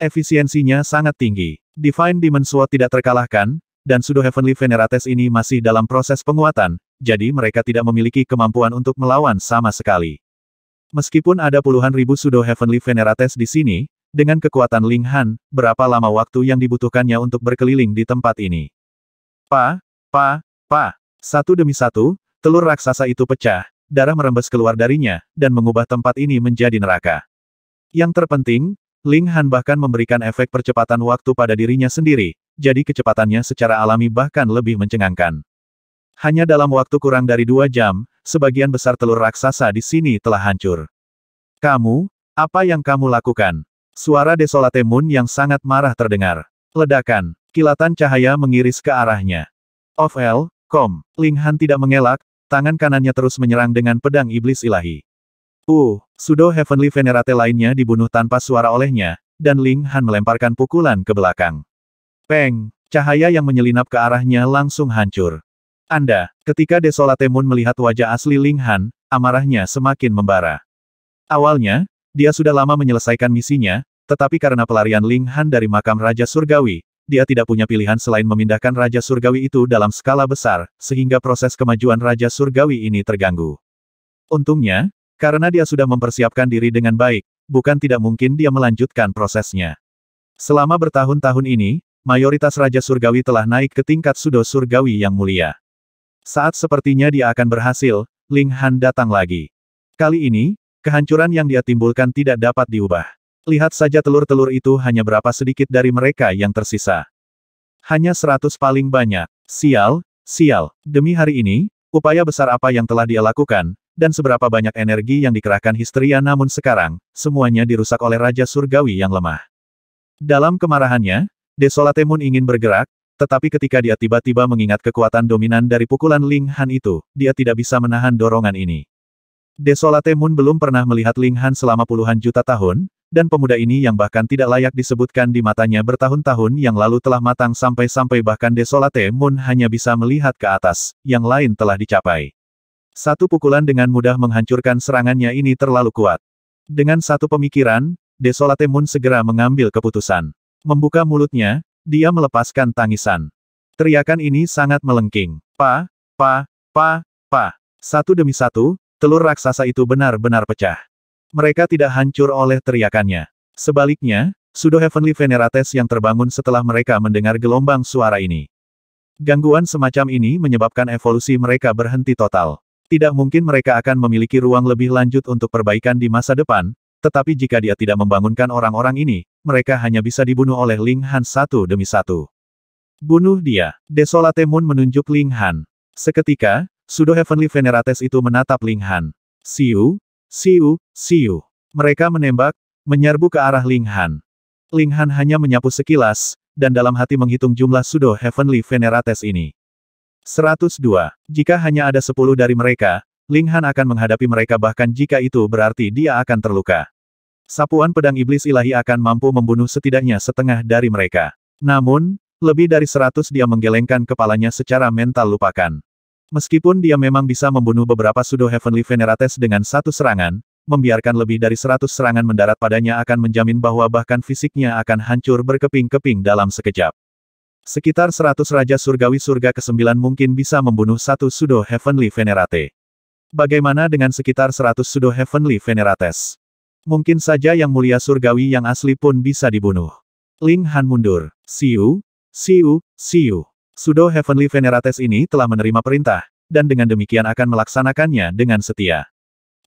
Efisiensinya sangat tinggi. Divine Demon Sword tidak terkalahkan, dan Sudo Heavenly Venerates ini masih dalam proses penguatan, jadi mereka tidak memiliki kemampuan untuk melawan sama sekali. Meskipun ada puluhan ribu Sudo Heavenly Venerates di sini, dengan kekuatan Ling Han, berapa lama waktu yang dibutuhkannya untuk berkeliling di tempat ini? Pa, pa, pa. Satu demi satu, telur raksasa itu pecah, darah merembes keluar darinya, dan mengubah tempat ini menjadi neraka. Yang terpenting, Ling Han bahkan memberikan efek percepatan waktu pada dirinya sendiri, jadi kecepatannya secara alami bahkan lebih mencengangkan. Hanya dalam waktu kurang dari dua jam, sebagian besar telur raksasa di sini telah hancur. Kamu, apa yang kamu lakukan? Suara Desolate Moon yang sangat marah terdengar. Ledakan, kilatan cahaya mengiris ke arahnya. Of L, Kom, Ling Han tidak mengelak, tangan kanannya terus menyerang dengan pedang iblis ilahi. Uh, Sudo Heavenly Venerate lainnya dibunuh tanpa suara olehnya, dan Ling Han melemparkan pukulan ke belakang. Peng, cahaya yang menyelinap ke arahnya langsung hancur. Anda, ketika Desolate Moon melihat wajah asli Ling Han, amarahnya semakin membara. Awalnya, dia sudah lama menyelesaikan misinya, tetapi karena pelarian Ling Han dari makam Raja Surgawi, dia tidak punya pilihan selain memindahkan Raja Surgawi itu dalam skala besar, sehingga proses kemajuan Raja Surgawi ini terganggu. Untungnya, karena dia sudah mempersiapkan diri dengan baik, bukan tidak mungkin dia melanjutkan prosesnya. Selama bertahun-tahun ini, mayoritas Raja Surgawi telah naik ke tingkat Sudo Surgawi yang mulia. Saat sepertinya dia akan berhasil, Ling Han datang lagi. Kali ini, kehancuran yang dia timbulkan tidak dapat diubah. Lihat saja telur-telur itu hanya berapa sedikit dari mereka yang tersisa. Hanya seratus paling banyak. Sial, sial. Demi hari ini, upaya besar apa yang telah dia lakukan, dan seberapa banyak energi yang dikerahkan histeria namun sekarang, semuanya dirusak oleh Raja Surgawi yang lemah. Dalam kemarahannya, Desolate Moon ingin bergerak, tetapi ketika dia tiba-tiba mengingat kekuatan dominan dari pukulan Ling Han itu, dia tidak bisa menahan dorongan ini. Desolate Moon belum pernah melihat Ling Han selama puluhan juta tahun, dan pemuda ini yang bahkan tidak layak disebutkan di matanya bertahun-tahun yang lalu telah matang sampai-sampai bahkan Desolate Moon hanya bisa melihat ke atas, yang lain telah dicapai. Satu pukulan dengan mudah menghancurkan serangannya ini terlalu kuat. Dengan satu pemikiran, Desolate Moon segera mengambil keputusan. Membuka mulutnya, dia melepaskan tangisan. Teriakan ini sangat melengking. Pa, pa, pa, pa. Satu demi satu, telur raksasa itu benar-benar pecah. Mereka tidak hancur oleh teriakannya. Sebaliknya, Sudo Heavenly Venerates yang terbangun setelah mereka mendengar gelombang suara ini. Gangguan semacam ini menyebabkan evolusi mereka berhenti total. Tidak mungkin mereka akan memiliki ruang lebih lanjut untuk perbaikan di masa depan, tetapi jika dia tidak membangunkan orang-orang ini, mereka hanya bisa dibunuh oleh Ling Han satu demi satu. Bunuh dia. Desolate Moon menunjuk Ling Han. Seketika, Sudo Heavenly Venerates itu menatap Ling Han. Siu, siu, siu. Mereka menembak, menyerbu ke arah Ling Han. Ling Han hanya menyapu sekilas, dan dalam hati menghitung jumlah Sudo Heavenly Venerates ini. 102. Jika hanya ada 10 dari mereka, Ling Han akan menghadapi mereka bahkan jika itu berarti dia akan terluka. Sapuan pedang iblis ilahi akan mampu membunuh setidaknya setengah dari mereka. Namun, lebih dari seratus dia menggelengkan kepalanya secara mental lupakan. Meskipun dia memang bisa membunuh beberapa sudo Heavenly Venerates dengan satu serangan, membiarkan lebih dari seratus serangan mendarat padanya akan menjamin bahwa bahkan fisiknya akan hancur berkeping-keping dalam sekejap. Sekitar seratus Raja Surgawi Surga ke-9 mungkin bisa membunuh satu sudo Heavenly Venerate. Bagaimana dengan sekitar seratus sudo Heavenly Venerates? Mungkin saja yang mulia surgawi yang asli pun bisa dibunuh. Ling Han mundur. Siu, siu, siu. Sudo Heavenly Venerates ini telah menerima perintah, dan dengan demikian akan melaksanakannya dengan setia.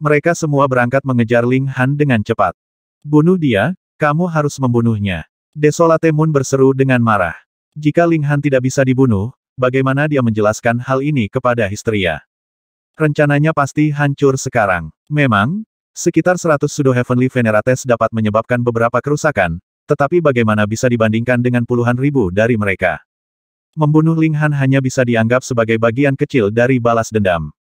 Mereka semua berangkat mengejar Ling Han dengan cepat. Bunuh dia, kamu harus membunuhnya. Desolate Moon berseru dengan marah. Jika Ling Han tidak bisa dibunuh, bagaimana dia menjelaskan hal ini kepada Histeria? Rencananya pasti hancur sekarang. Memang, Sekitar 100 Sudo heavenly venerates dapat menyebabkan beberapa kerusakan, tetapi bagaimana bisa dibandingkan dengan puluhan ribu dari mereka? Membunuh Ling Han hanya bisa dianggap sebagai bagian kecil dari balas dendam.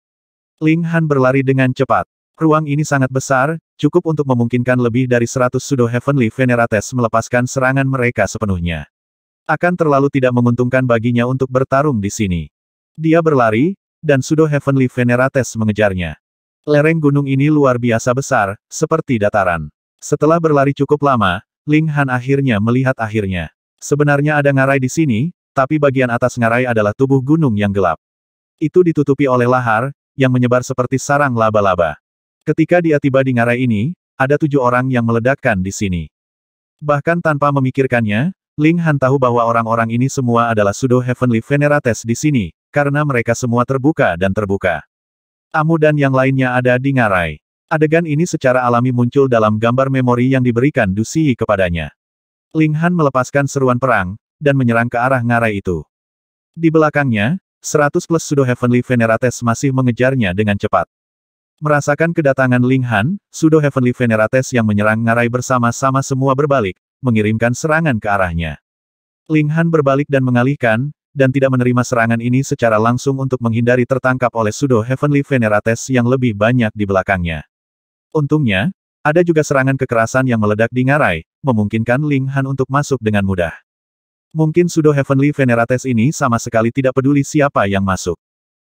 Ling Han berlari dengan cepat. Ruang ini sangat besar, cukup untuk memungkinkan lebih dari 100 Sudo heavenly venerates melepaskan serangan mereka sepenuhnya. Akan terlalu tidak menguntungkan baginya untuk bertarung di sini. Dia berlari, dan Sudo heavenly venerates mengejarnya. Lereng gunung ini luar biasa besar, seperti dataran. Setelah berlari cukup lama, Ling Han akhirnya melihat akhirnya. Sebenarnya ada ngarai di sini, tapi bagian atas ngarai adalah tubuh gunung yang gelap. Itu ditutupi oleh lahar, yang menyebar seperti sarang laba-laba. Ketika dia tiba di ngarai ini, ada tujuh orang yang meledakkan di sini. Bahkan tanpa memikirkannya, Ling Han tahu bahwa orang-orang ini semua adalah sudo heavenly venerates di sini, karena mereka semua terbuka dan terbuka. Amu dan yang lainnya ada di ngarai. Adegan ini secara alami muncul dalam gambar memori yang diberikan Dusi kepadanya. Ling Han melepaskan seruan perang, dan menyerang ke arah ngarai itu. Di belakangnya, 100 plus Sudo Heavenly Venerates masih mengejarnya dengan cepat. Merasakan kedatangan Ling Han, Sudo Heavenly Venerates yang menyerang ngarai bersama-sama semua berbalik, mengirimkan serangan ke arahnya. Ling Han berbalik dan mengalihkan, dan tidak menerima serangan ini secara langsung untuk menghindari tertangkap oleh Sudo Heavenly Venerates yang lebih banyak di belakangnya. Untungnya, ada juga serangan kekerasan yang meledak di ngarai, memungkinkan Ling Han untuk masuk dengan mudah. Mungkin Sudo Heavenly Venerates ini sama sekali tidak peduli siapa yang masuk.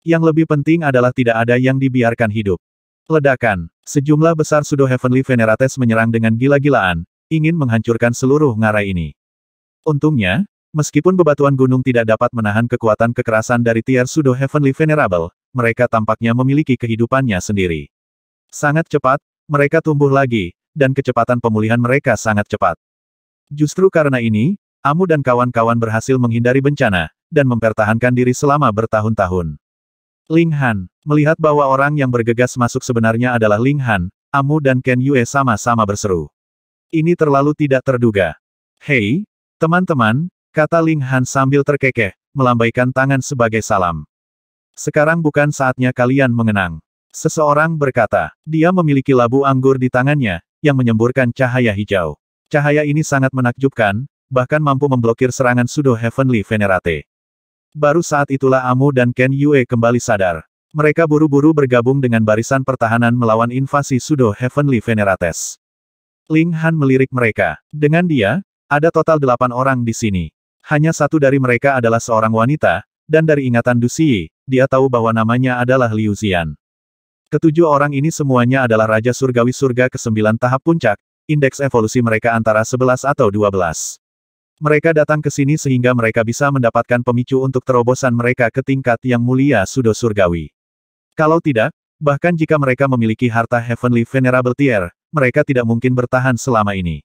Yang lebih penting adalah tidak ada yang dibiarkan hidup. Ledakan, sejumlah besar Sudo Heavenly Venerates menyerang dengan gila-gilaan, ingin menghancurkan seluruh ngarai ini. Untungnya, Meskipun bebatuan gunung tidak dapat menahan kekuatan kekerasan dari tier Sudo Heavenly Venerable, mereka tampaknya memiliki kehidupannya sendiri. Sangat cepat, mereka tumbuh lagi, dan kecepatan pemulihan mereka sangat cepat. Justru karena ini, Amu dan kawan-kawan berhasil menghindari bencana, dan mempertahankan diri selama bertahun-tahun. Ling Han, melihat bahwa orang yang bergegas masuk sebenarnya adalah Ling Han, Amu dan Ken Yue sama-sama berseru. Ini terlalu tidak terduga. Hei, teman-teman, Kata Ling Han sambil terkekeh, melambaikan tangan sebagai salam. Sekarang bukan saatnya kalian mengenang. Seseorang berkata, dia memiliki labu anggur di tangannya, yang menyemburkan cahaya hijau. Cahaya ini sangat menakjubkan, bahkan mampu memblokir serangan Sudo Heavenly Venerate. Baru saat itulah Amu dan Ken Yue kembali sadar. Mereka buru-buru bergabung dengan barisan pertahanan melawan invasi Sudo Heavenly Venerates. Ling Han melirik mereka. Dengan dia, ada total delapan orang di sini. Hanya satu dari mereka adalah seorang wanita, dan dari ingatan Dusi, dia tahu bahwa namanya adalah Liu Xian. Ketujuh orang ini semuanya adalah Raja Surgawi Surga ke-9 tahap puncak, indeks evolusi mereka antara 11 atau 12. Mereka datang ke sini sehingga mereka bisa mendapatkan pemicu untuk terobosan mereka ke tingkat yang mulia Sudo Surgawi. Kalau tidak, bahkan jika mereka memiliki harta Heavenly Venerable Tier, mereka tidak mungkin bertahan selama ini.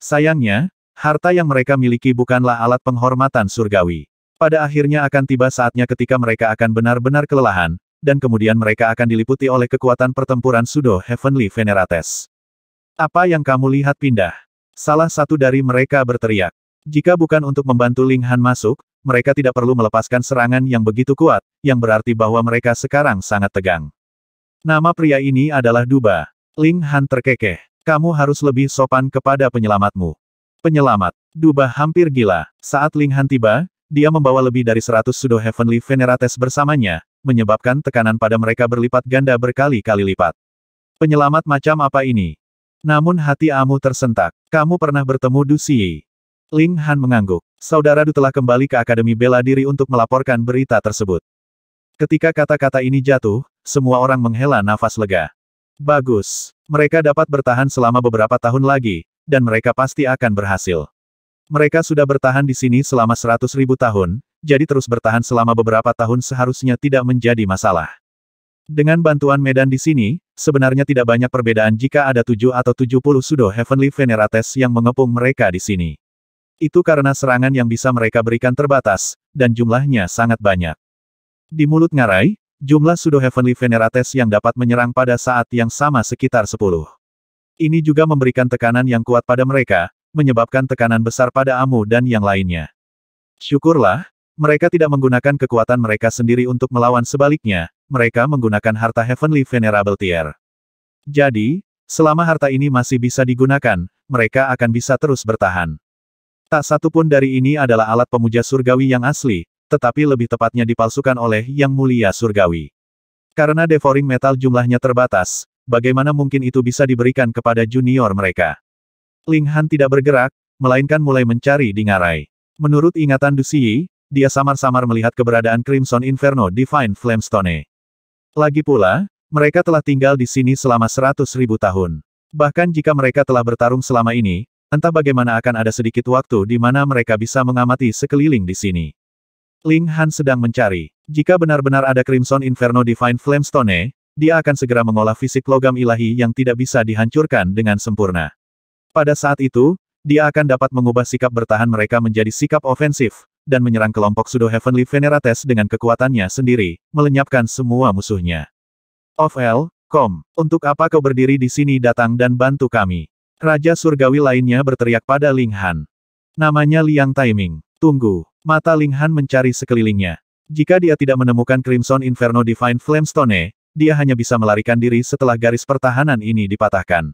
Sayangnya, Harta yang mereka miliki bukanlah alat penghormatan surgawi. Pada akhirnya akan tiba saatnya ketika mereka akan benar-benar kelelahan, dan kemudian mereka akan diliputi oleh kekuatan pertempuran Sudo Heavenly Venerates. Apa yang kamu lihat pindah? Salah satu dari mereka berteriak. Jika bukan untuk membantu Ling Han masuk, mereka tidak perlu melepaskan serangan yang begitu kuat, yang berarti bahwa mereka sekarang sangat tegang. Nama pria ini adalah Duba. Ling Han terkekeh. Kamu harus lebih sopan kepada penyelamatmu. Penyelamat. Duba hampir gila. Saat Ling Han tiba, dia membawa lebih dari 100 sudo heavenly venerates bersamanya, menyebabkan tekanan pada mereka berlipat ganda berkali-kali lipat. Penyelamat macam apa ini? Namun hati Amu tersentak. Kamu pernah bertemu Du Ling Han mengangguk. Saudara Du telah kembali ke Akademi Bela Diri untuk melaporkan berita tersebut. Ketika kata-kata ini jatuh, semua orang menghela nafas lega. Bagus. Mereka dapat bertahan selama beberapa tahun lagi, dan mereka pasti akan berhasil. Mereka sudah bertahan di sini selama seratus ribu tahun, jadi terus bertahan selama beberapa tahun seharusnya tidak menjadi masalah. Dengan bantuan medan di sini, sebenarnya tidak banyak perbedaan jika ada tujuh atau tujuh puluh sudo Heavenly Venerates yang mengepung mereka di sini. Itu karena serangan yang bisa mereka berikan terbatas, dan jumlahnya sangat banyak. Di mulut ngarai, jumlah sudo Heavenly Venerates yang dapat menyerang pada saat yang sama sekitar sepuluh. Ini juga memberikan tekanan yang kuat pada mereka, menyebabkan tekanan besar pada Amu dan yang lainnya. Syukurlah, mereka tidak menggunakan kekuatan mereka sendiri untuk melawan sebaliknya, mereka menggunakan harta Heavenly Venerable Tier. Jadi, selama harta ini masih bisa digunakan, mereka akan bisa terus bertahan. Tak satu pun dari ini adalah alat pemuja surgawi yang asli, tetapi lebih tepatnya dipalsukan oleh Yang Mulia Surgawi. Karena devouring metal jumlahnya terbatas, bagaimana mungkin itu bisa diberikan kepada junior mereka? Ling Han tidak bergerak, melainkan mulai mencari di ngarai. Menurut ingatan Dusiyi, dia samar-samar melihat keberadaan Crimson Inferno Divine Flamestone. Lagi pula, mereka telah tinggal di sini selama seratus ribu tahun. Bahkan jika mereka telah bertarung selama ini, entah bagaimana akan ada sedikit waktu di mana mereka bisa mengamati sekeliling di sini. Ling Han sedang mencari. Jika benar-benar ada Crimson Inferno Divine Flamestone, dia akan segera mengolah fisik logam ilahi yang tidak bisa dihancurkan dengan sempurna. Pada saat itu, dia akan dapat mengubah sikap bertahan mereka menjadi sikap ofensif, dan menyerang kelompok Sudo Heavenly Venerates dengan kekuatannya sendiri, melenyapkan semua musuhnya. Of L, Kom, untuk apa kau berdiri di sini datang dan bantu kami? Raja Surgawi lainnya berteriak pada Ling Han. Namanya Liang Taiming. Tunggu. Mata Ling Han mencari sekelilingnya. Jika dia tidak menemukan Crimson Inferno Divine Flamestone, dia hanya bisa melarikan diri setelah garis pertahanan ini dipatahkan.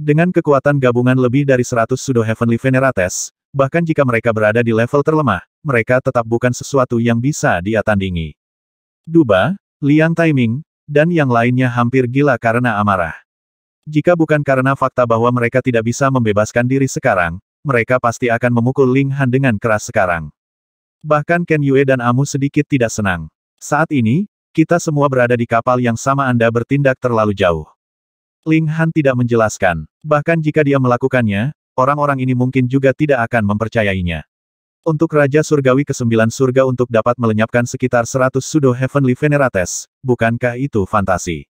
Dengan kekuatan gabungan lebih dari 100 Sudo Heavenly Venerates, bahkan jika mereka berada di level terlemah, mereka tetap bukan sesuatu yang bisa dia tandingi. Duba, Liang Taiming, dan yang lainnya hampir gila karena amarah. Jika bukan karena fakta bahwa mereka tidak bisa membebaskan diri sekarang, mereka pasti akan memukul Ling Han dengan keras sekarang. Bahkan Ken Yue dan Amu sedikit tidak senang. Saat ini, kita semua berada di kapal yang sama Anda bertindak terlalu jauh. Ling Han tidak menjelaskan. Bahkan jika dia melakukannya, orang-orang ini mungkin juga tidak akan mempercayainya. Untuk Raja Surgawi ke-9 surga untuk dapat melenyapkan sekitar 100 sudo heavenly venerates, bukankah itu fantasi?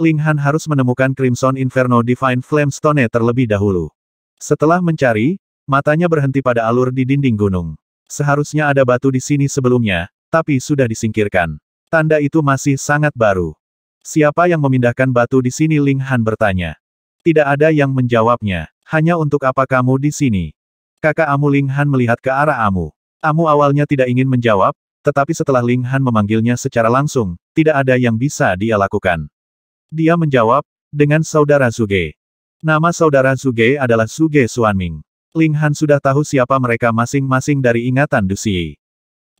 Ling Han harus menemukan Crimson Inferno Divine Flame Stone terlebih dahulu. Setelah mencari, matanya berhenti pada alur di dinding gunung. Seharusnya ada batu di sini sebelumnya, tapi sudah disingkirkan. Tanda itu masih sangat baru. Siapa yang memindahkan batu di sini? Ling Han bertanya. Tidak ada yang menjawabnya. Hanya untuk apa kamu di sini? Kakak Amu Ling Han melihat ke arah Amu. Amu awalnya tidak ingin menjawab, tetapi setelah Ling Han memanggilnya secara langsung, tidak ada yang bisa dia lakukan. Dia menjawab, dengan saudara Suge. Nama saudara Suge adalah Suge Suanming. Ling Han sudah tahu siapa mereka masing-masing dari ingatan Dusi.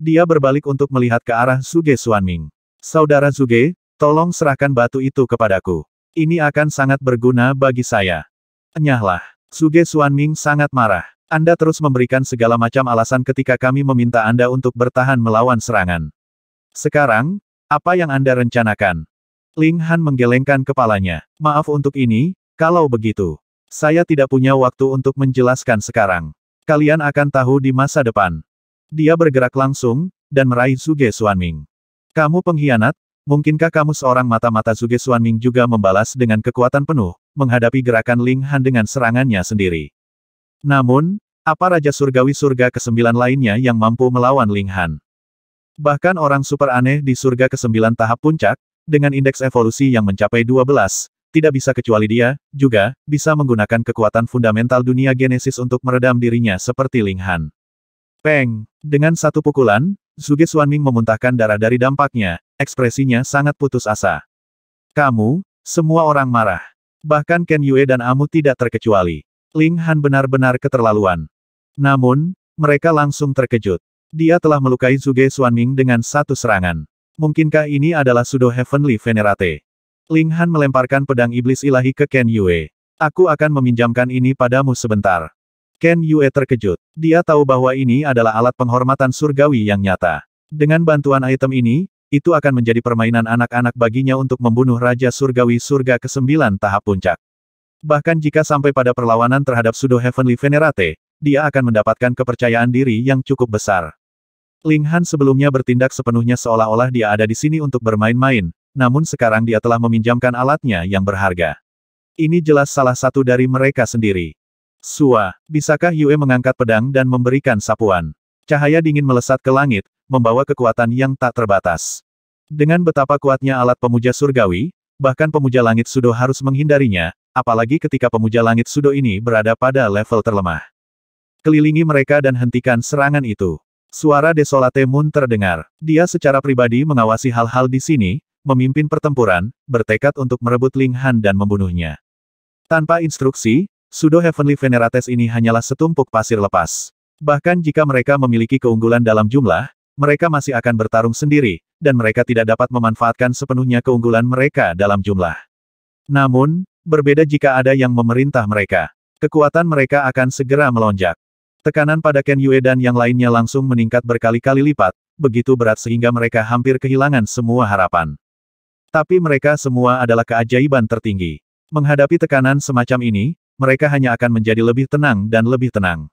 Dia berbalik untuk melihat ke arah Suge Suanming. Saudara Suge, tolong serahkan batu itu kepadaku. Ini akan sangat berguna bagi saya. Enyahlah. Suge Suanming sangat marah. Anda terus memberikan segala macam alasan ketika kami meminta Anda untuk bertahan melawan serangan. Sekarang, apa yang Anda rencanakan? Ling Han menggelengkan kepalanya. Maaf untuk ini, kalau begitu. Saya tidak punya waktu untuk menjelaskan sekarang. Kalian akan tahu di masa depan. Dia bergerak langsung, dan meraih Zuge Xuanming. Kamu pengkhianat, mungkinkah kamu seorang mata-mata Zuge Xuanming juga membalas dengan kekuatan penuh, menghadapi gerakan Ling Han dengan serangannya sendiri. Namun, apa Raja Surgawi Surga ke-9 lainnya yang mampu melawan Ling Han? Bahkan orang super aneh di Surga ke-9 tahap puncak, dengan indeks evolusi yang mencapai 12, tidak bisa kecuali dia, juga, bisa menggunakan kekuatan fundamental dunia genesis untuk meredam dirinya seperti Ling Han. Peng! Dengan satu pukulan, Zuge Xuanming memuntahkan darah dari dampaknya, ekspresinya sangat putus asa. Kamu, semua orang marah. Bahkan Ken Yue dan Amu tidak terkecuali. Ling Han benar-benar keterlaluan. Namun, mereka langsung terkejut. Dia telah melukai Zuge Xuanming dengan satu serangan. Mungkinkah ini adalah Sudo Heavenly Venerate? Ling Han melemparkan pedang iblis ilahi ke Ken Yue. Aku akan meminjamkan ini padamu sebentar. Ken Yue terkejut. Dia tahu bahwa ini adalah alat penghormatan surgawi yang nyata. Dengan bantuan item ini, itu akan menjadi permainan anak-anak baginya untuk membunuh Raja Surgawi Surga ke-9 tahap puncak. Bahkan jika sampai pada perlawanan terhadap Sudo Heavenly Venerate, dia akan mendapatkan kepercayaan diri yang cukup besar. Ling Han sebelumnya bertindak sepenuhnya seolah-olah dia ada di sini untuk bermain-main, namun sekarang dia telah meminjamkan alatnya yang berharga. Ini jelas salah satu dari mereka sendiri. Sua, bisakah Yue mengangkat pedang dan memberikan sapuan? Cahaya dingin melesat ke langit, membawa kekuatan yang tak terbatas. Dengan betapa kuatnya alat pemuja surgawi, bahkan pemuja langit Sudo harus menghindarinya, apalagi ketika pemuja langit Sudo ini berada pada level terlemah. Kelilingi mereka dan hentikan serangan itu. Suara Desolate Moon terdengar. Dia secara pribadi mengawasi hal-hal di sini, memimpin pertempuran, bertekad untuk merebut Ling Han dan membunuhnya. Tanpa instruksi, Sudo Heavenly Venerates ini hanyalah setumpuk pasir lepas. Bahkan jika mereka memiliki keunggulan dalam jumlah, mereka masih akan bertarung sendiri, dan mereka tidak dapat memanfaatkan sepenuhnya keunggulan mereka dalam jumlah. Namun, berbeda jika ada yang memerintah mereka. Kekuatan mereka akan segera melonjak. Tekanan pada Ken Yue dan yang lainnya langsung meningkat berkali-kali lipat, begitu berat sehingga mereka hampir kehilangan semua harapan. Tapi mereka semua adalah keajaiban tertinggi. Menghadapi tekanan semacam ini, mereka hanya akan menjadi lebih tenang dan lebih tenang.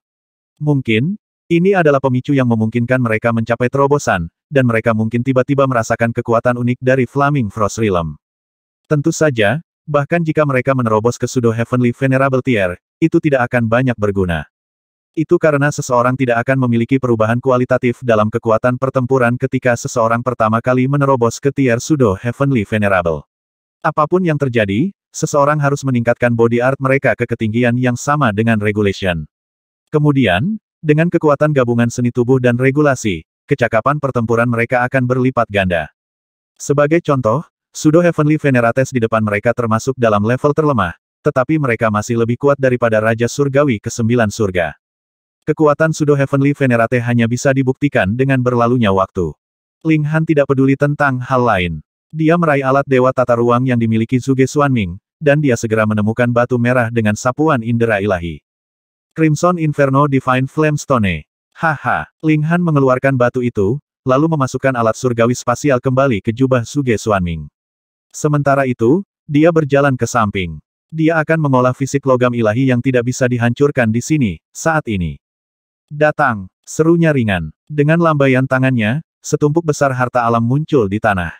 Mungkin, ini adalah pemicu yang memungkinkan mereka mencapai terobosan, dan mereka mungkin tiba-tiba merasakan kekuatan unik dari Flaming Frost Realm. Tentu saja, bahkan jika mereka menerobos ke Sudo Heavenly Venerable Tier, itu tidak akan banyak berguna. Itu karena seseorang tidak akan memiliki perubahan kualitatif dalam kekuatan pertempuran ketika seseorang pertama kali menerobos ke tier Sudo Heavenly Venerable. Apapun yang terjadi, seseorang harus meningkatkan body art mereka ke ketinggian yang sama dengan regulation. Kemudian, dengan kekuatan gabungan seni tubuh dan regulasi, kecakapan pertempuran mereka akan berlipat ganda. Sebagai contoh, Sudo Heavenly Venerates di depan mereka termasuk dalam level terlemah, tetapi mereka masih lebih kuat daripada Raja Surgawi ke-9 surga. Kekuatan Sudo Heavenly Venerate hanya bisa dibuktikan dengan berlalunya waktu. Ling Han tidak peduli tentang hal lain. Dia meraih alat dewa tata ruang yang dimiliki Zuge Xuanming, dan dia segera menemukan batu merah dengan sapuan indera ilahi. Crimson Inferno Divine Flamestone. Haha, Ling Han mengeluarkan batu itu, lalu memasukkan alat surgawi spasial kembali ke jubah Suge Xuanming. Sementara itu, dia berjalan ke samping. Dia akan mengolah fisik logam ilahi yang tidak bisa dihancurkan di sini, saat ini. Datang, serunya ringan. Dengan lambaian tangannya, setumpuk besar harta alam muncul di tanah.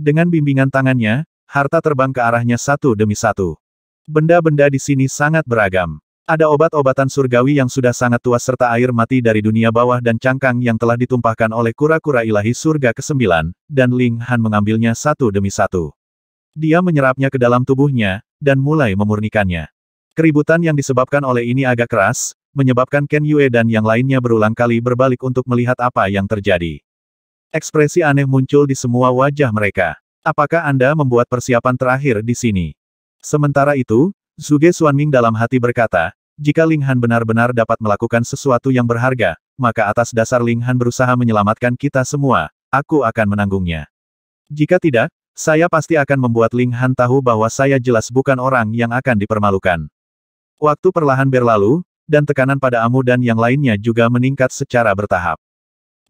Dengan bimbingan tangannya, harta terbang ke arahnya satu demi satu. Benda-benda di sini sangat beragam. Ada obat-obatan surgawi yang sudah sangat tua serta air mati dari dunia bawah dan cangkang yang telah ditumpahkan oleh kura-kura ilahi surga ke-9, dan Ling Han mengambilnya satu demi satu. Dia menyerapnya ke dalam tubuhnya, dan mulai memurnikannya. Keributan yang disebabkan oleh ini agak keras, menyebabkan Ken Yue dan yang lainnya berulang kali berbalik untuk melihat apa yang terjadi. Ekspresi aneh muncul di semua wajah mereka. Apakah Anda membuat persiapan terakhir di sini? Sementara itu, Zuge Xuanming dalam hati berkata, jika Ling Han benar-benar dapat melakukan sesuatu yang berharga, maka atas dasar Ling Han berusaha menyelamatkan kita semua, aku akan menanggungnya. Jika tidak, saya pasti akan membuat Ling Han tahu bahwa saya jelas bukan orang yang akan dipermalukan. Waktu perlahan berlalu, dan tekanan pada Amu dan yang lainnya juga meningkat secara bertahap.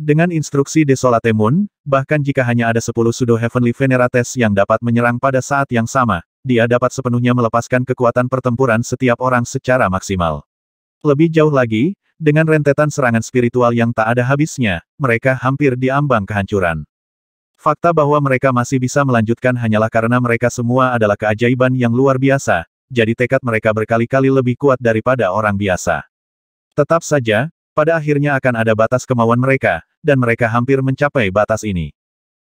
Dengan instruksi Moon, bahkan jika hanya ada 10 sudo Heavenly Venerates yang dapat menyerang pada saat yang sama, dia dapat sepenuhnya melepaskan kekuatan pertempuran setiap orang secara maksimal. Lebih jauh lagi, dengan rentetan serangan spiritual yang tak ada habisnya, mereka hampir diambang kehancuran. Fakta bahwa mereka masih bisa melanjutkan hanyalah karena mereka semua adalah keajaiban yang luar biasa, jadi tekad mereka berkali-kali lebih kuat daripada orang biasa. Tetap saja, pada akhirnya akan ada batas kemauan mereka, dan mereka hampir mencapai batas ini.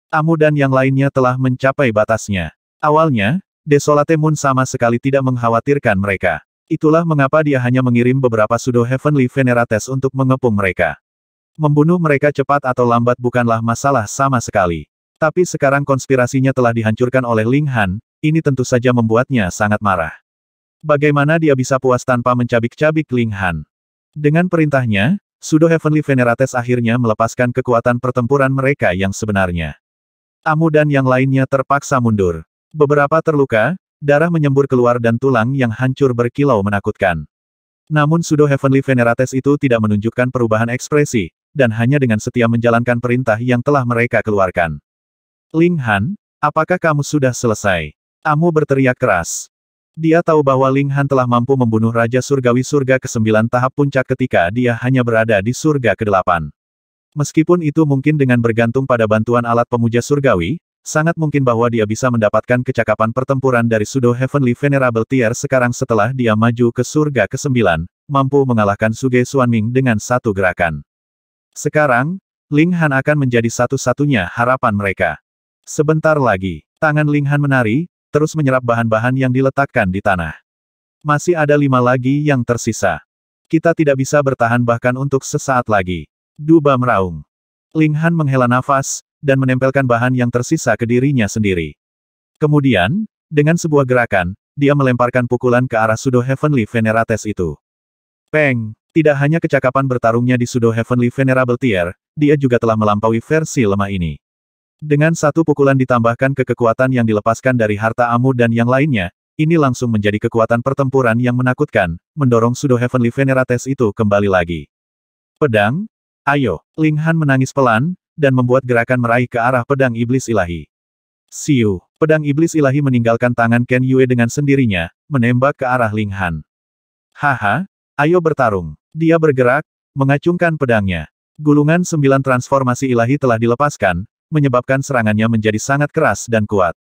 Amu dan yang lainnya telah mencapai batasnya. Awalnya, Desolate Moon sama sekali tidak mengkhawatirkan mereka. Itulah mengapa dia hanya mengirim beberapa pseudo Heavenly Venerates untuk mengepung mereka. Membunuh mereka cepat atau lambat bukanlah masalah sama sekali. Tapi sekarang konspirasinya telah dihancurkan oleh Ling Han, ini tentu saja membuatnya sangat marah. Bagaimana dia bisa puas tanpa mencabik-cabik Ling Han? Dengan perintahnya, Sudo Heavenly Venerates akhirnya melepaskan kekuatan pertempuran mereka yang sebenarnya. Amu dan yang lainnya terpaksa mundur. Beberapa terluka, darah menyembur keluar dan tulang yang hancur berkilau menakutkan. Namun Sudo Heavenly Venerates itu tidak menunjukkan perubahan ekspresi, dan hanya dengan setia menjalankan perintah yang telah mereka keluarkan. Ling Han, apakah kamu sudah selesai? Amu berteriak keras. Dia tahu bahwa Ling Han telah mampu membunuh Raja Surgawi Surga ke-9 tahap puncak ketika dia hanya berada di Surga ke-8. Meskipun itu mungkin dengan bergantung pada bantuan alat pemuja surgawi, sangat mungkin bahwa dia bisa mendapatkan kecakapan pertempuran dari Sudo Heavenly Venerable Tier sekarang setelah dia maju ke Surga ke-9, mampu mengalahkan Suge Suanming dengan satu gerakan. Sekarang, Ling Han akan menjadi satu-satunya harapan mereka. Sebentar lagi, tangan Ling Han menari, terus menyerap bahan-bahan yang diletakkan di tanah. Masih ada lima lagi yang tersisa. Kita tidak bisa bertahan bahkan untuk sesaat lagi. Duba meraung. Ling Han menghela nafas, dan menempelkan bahan yang tersisa ke dirinya sendiri. Kemudian, dengan sebuah gerakan, dia melemparkan pukulan ke arah Sudo Heavenly Venerates itu. Peng! Tidak hanya kecakapan bertarungnya di Sudo Heavenly Venerable Tier, dia juga telah melampaui versi lemah ini. Dengan satu pukulan ditambahkan ke kekuatan yang dilepaskan dari harta Amu dan yang lainnya, ini langsung menjadi kekuatan pertempuran yang menakutkan, mendorong Sudo Heavenly Venerates itu kembali lagi. Pedang? Ayo, Ling Han menangis pelan, dan membuat gerakan meraih ke arah pedang iblis ilahi. Siu, pedang iblis ilahi meninggalkan tangan Ken Yue dengan sendirinya, menembak ke arah Ling Han. Haha, ayo bertarung. Dia bergerak, mengacungkan pedangnya. Gulungan sembilan transformasi ilahi telah dilepaskan, menyebabkan serangannya menjadi sangat keras dan kuat.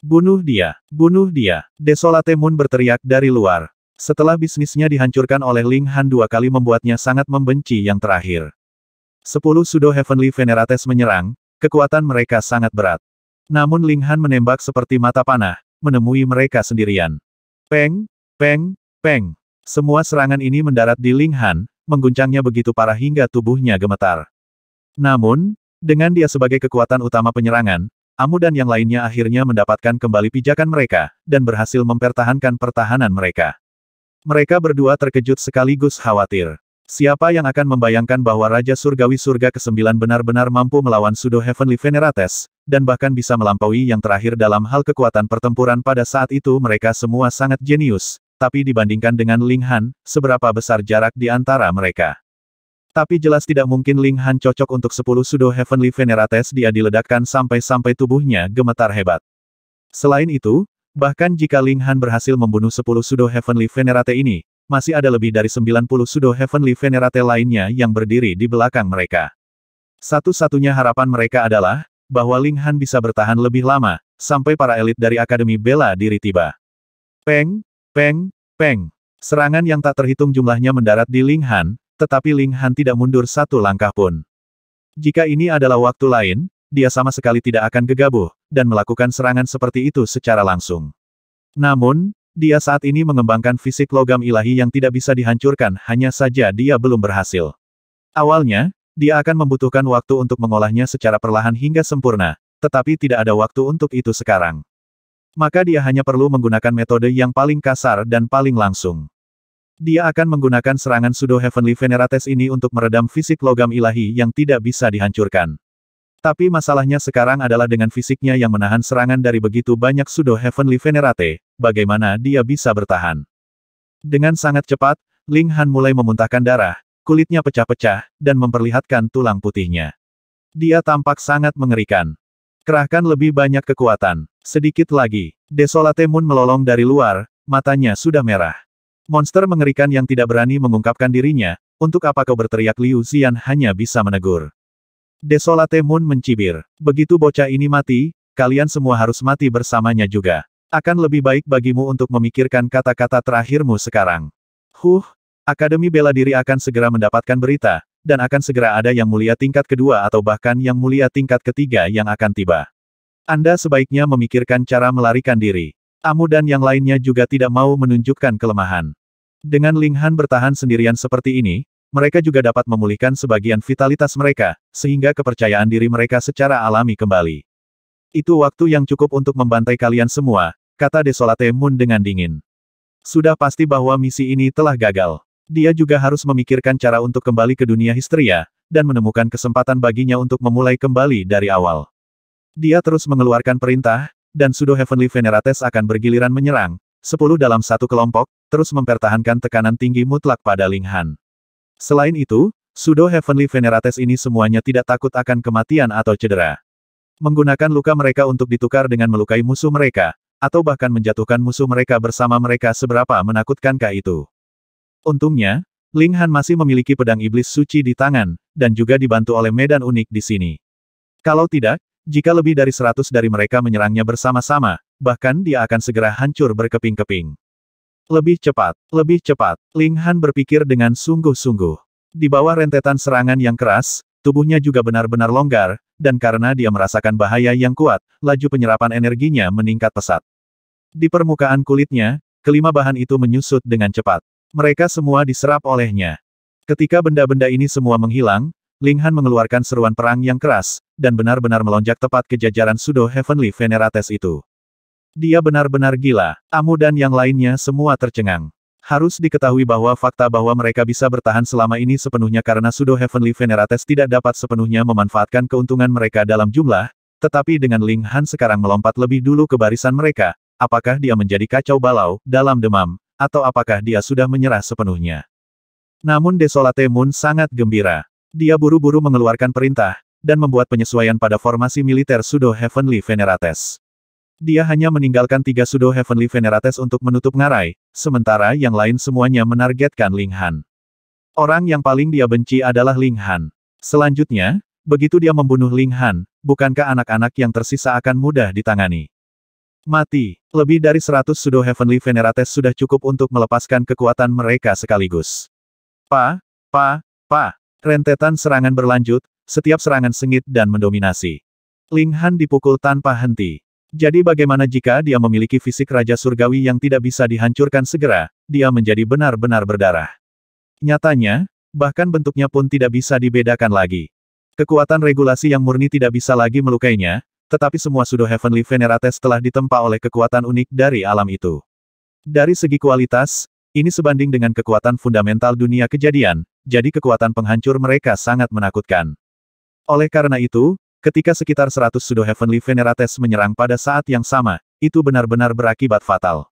Bunuh dia, bunuh dia, Desolate Moon berteriak dari luar. Setelah bisnisnya dihancurkan oleh Ling Han dua kali membuatnya sangat membenci yang terakhir. Sepuluh Sudo Heavenly Venerates menyerang, kekuatan mereka sangat berat. Namun Ling Han menembak seperti mata panah, menemui mereka sendirian. Peng, peng, peng. Semua serangan ini mendarat di Ling Han, mengguncangnya begitu parah hingga tubuhnya gemetar. Namun, dengan dia sebagai kekuatan utama penyerangan, Amu dan yang lainnya akhirnya mendapatkan kembali pijakan mereka, dan berhasil mempertahankan pertahanan mereka. Mereka berdua terkejut sekaligus khawatir. Siapa yang akan membayangkan bahwa Raja Surgawi Surga ke-9 benar-benar mampu melawan Sudo Heavenly Venerates, dan bahkan bisa melampaui yang terakhir dalam hal kekuatan pertempuran pada saat itu mereka semua sangat jenius, tapi dibandingkan dengan Ling Han, seberapa besar jarak di antara mereka. Tapi jelas tidak mungkin Ling Han cocok untuk 10 Sudo Heavenly Venerates dia diledakkan sampai-sampai tubuhnya gemetar hebat. Selain itu, bahkan jika Ling Han berhasil membunuh 10 Sudo Heavenly Venerate ini, masih ada lebih dari 90 Sudo Heavenly Venerate lainnya yang berdiri di belakang mereka. Satu-satunya harapan mereka adalah, bahwa Ling Han bisa bertahan lebih lama, sampai para elit dari Akademi Bela Diri tiba. Peng, peng, peng. Serangan yang tak terhitung jumlahnya mendarat di Ling Han, tetapi Ling Han tidak mundur satu langkah pun. Jika ini adalah waktu lain, dia sama sekali tidak akan gegabah, dan melakukan serangan seperti itu secara langsung. Namun, dia saat ini mengembangkan fisik logam ilahi yang tidak bisa dihancurkan, hanya saja dia belum berhasil. Awalnya, dia akan membutuhkan waktu untuk mengolahnya secara perlahan hingga sempurna, tetapi tidak ada waktu untuk itu sekarang. Maka dia hanya perlu menggunakan metode yang paling kasar dan paling langsung. Dia akan menggunakan serangan Sudo Heavenly Venerates ini untuk meredam fisik logam ilahi yang tidak bisa dihancurkan. Tapi masalahnya sekarang adalah dengan fisiknya yang menahan serangan dari begitu banyak Sudo Heavenly Venerate, bagaimana dia bisa bertahan. Dengan sangat cepat, Ling Han mulai memuntahkan darah, kulitnya pecah-pecah, dan memperlihatkan tulang putihnya. Dia tampak sangat mengerikan. Kerahkan lebih banyak kekuatan. Sedikit lagi, Desolate Moon melolong dari luar, matanya sudah merah. Monster mengerikan yang tidak berani mengungkapkan dirinya, untuk apa kau berteriak Liu Xian hanya bisa menegur. Desolate Moon mencibir. Begitu bocah ini mati, kalian semua harus mati bersamanya juga. Akan lebih baik bagimu untuk memikirkan kata-kata terakhirmu sekarang. Huh, Akademi Bela Diri akan segera mendapatkan berita, dan akan segera ada yang mulia tingkat kedua atau bahkan yang mulia tingkat ketiga yang akan tiba. Anda sebaiknya memikirkan cara melarikan diri. Amu dan yang lainnya juga tidak mau menunjukkan kelemahan. Dengan Ling Han bertahan sendirian seperti ini, mereka juga dapat memulihkan sebagian vitalitas mereka, sehingga kepercayaan diri mereka secara alami kembali. Itu waktu yang cukup untuk membantai kalian semua, kata Desolate Moon dengan dingin. Sudah pasti bahwa misi ini telah gagal. Dia juga harus memikirkan cara untuk kembali ke dunia histeria, dan menemukan kesempatan baginya untuk memulai kembali dari awal. Dia terus mengeluarkan perintah, dan Sudo Heavenly Venerates akan bergiliran menyerang, sepuluh dalam satu kelompok, terus mempertahankan tekanan tinggi mutlak pada Ling Han. Selain itu, Sudo Heavenly Venerates ini semuanya tidak takut akan kematian atau cedera. Menggunakan luka mereka untuk ditukar dengan melukai musuh mereka, atau bahkan menjatuhkan musuh mereka bersama mereka seberapa menakutkankah itu. Untungnya, Ling Han masih memiliki pedang iblis suci di tangan, dan juga dibantu oleh medan unik di sini. Kalau tidak, jika lebih dari seratus dari mereka menyerangnya bersama-sama, bahkan dia akan segera hancur berkeping-keping. Lebih cepat, lebih cepat, Ling Han berpikir dengan sungguh-sungguh. Di bawah rentetan serangan yang keras, tubuhnya juga benar-benar longgar, dan karena dia merasakan bahaya yang kuat, laju penyerapan energinya meningkat pesat. Di permukaan kulitnya, kelima bahan itu menyusut dengan cepat. Mereka semua diserap olehnya. Ketika benda-benda ini semua menghilang, Ling Han mengeluarkan seruan perang yang keras, dan benar-benar melonjak tepat ke jajaran Sudo Heavenly Venerates itu. Dia benar-benar gila, Amu dan yang lainnya semua tercengang. Harus diketahui bahwa fakta bahwa mereka bisa bertahan selama ini sepenuhnya karena Sudo Heavenly Venerates tidak dapat sepenuhnya memanfaatkan keuntungan mereka dalam jumlah, tetapi dengan Ling Han sekarang melompat lebih dulu ke barisan mereka, apakah dia menjadi kacau balau, dalam demam, atau apakah dia sudah menyerah sepenuhnya. Namun Desolate Moon sangat gembira. Dia buru-buru mengeluarkan perintah, dan membuat penyesuaian pada formasi militer Sudo Heavenly Venerates. Dia hanya meninggalkan tiga Sudo Heavenly Venerates untuk menutup ngarai, sementara yang lain semuanya menargetkan Ling Han. Orang yang paling dia benci adalah Ling Han. Selanjutnya, begitu dia membunuh Ling Han, bukankah anak-anak yang tersisa akan mudah ditangani? Mati. Lebih dari 100 Sudo Heavenly Venerates sudah cukup untuk melepaskan kekuatan mereka sekaligus. Pa, pa, pa. Rentetan serangan berlanjut, setiap serangan sengit dan mendominasi. Ling Han dipukul tanpa henti. Jadi bagaimana jika dia memiliki fisik Raja Surgawi yang tidak bisa dihancurkan segera, dia menjadi benar-benar berdarah. Nyatanya, bahkan bentuknya pun tidak bisa dibedakan lagi. Kekuatan regulasi yang murni tidak bisa lagi melukainya, tetapi semua sudut heavenly venerates telah ditempa oleh kekuatan unik dari alam itu. Dari segi kualitas, ini sebanding dengan kekuatan fundamental dunia kejadian, jadi kekuatan penghancur mereka sangat menakutkan. Oleh karena itu, ketika sekitar 100 Sudo Heavenly Venerates menyerang pada saat yang sama, itu benar-benar berakibat fatal.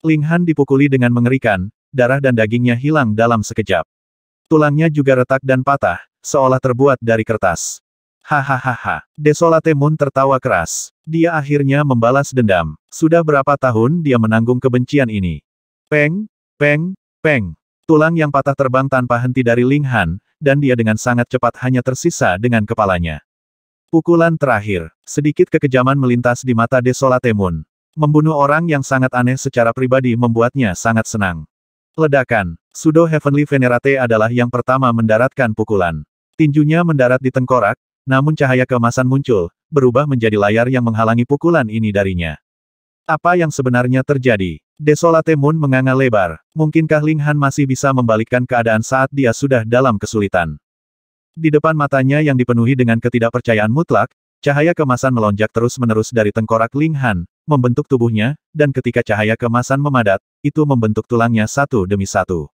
Ling Han dipukuli dengan mengerikan, darah dan dagingnya hilang dalam sekejap. Tulangnya juga retak dan patah, seolah terbuat dari kertas. Hahaha. Desolate Moon tertawa keras. Dia akhirnya membalas dendam. Sudah berapa tahun dia menanggung kebencian ini. Peng, peng, peng. Tulang yang patah terbang tanpa henti dari Ling Han, dan dia dengan sangat cepat hanya tersisa dengan kepalanya. Pukulan terakhir, sedikit kekejaman melintas di mata Desolate Moon. Membunuh orang yang sangat aneh secara pribadi membuatnya sangat senang. Ledakan, Sudo Heavenly Venerate adalah yang pertama mendaratkan pukulan. Tinjunya mendarat di tengkorak, namun cahaya kemasan muncul, berubah menjadi layar yang menghalangi pukulan ini darinya. Apa yang sebenarnya terjadi? Desolate Moon menganga lebar. Mungkinkah Ling Han masih bisa membalikkan keadaan saat dia sudah dalam kesulitan? Di depan matanya yang dipenuhi dengan ketidakpercayaan mutlak, cahaya kemasan melonjak terus-menerus dari tengkorak Ling Han, membentuk tubuhnya, dan ketika cahaya kemasan memadat, itu membentuk tulangnya satu demi satu.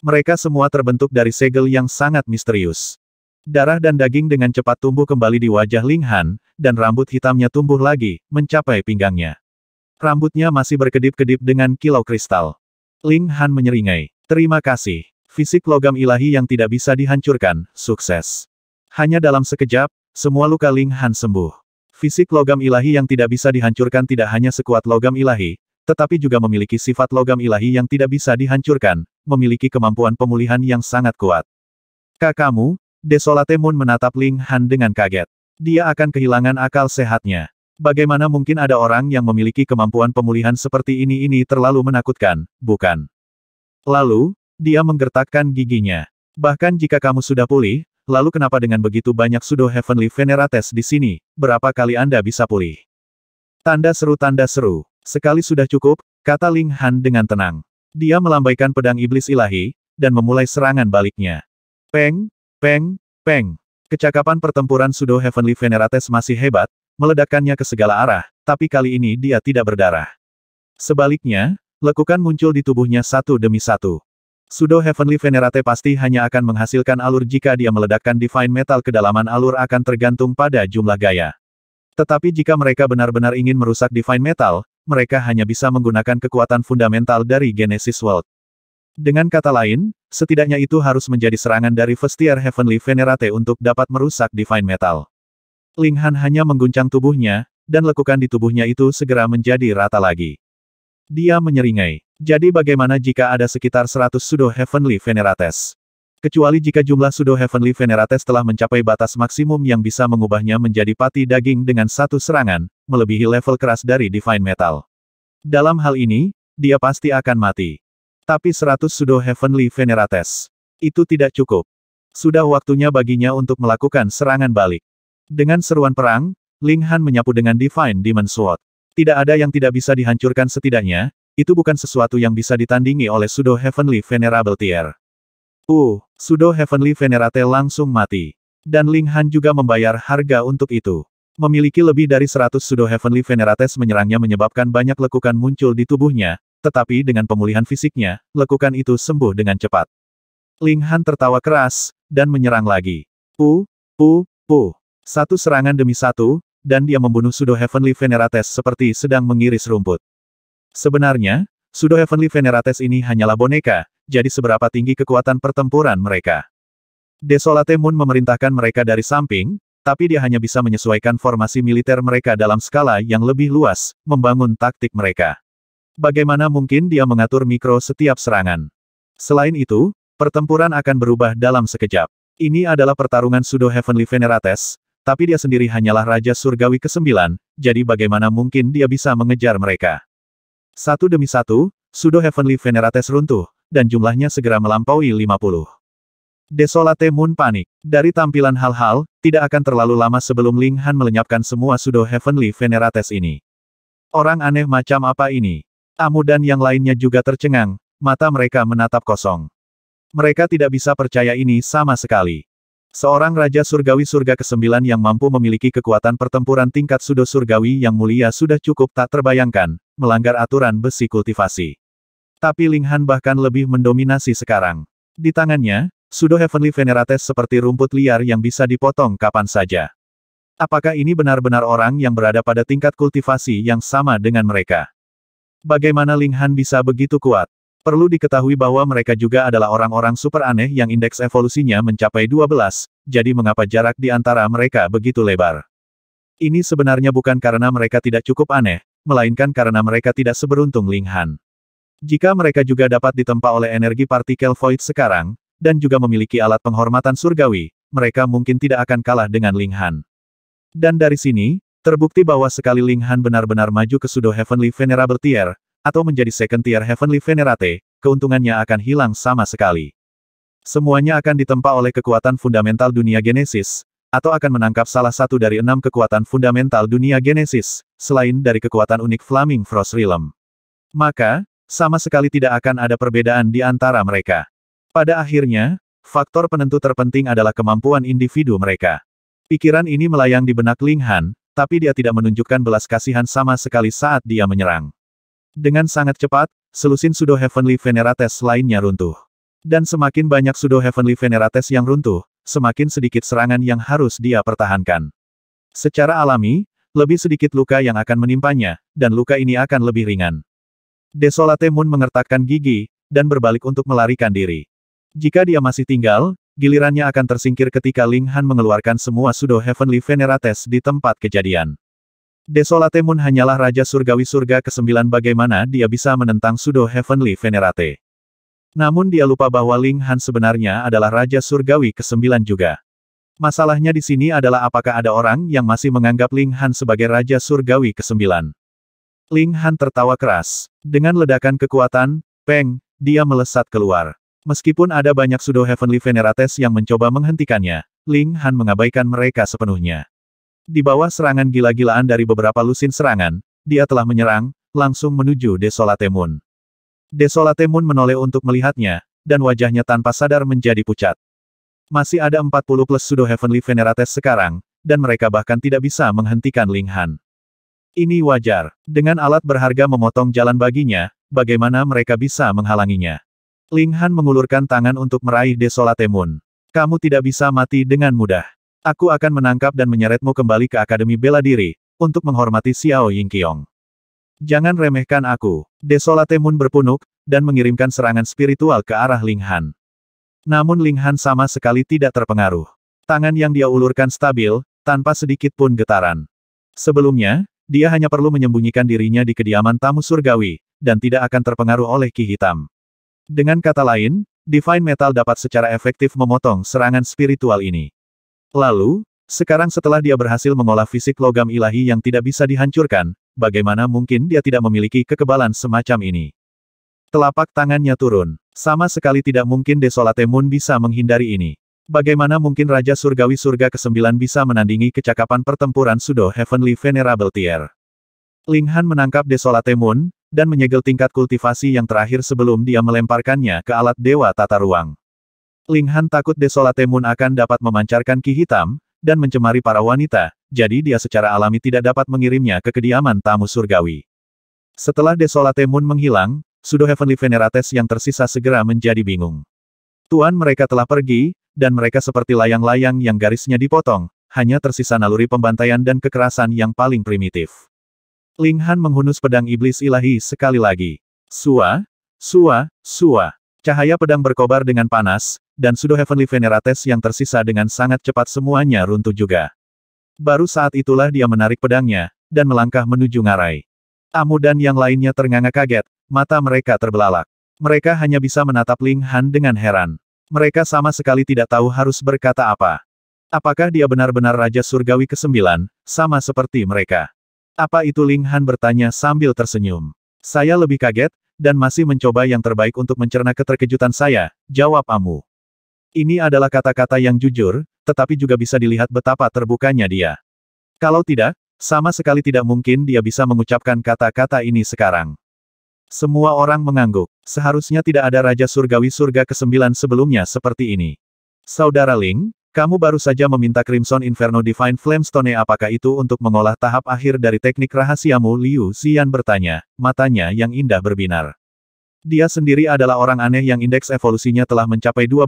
Mereka semua terbentuk dari segel yang sangat misterius. Darah dan daging dengan cepat tumbuh kembali di wajah Ling Han, dan rambut hitamnya tumbuh lagi, mencapai pinggangnya. Rambutnya masih berkedip-kedip dengan kilau kristal. Ling Han menyeringai. Terima kasih. Fisik logam ilahi yang tidak bisa dihancurkan, sukses. Hanya dalam sekejap, semua luka Ling Han sembuh. Fisik logam ilahi yang tidak bisa dihancurkan tidak hanya sekuat logam ilahi, tetapi juga memiliki sifat logam ilahi yang tidak bisa dihancurkan, memiliki kemampuan pemulihan yang sangat kuat. Kakamu, Desolate Moon menatap Ling Han dengan kaget. Dia akan kehilangan akal sehatnya. Bagaimana mungkin ada orang yang memiliki kemampuan pemulihan seperti ini ini terlalu menakutkan, bukan? Lalu, dia menggertakkan giginya. Bahkan jika kamu sudah pulih, lalu kenapa dengan begitu banyak sudo heavenly venerates di sini, berapa kali Anda bisa pulih? Tanda seru tanda seru. Sekali sudah cukup, kata Ling Han dengan tenang. Dia melambaikan pedang iblis ilahi, dan memulai serangan baliknya. Peng, peng, peng. Kecakapan pertempuran Sudo Heavenly Venerates masih hebat, meledakkannya ke segala arah, tapi kali ini dia tidak berdarah. Sebaliknya, lekukan muncul di tubuhnya satu demi satu. Sudo Heavenly Venerate pasti hanya akan menghasilkan alur jika dia meledakkan Divine Metal kedalaman alur akan tergantung pada jumlah gaya. Tetapi jika mereka benar-benar ingin merusak Divine Metal, mereka hanya bisa menggunakan kekuatan fundamental dari Genesis World. Dengan kata lain, setidaknya itu harus menjadi serangan dari Vestiar Heavenly Venerate untuk dapat merusak Divine Metal. Ling Han hanya mengguncang tubuhnya, dan lekukan di tubuhnya itu segera menjadi rata lagi. Dia menyeringai. Jadi bagaimana jika ada sekitar 100 Sudo Heavenly Venerates? Kecuali jika jumlah Sudo Heavenly Venerates telah mencapai batas maksimum yang bisa mengubahnya menjadi pati daging dengan satu serangan, melebihi level keras dari Divine Metal. Dalam hal ini, dia pasti akan mati. Tapi 100 Sudo Heavenly Venerates. Itu tidak cukup. Sudah waktunya baginya untuk melakukan serangan balik. Dengan seruan perang, Ling Han menyapu dengan Divine Demon Sword. Tidak ada yang tidak bisa dihancurkan setidaknya, itu bukan sesuatu yang bisa ditandingi oleh Sudo Heavenly Venerable Tier. Uh, Sudo Heavenly Venerate langsung mati. Dan Ling Han juga membayar harga untuk itu. Memiliki lebih dari 100 Sudo Heavenly Venerates menyerangnya menyebabkan banyak lekukan muncul di tubuhnya, tetapi dengan pemulihan fisiknya, lekukan itu sembuh dengan cepat. Ling Han tertawa keras, dan menyerang lagi. Pu, uh, pu, uh, pu. Uh. Satu serangan demi satu, dan dia membunuh Sudo Heavenly Venerates seperti sedang mengiris rumput. Sebenarnya, Sudo Heavenly Venerates ini hanyalah boneka, jadi seberapa tinggi kekuatan pertempuran mereka. Desolate Moon memerintahkan mereka dari samping, tapi dia hanya bisa menyesuaikan formasi militer mereka dalam skala yang lebih luas, membangun taktik mereka. Bagaimana mungkin dia mengatur mikro setiap serangan? Selain itu, pertempuran akan berubah dalam sekejap. Ini adalah pertarungan Sudo Heavenly Venerates, tapi dia sendiri hanyalah Raja Surgawi ke-9, jadi bagaimana mungkin dia bisa mengejar mereka? Satu demi satu, Sudo Heavenly Venerates runtuh, dan jumlahnya segera melampaui 50. Desolate Moon panik. Dari tampilan hal-hal, tidak akan terlalu lama sebelum Ling Han melenyapkan semua Sudo Heavenly Venerates ini. Orang aneh macam apa ini? Amu dan yang lainnya juga tercengang, mata mereka menatap kosong. Mereka tidak bisa percaya ini sama sekali. Seorang Raja Surgawi Surga ke-9 yang mampu memiliki kekuatan pertempuran tingkat sudo surgawi yang mulia sudah cukup tak terbayangkan, melanggar aturan besi kultivasi. Tapi Linghan bahkan lebih mendominasi sekarang. Di tangannya, Sudo Heavenly Venerates seperti rumput liar yang bisa dipotong kapan saja. Apakah ini benar-benar orang yang berada pada tingkat kultivasi yang sama dengan mereka? Bagaimana Linghan bisa begitu kuat? Perlu diketahui bahwa mereka juga adalah orang-orang super aneh yang indeks evolusinya mencapai 12, jadi mengapa jarak di antara mereka begitu lebar? Ini sebenarnya bukan karena mereka tidak cukup aneh, melainkan karena mereka tidak seberuntung Ling Han. Jika mereka juga dapat ditempa oleh energi partikel void sekarang, dan juga memiliki alat penghormatan surgawi, mereka mungkin tidak akan kalah dengan Ling Han. Dan dari sini, terbukti bahwa sekali Ling Han benar-benar maju ke Sudo Heavenly Venerable Tier, atau menjadi second tier Heavenly Venerate, keuntungannya akan hilang sama sekali. Semuanya akan ditempa oleh kekuatan fundamental dunia Genesis, atau akan menangkap salah satu dari enam kekuatan fundamental dunia Genesis, selain dari kekuatan unik Flaming Frost Realm. Maka, sama sekali tidak akan ada perbedaan di antara mereka. Pada akhirnya, faktor penentu terpenting adalah kemampuan individu mereka. Pikiran ini melayang di benak Ling Han, tapi dia tidak menunjukkan belas kasihan sama sekali saat dia menyerang. Dengan sangat cepat, selusin sudo Heavenly Venerates lainnya runtuh. Dan semakin banyak sudo Heavenly Venerates yang runtuh, semakin sedikit serangan yang harus dia pertahankan. Secara alami, lebih sedikit luka yang akan menimpanya, dan luka ini akan lebih ringan. Desolate Moon mengertakkan gigi, dan berbalik untuk melarikan diri. Jika dia masih tinggal, gilirannya akan tersingkir ketika Ling Han mengeluarkan semua sudo Heavenly Venerates di tempat kejadian. Desolatemun hanyalah Raja Surgawi Surga ke-9 bagaimana dia bisa menentang Sudo Heavenly Venerate. Namun dia lupa bahwa Ling Han sebenarnya adalah Raja Surgawi ke-9 juga. Masalahnya di sini adalah apakah ada orang yang masih menganggap Ling Han sebagai Raja Surgawi ke-9. Ling Han tertawa keras. Dengan ledakan kekuatan, peng, dia melesat keluar. Meskipun ada banyak Sudo Heavenly Venerates yang mencoba menghentikannya, Ling Han mengabaikan mereka sepenuhnya. Di bawah serangan gila-gilaan dari beberapa lusin serangan, dia telah menyerang, langsung menuju Desolate Moon. Desolate Moon menoleh untuk melihatnya, dan wajahnya tanpa sadar menjadi pucat. Masih ada 40 plus Sudo Heavenly Venerates sekarang, dan mereka bahkan tidak bisa menghentikan Ling Han. Ini wajar. Dengan alat berharga memotong jalan baginya, bagaimana mereka bisa menghalanginya. Ling Han mengulurkan tangan untuk meraih Desolate Moon. Kamu tidak bisa mati dengan mudah. Aku akan menangkap dan menyeretmu kembali ke Akademi Bela Diri, untuk menghormati Xiao Yingqiong. Jangan remehkan aku. Desolate Moon berpunuk, dan mengirimkan serangan spiritual ke arah Ling Han. Namun Ling Han sama sekali tidak terpengaruh. Tangan yang dia ulurkan stabil, tanpa sedikit pun getaran. Sebelumnya, dia hanya perlu menyembunyikan dirinya di kediaman tamu surgawi, dan tidak akan terpengaruh oleh ki hitam. Dengan kata lain, Divine Metal dapat secara efektif memotong serangan spiritual ini. Lalu, sekarang setelah dia berhasil mengolah fisik logam ilahi yang tidak bisa dihancurkan, bagaimana mungkin dia tidak memiliki kekebalan semacam ini? Telapak tangannya turun. Sama sekali tidak mungkin Desolate Moon bisa menghindari ini. Bagaimana mungkin Raja Surgawi Surga ke-9 bisa menandingi kecakapan pertempuran Sudo Heavenly Venerable Tier? Ling Han menangkap Desolate Moon, dan menyegel tingkat kultivasi yang terakhir sebelum dia melemparkannya ke alat Dewa Tata Ruang. Ling Han takut Desolate Moon akan dapat memancarkan ki hitam, dan mencemari para wanita, jadi dia secara alami tidak dapat mengirimnya ke kediaman tamu surgawi. Setelah Desolate Moon menghilang, Sudo Heavenly Venerates yang tersisa segera menjadi bingung. Tuan mereka telah pergi, dan mereka seperti layang-layang yang garisnya dipotong, hanya tersisa naluri pembantaian dan kekerasan yang paling primitif. Ling Han menghunus pedang iblis ilahi sekali lagi. Sua, sua, sua. Cahaya pedang berkobar dengan panas, dan Sudo Heavenly Venerates yang tersisa dengan sangat cepat semuanya runtuh juga. Baru saat itulah dia menarik pedangnya, dan melangkah menuju ngarai. Amu dan yang lainnya ternganga kaget, mata mereka terbelalak. Mereka hanya bisa menatap Ling Han dengan heran. Mereka sama sekali tidak tahu harus berkata apa. Apakah dia benar-benar Raja Surgawi ke-9, sama seperti mereka? Apa itu Ling Han bertanya sambil tersenyum. Saya lebih kaget, dan masih mencoba yang terbaik untuk mencerna keterkejutan saya, jawab Amu. Ini adalah kata-kata yang jujur, tetapi juga bisa dilihat betapa terbukanya dia. Kalau tidak, sama sekali tidak mungkin dia bisa mengucapkan kata-kata ini sekarang. Semua orang mengangguk. Seharusnya tidak ada Raja Surgawi Surga ke-9 sebelumnya seperti ini. Saudara Ling, kamu baru saja meminta Crimson Inferno Divine Flamestone apakah itu untuk mengolah tahap akhir dari teknik rahasiamu Liu Xian bertanya, matanya yang indah berbinar. Dia sendiri adalah orang aneh yang indeks evolusinya telah mencapai 12,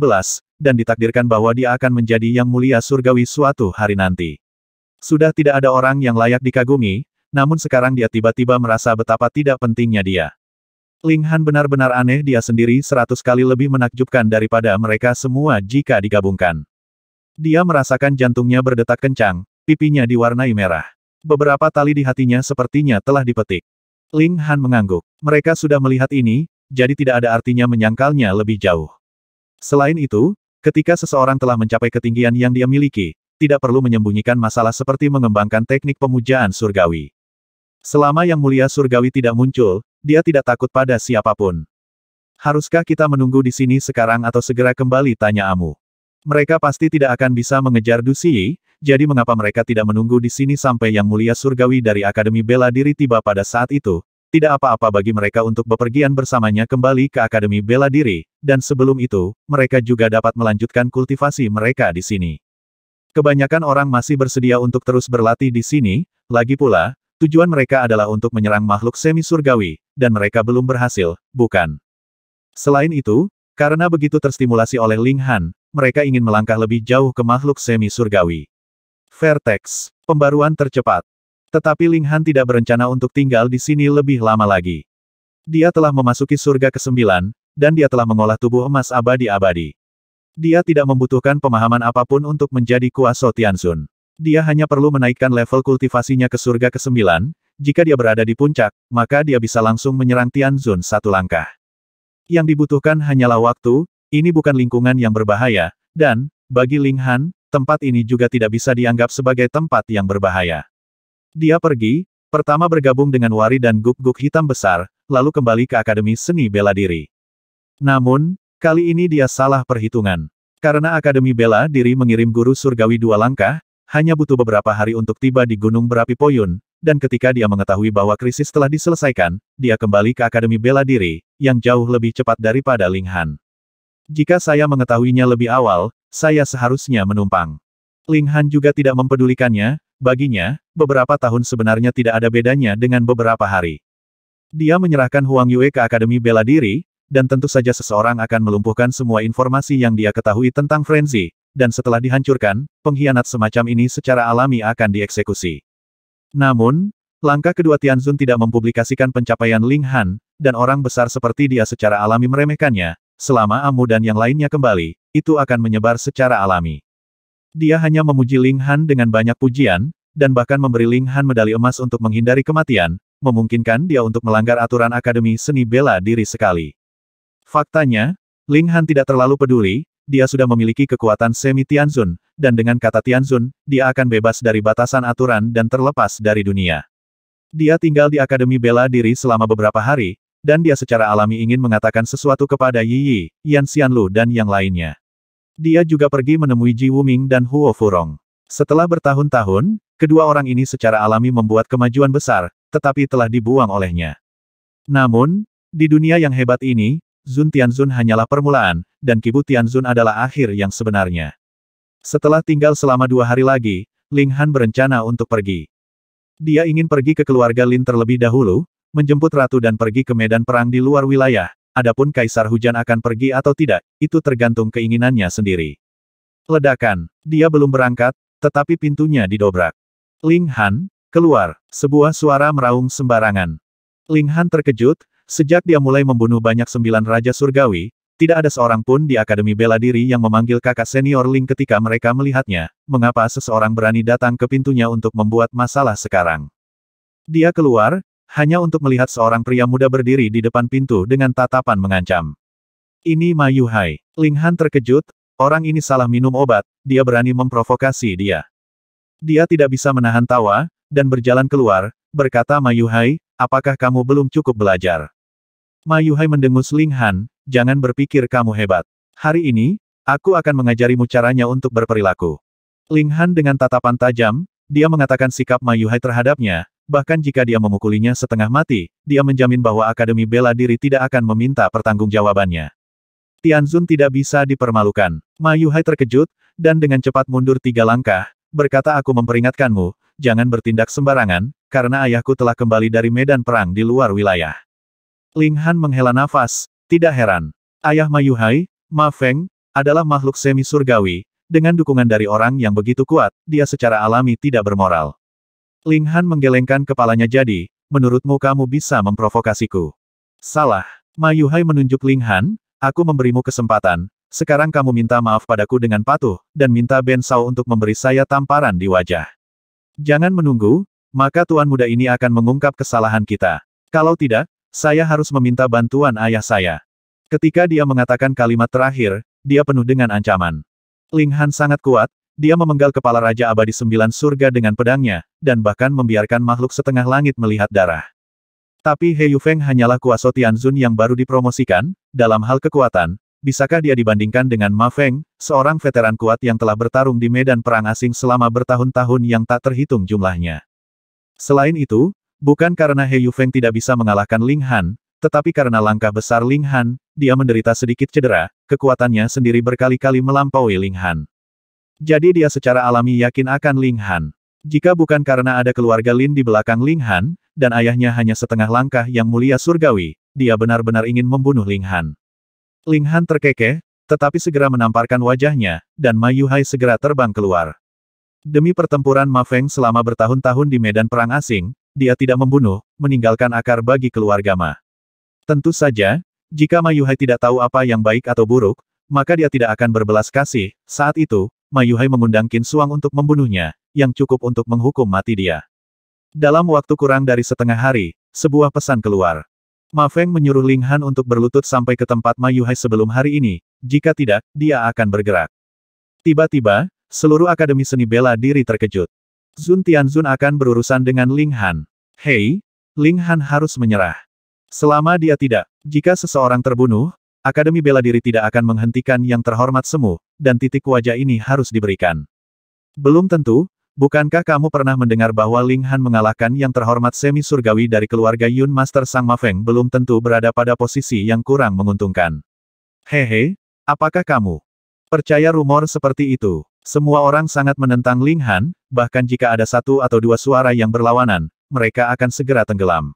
dan ditakdirkan bahwa dia akan menjadi yang mulia surgawi suatu hari nanti. Sudah tidak ada orang yang layak dikagumi, namun sekarang dia tiba-tiba merasa betapa tidak pentingnya dia. Ling Han benar-benar aneh dia sendiri seratus kali lebih menakjubkan daripada mereka semua jika digabungkan. Dia merasakan jantungnya berdetak kencang, pipinya diwarnai merah. Beberapa tali di hatinya sepertinya telah dipetik. Ling Han mengangguk. Mereka sudah melihat ini, jadi tidak ada artinya menyangkalnya lebih jauh. Selain itu, ketika seseorang telah mencapai ketinggian yang dia miliki, tidak perlu menyembunyikan masalah seperti mengembangkan teknik pemujaan surgawi. Selama yang mulia surgawi tidak muncul, dia tidak takut pada siapapun. Haruskah kita menunggu di sini sekarang atau segera kembali tanya Amu? Mereka pasti tidak akan bisa mengejar Dusi, jadi mengapa mereka tidak menunggu di sini sampai Yang Mulia Surgawi dari Akademi Bela Diri tiba pada saat itu, tidak apa-apa bagi mereka untuk bepergian bersamanya kembali ke Akademi Bela Diri, dan sebelum itu, mereka juga dapat melanjutkan kultivasi mereka di sini. Kebanyakan orang masih bersedia untuk terus berlatih di sini, lagi pula, tujuan mereka adalah untuk menyerang makhluk semi-surgawi, dan mereka belum berhasil, bukan? Selain itu, karena begitu terstimulasi oleh Ling Han, mereka ingin melangkah lebih jauh ke makhluk semi-surgawi. Vertex, pembaruan tercepat. Tetapi Ling Han tidak berencana untuk tinggal di sini lebih lama lagi. Dia telah memasuki surga ke-9, dan dia telah mengolah tubuh emas abadi-abadi. Dia tidak membutuhkan pemahaman apapun untuk menjadi kuasa Tiansun. Dia hanya perlu menaikkan level kultivasinya ke surga ke-9, jika dia berada di puncak, maka dia bisa langsung menyerang Tianzun satu langkah. Yang dibutuhkan hanyalah waktu, ini bukan lingkungan yang berbahaya, dan, bagi Ling Han, tempat ini juga tidak bisa dianggap sebagai tempat yang berbahaya. Dia pergi, pertama bergabung dengan Wari dan Guk-Guk Hitam Besar, lalu kembali ke Akademi Seni Bela Diri. Namun, kali ini dia salah perhitungan. Karena Akademi Bela Diri mengirim guru surgawi dua langkah, hanya butuh beberapa hari untuk tiba di Gunung Berapi Poyun, dan ketika dia mengetahui bahwa krisis telah diselesaikan, dia kembali ke Akademi Bela Diri, yang jauh lebih cepat daripada Ling Han. Jika saya mengetahuinya lebih awal, saya seharusnya menumpang. Ling Han juga tidak mempedulikannya, Baginya, beberapa tahun sebenarnya tidak ada bedanya dengan beberapa hari. Dia menyerahkan Huang Yue ke Akademi Bela Diri, dan tentu saja seseorang akan melumpuhkan semua informasi yang dia ketahui tentang Frenzy, dan setelah dihancurkan, pengkhianat semacam ini secara alami akan dieksekusi. Namun, langkah kedua Tianzun tidak mempublikasikan pencapaian Ling Han, dan orang besar seperti dia secara alami meremehkannya, selama Amu dan yang lainnya kembali, itu akan menyebar secara alami. Dia hanya memuji Ling Han dengan banyak pujian, dan bahkan memberi Ling Han medali emas untuk menghindari kematian, memungkinkan dia untuk melanggar aturan Akademi Seni Bela Diri sekali. Faktanya, Ling Han tidak terlalu peduli, dia sudah memiliki kekuatan semi Tianzun, dan dengan kata Tianzun, dia akan bebas dari batasan aturan dan terlepas dari dunia. Dia tinggal di Akademi Bela Diri selama beberapa hari, dan dia secara alami ingin mengatakan sesuatu kepada Yi Yi, Yan Xianlu dan yang lainnya. Dia juga pergi menemui Ji Wuming dan Huo Furong. Setelah bertahun-tahun, kedua orang ini secara alami membuat kemajuan besar, tetapi telah dibuang olehnya. Namun, di dunia yang hebat ini, Zun Tianzun hanyalah permulaan, dan Kibu Tianzun adalah akhir yang sebenarnya. Setelah tinggal selama dua hari lagi, Ling Han berencana untuk pergi. Dia ingin pergi ke keluarga Lin terlebih dahulu, menjemput ratu dan pergi ke medan perang di luar wilayah, adapun Kaisar Hujan akan pergi atau tidak, itu tergantung keinginannya sendiri. Ledakan, dia belum berangkat, tetapi pintunya didobrak. Ling Han, keluar, sebuah suara meraung sembarangan. Ling Han terkejut, sejak dia mulai membunuh banyak sembilan Raja Surgawi, tidak ada seorang pun di Akademi Bela Diri yang memanggil kakak senior Ling ketika mereka melihatnya, mengapa seseorang berani datang ke pintunya untuk membuat masalah sekarang. Dia keluar, hanya untuk melihat seorang pria muda berdiri di depan pintu dengan tatapan mengancam. Ini Mayu Hai. Ling Han terkejut, orang ini salah minum obat, dia berani memprovokasi dia. Dia tidak bisa menahan tawa, dan berjalan keluar, berkata Mayu Hai, apakah kamu belum cukup belajar? Mayu Hai mendengus Ling Han, jangan berpikir kamu hebat. Hari ini, aku akan mengajarimu caranya untuk berperilaku. Ling Han dengan tatapan tajam, dia mengatakan sikap Mayu Hai terhadapnya, bahkan jika dia memukulinya setengah mati, dia menjamin bahwa Akademi Bela Diri tidak akan meminta pertanggungjawabannya. Tianzun tidak bisa dipermalukan. Mayuhai terkejut, dan dengan cepat mundur tiga langkah, berkata aku memperingatkanmu, jangan bertindak sembarangan, karena ayahku telah kembali dari medan perang di luar wilayah. Ling Han menghela nafas, tidak heran. Ayah Mayuhai, Ma Feng, adalah makhluk semi-surgawi, dengan dukungan dari orang yang begitu kuat, dia secara alami tidak bermoral. Ling Han menggelengkan kepalanya jadi, menurutmu kamu bisa memprovokasiku? Salah. Mayuhai menunjuk Ling Han, aku memberimu kesempatan, sekarang kamu minta maaf padaku dengan patuh, dan minta Ben Sao untuk memberi saya tamparan di wajah. Jangan menunggu, maka tuan muda ini akan mengungkap kesalahan kita. Kalau tidak, saya harus meminta bantuan ayah saya. Ketika dia mengatakan kalimat terakhir, dia penuh dengan ancaman. Ling Han sangat kuat, dia memenggal kepala Raja Abadi Sembilan Surga dengan pedangnya, dan bahkan membiarkan makhluk setengah langit melihat darah. Tapi He Yufeng hanyalah kuasa Tianzun yang baru dipromosikan, dalam hal kekuatan, bisakah dia dibandingkan dengan Ma Feng, seorang veteran kuat yang telah bertarung di medan perang asing selama bertahun-tahun yang tak terhitung jumlahnya. Selain itu, bukan karena He Yufeng tidak bisa mengalahkan Ling Han, tetapi karena langkah besar Ling Han, dia menderita sedikit cedera, kekuatannya sendiri berkali-kali melampaui Ling Han. Jadi dia secara alami yakin akan Ling Han. Jika bukan karena ada keluarga Lin di belakang Ling Han, dan ayahnya hanya setengah langkah yang mulia surgawi, dia benar-benar ingin membunuh Ling Han. Ling Han terkekeh, tetapi segera menamparkan wajahnya, dan Ma Yuhai segera terbang keluar. Demi pertempuran Ma Feng selama bertahun-tahun di medan perang asing, dia tidak membunuh, meninggalkan akar bagi keluarga Ma. Tentu saja, jika Ma Yuhai tidak tahu apa yang baik atau buruk, maka dia tidak akan berbelas kasih, saat itu, Mayuhai mengundang Qin Suang untuk membunuhnya, yang cukup untuk menghukum mati dia. Dalam waktu kurang dari setengah hari, sebuah pesan keluar. Ma Feng menyuruh Ling Han untuk berlutut sampai ke tempat Mayuhai sebelum hari ini, jika tidak, dia akan bergerak. Tiba-tiba, seluruh Akademi Seni Bela Diri terkejut. Zun Tianzun akan berurusan dengan Ling Han. Hei, Ling Han harus menyerah. Selama dia tidak, jika seseorang terbunuh, Akademi Bela Diri tidak akan menghentikan yang terhormat semu, dan titik wajah ini harus diberikan. Belum tentu, bukankah kamu pernah mendengar bahwa Ling Han mengalahkan yang terhormat semi surgawi dari keluarga Yun Master Sang Mafeng belum tentu berada pada posisi yang kurang menguntungkan. Hehe, apakah kamu percaya rumor seperti itu? Semua orang sangat menentang Ling Han, bahkan jika ada satu atau dua suara yang berlawanan, mereka akan segera tenggelam.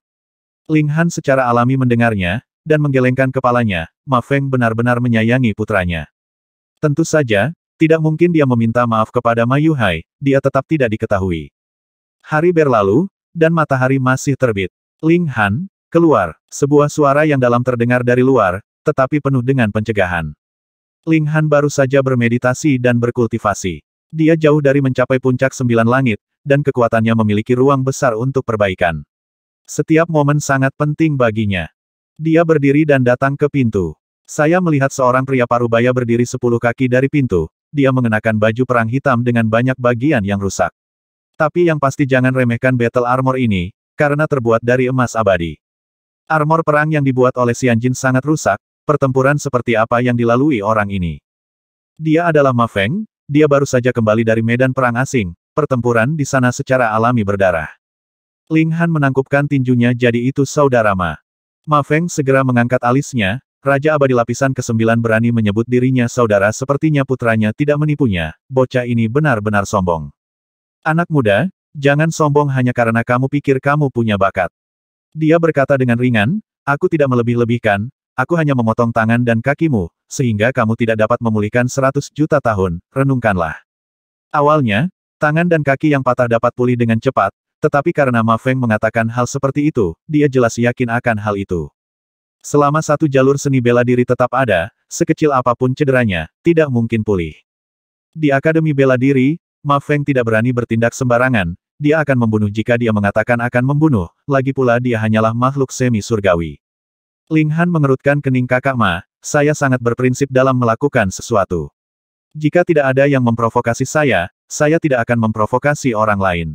Ling Han secara alami mendengarnya, dan menggelengkan kepalanya, Ma Feng benar-benar menyayangi putranya. Tentu saja, tidak mungkin dia meminta maaf kepada Ma Yuhai, dia tetap tidak diketahui. Hari berlalu, dan matahari masih terbit. Ling Han, keluar, sebuah suara yang dalam terdengar dari luar, tetapi penuh dengan pencegahan. Ling Han baru saja bermeditasi dan berkultivasi. Dia jauh dari mencapai puncak sembilan langit, dan kekuatannya memiliki ruang besar untuk perbaikan. Setiap momen sangat penting baginya. Dia berdiri dan datang ke pintu. Saya melihat seorang pria parubaya berdiri sepuluh kaki dari pintu, dia mengenakan baju perang hitam dengan banyak bagian yang rusak. Tapi yang pasti jangan remehkan battle armor ini, karena terbuat dari emas abadi. Armor perang yang dibuat oleh Xianjin sangat rusak, pertempuran seperti apa yang dilalui orang ini. Dia adalah Ma Feng, dia baru saja kembali dari medan perang asing, pertempuran di sana secara alami berdarah. Ling Han menangkupkan tinjunya jadi itu saudara Ma. Ma Feng segera mengangkat alisnya, Raja Abadi Lapisan ke-9 berani menyebut dirinya saudara sepertinya putranya tidak menipunya, bocah ini benar-benar sombong. Anak muda, jangan sombong hanya karena kamu pikir kamu punya bakat. Dia berkata dengan ringan, aku tidak melebih-lebihkan, aku hanya memotong tangan dan kakimu, sehingga kamu tidak dapat memulihkan 100 juta tahun, renungkanlah. Awalnya, tangan dan kaki yang patah dapat pulih dengan cepat, tetapi karena Ma Feng mengatakan hal seperti itu, dia jelas yakin akan hal itu. Selama satu jalur seni bela diri tetap ada, sekecil apapun cederanya, tidak mungkin pulih. Di Akademi Bela Diri, Ma Feng tidak berani bertindak sembarangan, dia akan membunuh jika dia mengatakan akan membunuh, lagi pula dia hanyalah makhluk semi-surgawi. Ling Han mengerutkan kening kakak Ma, saya sangat berprinsip dalam melakukan sesuatu. Jika tidak ada yang memprovokasi saya, saya tidak akan memprovokasi orang lain.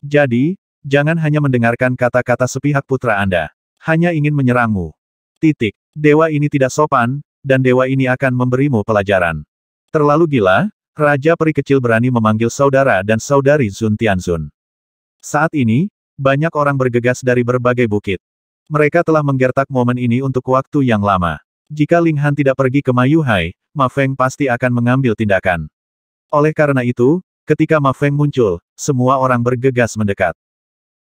Jadi, jangan hanya mendengarkan kata-kata sepihak putra Anda. Hanya ingin menyerangmu. Titik. Dewa ini tidak sopan, dan dewa ini akan memberimu pelajaran. Terlalu gila, Raja Peri kecil berani memanggil saudara dan saudari Zun Tianzun. Saat ini, banyak orang bergegas dari berbagai bukit. Mereka telah menggertak momen ini untuk waktu yang lama. Jika Ling Han tidak pergi ke Mayuhai, Ma Feng pasti akan mengambil tindakan. Oleh karena itu, Ketika Ma Feng muncul, semua orang bergegas mendekat.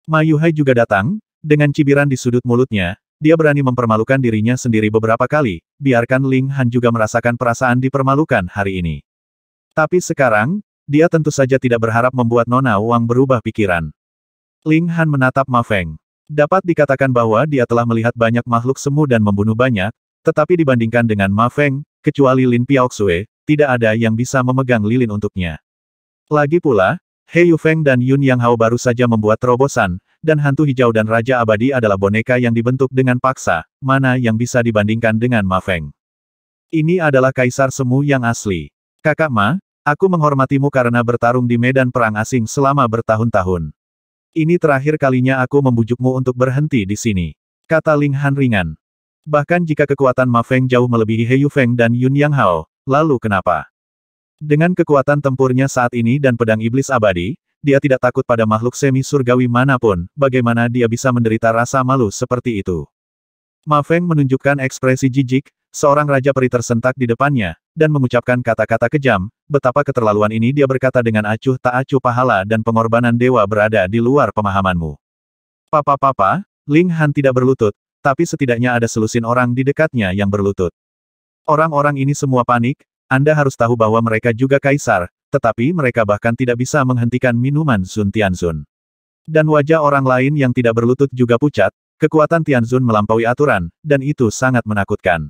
Ma Hai juga datang, dengan cibiran di sudut mulutnya, dia berani mempermalukan dirinya sendiri beberapa kali, biarkan Ling Han juga merasakan perasaan dipermalukan hari ini. Tapi sekarang, dia tentu saja tidak berharap membuat Nona Wang berubah pikiran. Ling Han menatap Ma Feng. Dapat dikatakan bahwa dia telah melihat banyak makhluk semu dan membunuh banyak, tetapi dibandingkan dengan Ma Feng, kecuali Lin Piaoxue, tidak ada yang bisa memegang lilin untuknya. Lagi pula, He Yufeng dan Yun Yang Hao baru saja membuat terobosan, dan hantu hijau dan Raja Abadi adalah boneka yang dibentuk dengan paksa, mana yang bisa dibandingkan dengan Ma Feng. Ini adalah kaisar semu yang asli. Kakak Ma, aku menghormatimu karena bertarung di medan perang asing selama bertahun-tahun. Ini terakhir kalinya aku membujukmu untuk berhenti di sini. Kata Ling Han ringan. Bahkan jika kekuatan Ma Feng jauh melebihi He Yu Feng dan Yun Yang Hao, lalu kenapa? Dengan kekuatan tempurnya saat ini dan pedang iblis abadi, dia tidak takut pada makhluk semi-surgawi manapun, bagaimana dia bisa menderita rasa malu seperti itu. Ma Feng menunjukkan ekspresi jijik, seorang raja peri tersentak di depannya, dan mengucapkan kata-kata kejam, betapa keterlaluan ini dia berkata dengan acuh tak acuh pahala dan pengorbanan dewa berada di luar pemahamanmu. Papa-papa, Ling Han tidak berlutut, tapi setidaknya ada selusin orang di dekatnya yang berlutut. Orang-orang ini semua panik, anda harus tahu bahwa mereka juga kaisar, tetapi mereka bahkan tidak bisa menghentikan minuman Sun Tianzun. Dan wajah orang lain yang tidak berlutut juga pucat, kekuatan Tianzun melampaui aturan, dan itu sangat menakutkan.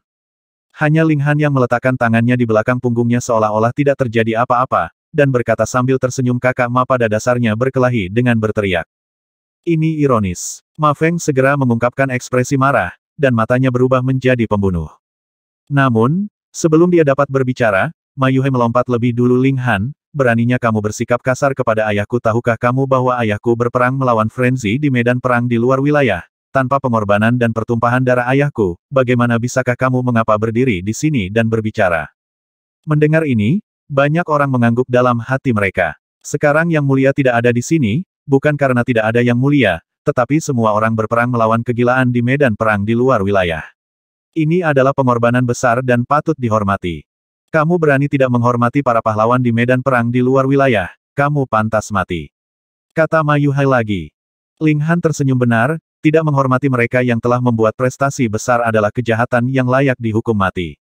Hanya Ling Han yang meletakkan tangannya di belakang punggungnya seolah-olah tidak terjadi apa-apa, dan berkata sambil tersenyum kakak Ma pada dasarnya berkelahi dengan berteriak. Ini ironis. Ma Feng segera mengungkapkan ekspresi marah, dan matanya berubah menjadi pembunuh. Namun, Sebelum dia dapat berbicara, Mayuhe melompat lebih dulu Ling Han, beraninya kamu bersikap kasar kepada ayahku tahukah kamu bahwa ayahku berperang melawan Frenzy di medan perang di luar wilayah, tanpa pengorbanan dan pertumpahan darah ayahku, bagaimana bisakah kamu mengapa berdiri di sini dan berbicara? Mendengar ini, banyak orang mengangguk dalam hati mereka. Sekarang yang mulia tidak ada di sini, bukan karena tidak ada yang mulia, tetapi semua orang berperang melawan kegilaan di medan perang di luar wilayah. Ini adalah pengorbanan besar dan patut dihormati. Kamu berani tidak menghormati para pahlawan di medan perang di luar wilayah, kamu pantas mati. Kata Mayuhai lagi. Ling Han tersenyum benar, tidak menghormati mereka yang telah membuat prestasi besar adalah kejahatan yang layak dihukum mati.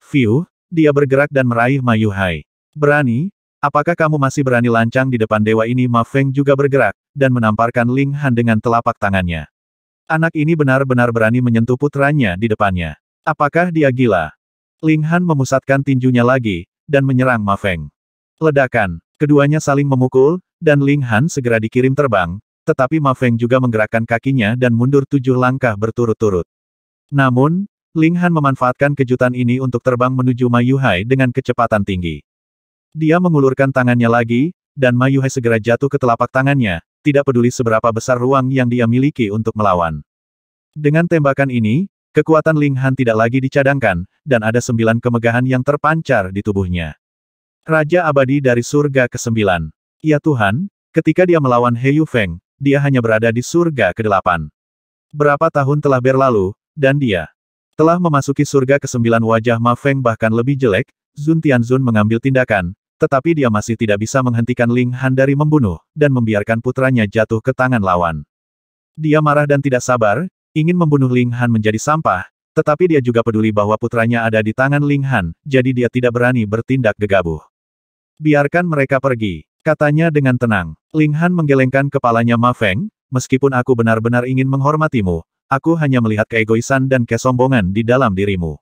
Fiu, dia bergerak dan meraih Mayuhai. Berani? Apakah kamu masih berani lancang di depan dewa ini Ma Feng juga bergerak, dan menamparkan Ling Han dengan telapak tangannya. Anak ini benar-benar berani menyentuh putranya di depannya. Apakah dia gila? Ling Han memusatkan tinjunya lagi, dan menyerang Ma Feng. Ledakan, keduanya saling memukul, dan Ling Han segera dikirim terbang, tetapi Ma Feng juga menggerakkan kakinya dan mundur tujuh langkah berturut-turut. Namun, Ling Han memanfaatkan kejutan ini untuk terbang menuju Ma Yuhai dengan kecepatan tinggi. Dia mengulurkan tangannya lagi, dan Ma Yuhai segera jatuh ke telapak tangannya, tidak peduli seberapa besar ruang yang dia miliki untuk melawan. Dengan tembakan ini, kekuatan Ling Han tidak lagi dicadangkan, dan ada sembilan kemegahan yang terpancar di tubuhnya. Raja abadi dari surga ke-9. Ya Tuhan, ketika dia melawan He Yu Feng, dia hanya berada di surga ke-8. Berapa tahun telah berlalu, dan dia telah memasuki surga ke-9 wajah Ma Feng bahkan lebih jelek, Zun Tianzun mengambil tindakan, tetapi dia masih tidak bisa menghentikan Ling Han dari membunuh, dan membiarkan putranya jatuh ke tangan lawan. Dia marah dan tidak sabar, ingin membunuh Ling Han menjadi sampah, tetapi dia juga peduli bahwa putranya ada di tangan Ling Han, jadi dia tidak berani bertindak gegabah. Biarkan mereka pergi, katanya dengan tenang. Ling Han menggelengkan kepalanya Ma Feng, meskipun aku benar-benar ingin menghormatimu, aku hanya melihat keegoisan dan kesombongan di dalam dirimu.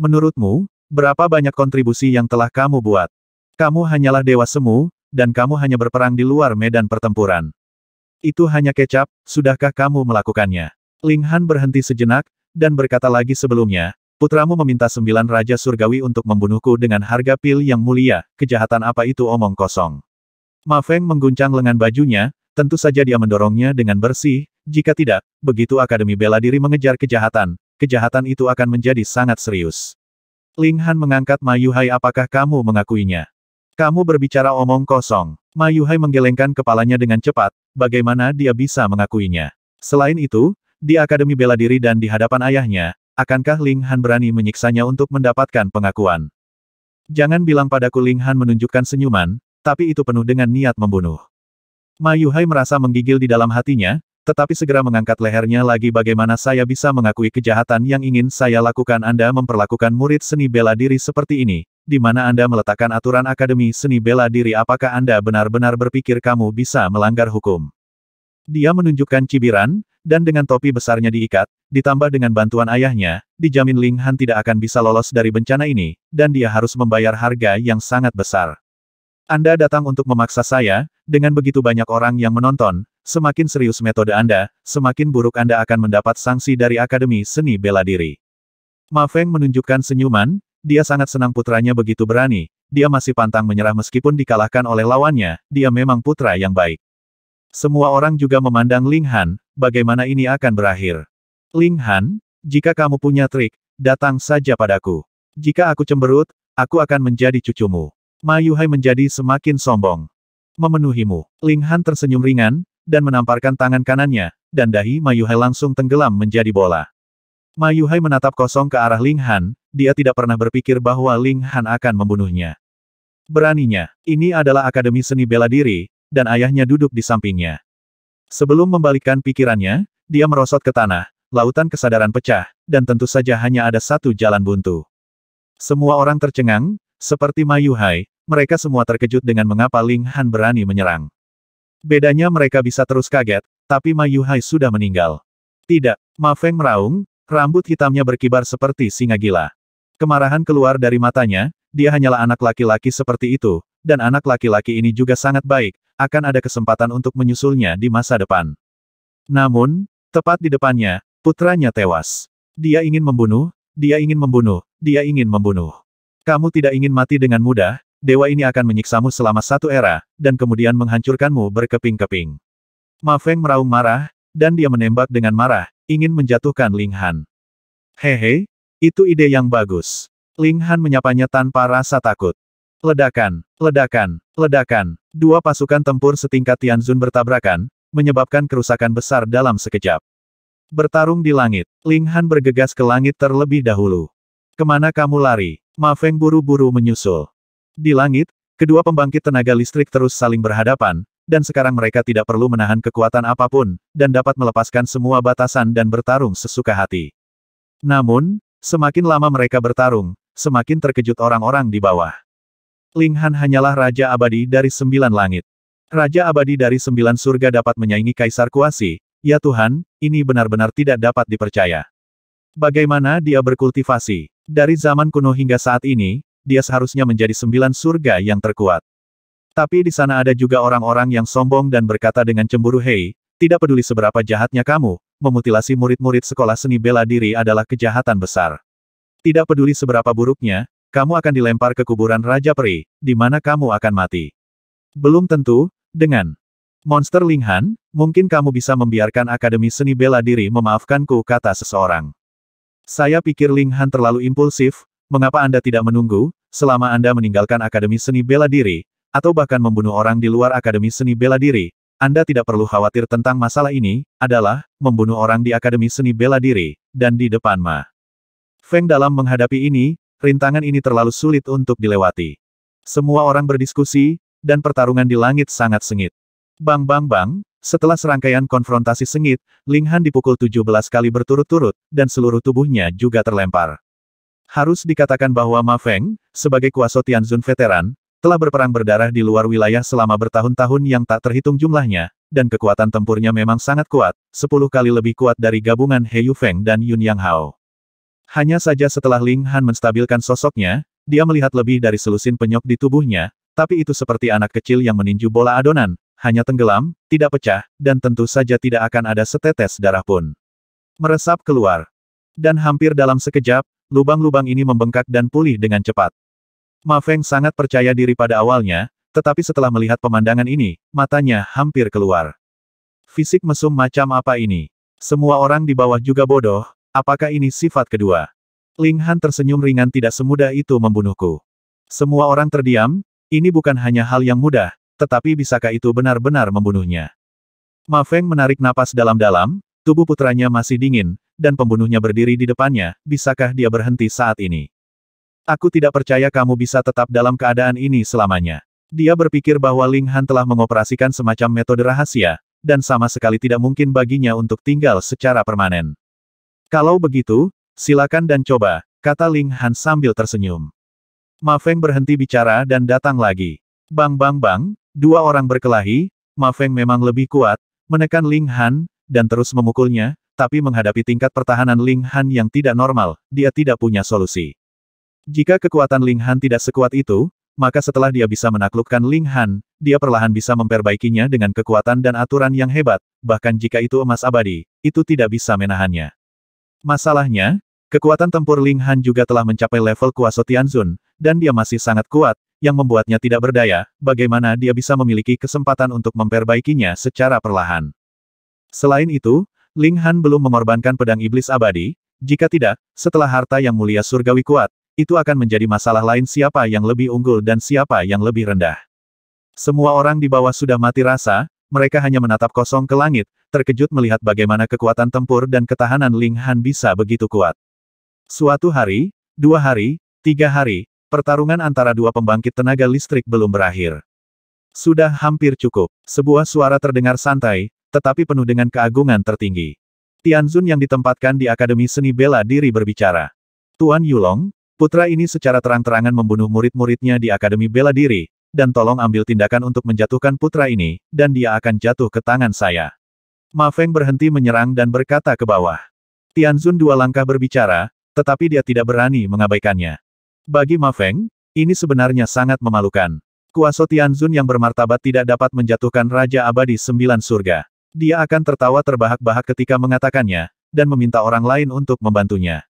Menurutmu, berapa banyak kontribusi yang telah kamu buat? Kamu hanyalah dewa semu, dan kamu hanya berperang di luar medan pertempuran. Itu hanya kecap, sudahkah kamu melakukannya? Ling Han berhenti sejenak, dan berkata lagi sebelumnya, Putramu meminta sembilan Raja Surgawi untuk membunuhku dengan harga pil yang mulia, kejahatan apa itu omong kosong. Ma Feng mengguncang lengan bajunya, tentu saja dia mendorongnya dengan bersih, jika tidak, begitu Akademi Bela Diri mengejar kejahatan, kejahatan itu akan menjadi sangat serius. Ling Han mengangkat Mayu Hai apakah kamu mengakuinya? Kamu berbicara omong kosong. Mayuhai menggelengkan kepalanya dengan cepat, bagaimana dia bisa mengakuinya. Selain itu, di Akademi Bela Diri dan di hadapan ayahnya, akankah Ling Han berani menyiksanya untuk mendapatkan pengakuan? Jangan bilang padaku Ling Han menunjukkan senyuman, tapi itu penuh dengan niat membunuh. Mayuhai merasa menggigil di dalam hatinya, tetapi segera mengangkat lehernya lagi bagaimana saya bisa mengakui kejahatan yang ingin saya lakukan Anda memperlakukan murid seni bela diri seperti ini, di mana Anda meletakkan aturan Akademi Seni Bela Diri apakah Anda benar-benar berpikir kamu bisa melanggar hukum. Dia menunjukkan cibiran, dan dengan topi besarnya diikat, ditambah dengan bantuan ayahnya, dijamin Ling Han tidak akan bisa lolos dari bencana ini, dan dia harus membayar harga yang sangat besar. Anda datang untuk memaksa saya, dengan begitu banyak orang yang menonton, Semakin serius metode Anda, semakin buruk Anda akan mendapat sanksi dari Akademi Seni Bela Diri. Ma Feng menunjukkan senyuman, dia sangat senang putranya begitu berani, dia masih pantang menyerah meskipun dikalahkan oleh lawannya, dia memang putra yang baik. Semua orang juga memandang Ling Han, bagaimana ini akan berakhir. Ling Han, jika kamu punya trik, datang saja padaku. Jika aku cemberut, aku akan menjadi cucumu. Ma Yuhai menjadi semakin sombong. Memenuhimu. Ling Han tersenyum ringan, dan menamparkan tangan kanannya, dan dahi Mayuhai langsung tenggelam menjadi bola. Mayuhai menatap kosong ke arah Ling Han, dia tidak pernah berpikir bahwa Ling Han akan membunuhnya. Beraninya, ini adalah Akademi Seni Bela Diri, dan ayahnya duduk di sampingnya. Sebelum membalikkan pikirannya, dia merosot ke tanah, lautan kesadaran pecah, dan tentu saja hanya ada satu jalan buntu. Semua orang tercengang, seperti Mayuhai, mereka semua terkejut dengan mengapa Ling Han berani menyerang. Bedanya mereka bisa terus kaget, tapi Ma Yuhai sudah meninggal. Tidak, Ma Feng meraung, rambut hitamnya berkibar seperti singa gila. Kemarahan keluar dari matanya, dia hanyalah anak laki-laki seperti itu, dan anak laki-laki ini juga sangat baik, akan ada kesempatan untuk menyusulnya di masa depan. Namun, tepat di depannya, putranya tewas. Dia ingin membunuh, dia ingin membunuh, dia ingin membunuh. Kamu tidak ingin mati dengan mudah, dewa ini akan menyiksamu selama satu era, dan kemudian menghancurkanmu berkeping-keping. Ma Feng meraung marah, dan dia menembak dengan marah, ingin menjatuhkan Ling Han. Hehe, itu ide yang bagus. Ling Han menyapanya tanpa rasa takut. Ledakan, ledakan, ledakan. Dua pasukan tempur setingkat Tianzun bertabrakan, menyebabkan kerusakan besar dalam sekejap. Bertarung di langit, Ling Han bergegas ke langit terlebih dahulu. Kemana kamu lari? Ma Feng buru-buru menyusul. Di langit, kedua pembangkit tenaga listrik terus saling berhadapan, dan sekarang mereka tidak perlu menahan kekuatan apapun, dan dapat melepaskan semua batasan dan bertarung sesuka hati. Namun, semakin lama mereka bertarung, semakin terkejut orang-orang di bawah. Ling Han hanyalah Raja Abadi dari Sembilan Langit. Raja Abadi dari Sembilan Surga dapat menyaingi Kaisar Kuasi, ya Tuhan, ini benar-benar tidak dapat dipercaya. Bagaimana dia berkultivasi? Dari zaman kuno hingga saat ini, dia seharusnya menjadi sembilan surga yang terkuat. Tapi di sana ada juga orang-orang yang sombong dan berkata dengan cemburu hei, tidak peduli seberapa jahatnya kamu, memutilasi murid-murid sekolah seni bela diri adalah kejahatan besar. Tidak peduli seberapa buruknya, kamu akan dilempar ke kuburan Raja Peri, di mana kamu akan mati. Belum tentu, dengan Monster Linghan, mungkin kamu bisa membiarkan Akademi Seni Bela Diri memaafkanku, kata seseorang. Saya pikir Linghan terlalu impulsif, Mengapa Anda tidak menunggu, selama Anda meninggalkan Akademi Seni Bela Diri, atau bahkan membunuh orang di luar Akademi Seni Bela Diri, Anda tidak perlu khawatir tentang masalah ini, adalah, membunuh orang di Akademi Seni Bela Diri, dan di depan Ma. Feng dalam menghadapi ini, rintangan ini terlalu sulit untuk dilewati. Semua orang berdiskusi, dan pertarungan di langit sangat sengit. Bang bang bang, setelah serangkaian konfrontasi sengit, Ling Han dipukul 17 kali berturut-turut, dan seluruh tubuhnya juga terlempar. Harus dikatakan bahwa Ma Feng, sebagai kuasa Tianzun veteran, telah berperang berdarah di luar wilayah selama bertahun-tahun yang tak terhitung jumlahnya, dan kekuatan tempurnya memang sangat kuat, sepuluh kali lebih kuat dari gabungan He Yu Feng dan Yun Yang Hao. Hanya saja setelah Ling Han menstabilkan sosoknya, dia melihat lebih dari selusin penyok di tubuhnya, tapi itu seperti anak kecil yang meninju bola adonan, hanya tenggelam, tidak pecah, dan tentu saja tidak akan ada setetes darah pun. Meresap keluar. Dan hampir dalam sekejap, lubang-lubang ini membengkak dan pulih dengan cepat. Ma Feng sangat percaya diri pada awalnya, tetapi setelah melihat pemandangan ini, matanya hampir keluar. Fisik mesum macam apa ini? Semua orang di bawah juga bodoh, apakah ini sifat kedua? Ling Han tersenyum ringan tidak semudah itu membunuhku. Semua orang terdiam, ini bukan hanya hal yang mudah, tetapi bisakah itu benar-benar membunuhnya? Ma Feng menarik napas dalam-dalam, tubuh putranya masih dingin, dan pembunuhnya berdiri di depannya, bisakah dia berhenti saat ini? Aku tidak percaya kamu bisa tetap dalam keadaan ini selamanya. Dia berpikir bahwa Ling Han telah mengoperasikan semacam metode rahasia, dan sama sekali tidak mungkin baginya untuk tinggal secara permanen. Kalau begitu, silakan dan coba, kata Ling Han sambil tersenyum. Ma Feng berhenti bicara dan datang lagi. Bang bang bang, dua orang berkelahi, Ma Feng memang lebih kuat, menekan Ling Han, dan terus memukulnya, tapi menghadapi tingkat pertahanan Ling Han yang tidak normal, dia tidak punya solusi. Jika kekuatan Ling Han tidak sekuat itu, maka setelah dia bisa menaklukkan Ling Han, dia perlahan bisa memperbaikinya dengan kekuatan dan aturan yang hebat, bahkan jika itu emas abadi, itu tidak bisa menahannya. Masalahnya, kekuatan tempur Ling Han juga telah mencapai level kuasa Tianzun, dan dia masih sangat kuat, yang membuatnya tidak berdaya, bagaimana dia bisa memiliki kesempatan untuk memperbaikinya secara perlahan. Selain itu, Ling Han belum mengorbankan pedang iblis abadi, jika tidak, setelah harta yang mulia surgawi kuat, itu akan menjadi masalah lain siapa yang lebih unggul dan siapa yang lebih rendah. Semua orang di bawah sudah mati rasa, mereka hanya menatap kosong ke langit, terkejut melihat bagaimana kekuatan tempur dan ketahanan Ling Han bisa begitu kuat. Suatu hari, dua hari, tiga hari, pertarungan antara dua pembangkit tenaga listrik belum berakhir. Sudah hampir cukup, sebuah suara terdengar santai, tetapi penuh dengan keagungan tertinggi. Tianzun yang ditempatkan di Akademi Seni Bela Diri berbicara. Tuan Yulong, putra ini secara terang-terangan membunuh murid-muridnya di Akademi Bela Diri, dan tolong ambil tindakan untuk menjatuhkan putra ini, dan dia akan jatuh ke tangan saya. Ma Feng berhenti menyerang dan berkata ke bawah. Tianzun dua langkah berbicara, tetapi dia tidak berani mengabaikannya. Bagi Ma Feng, ini sebenarnya sangat memalukan. Kuasa Tianzun yang bermartabat tidak dapat menjatuhkan Raja Abadi Sembilan Surga. Dia akan tertawa terbahak-bahak ketika mengatakannya, dan meminta orang lain untuk membantunya.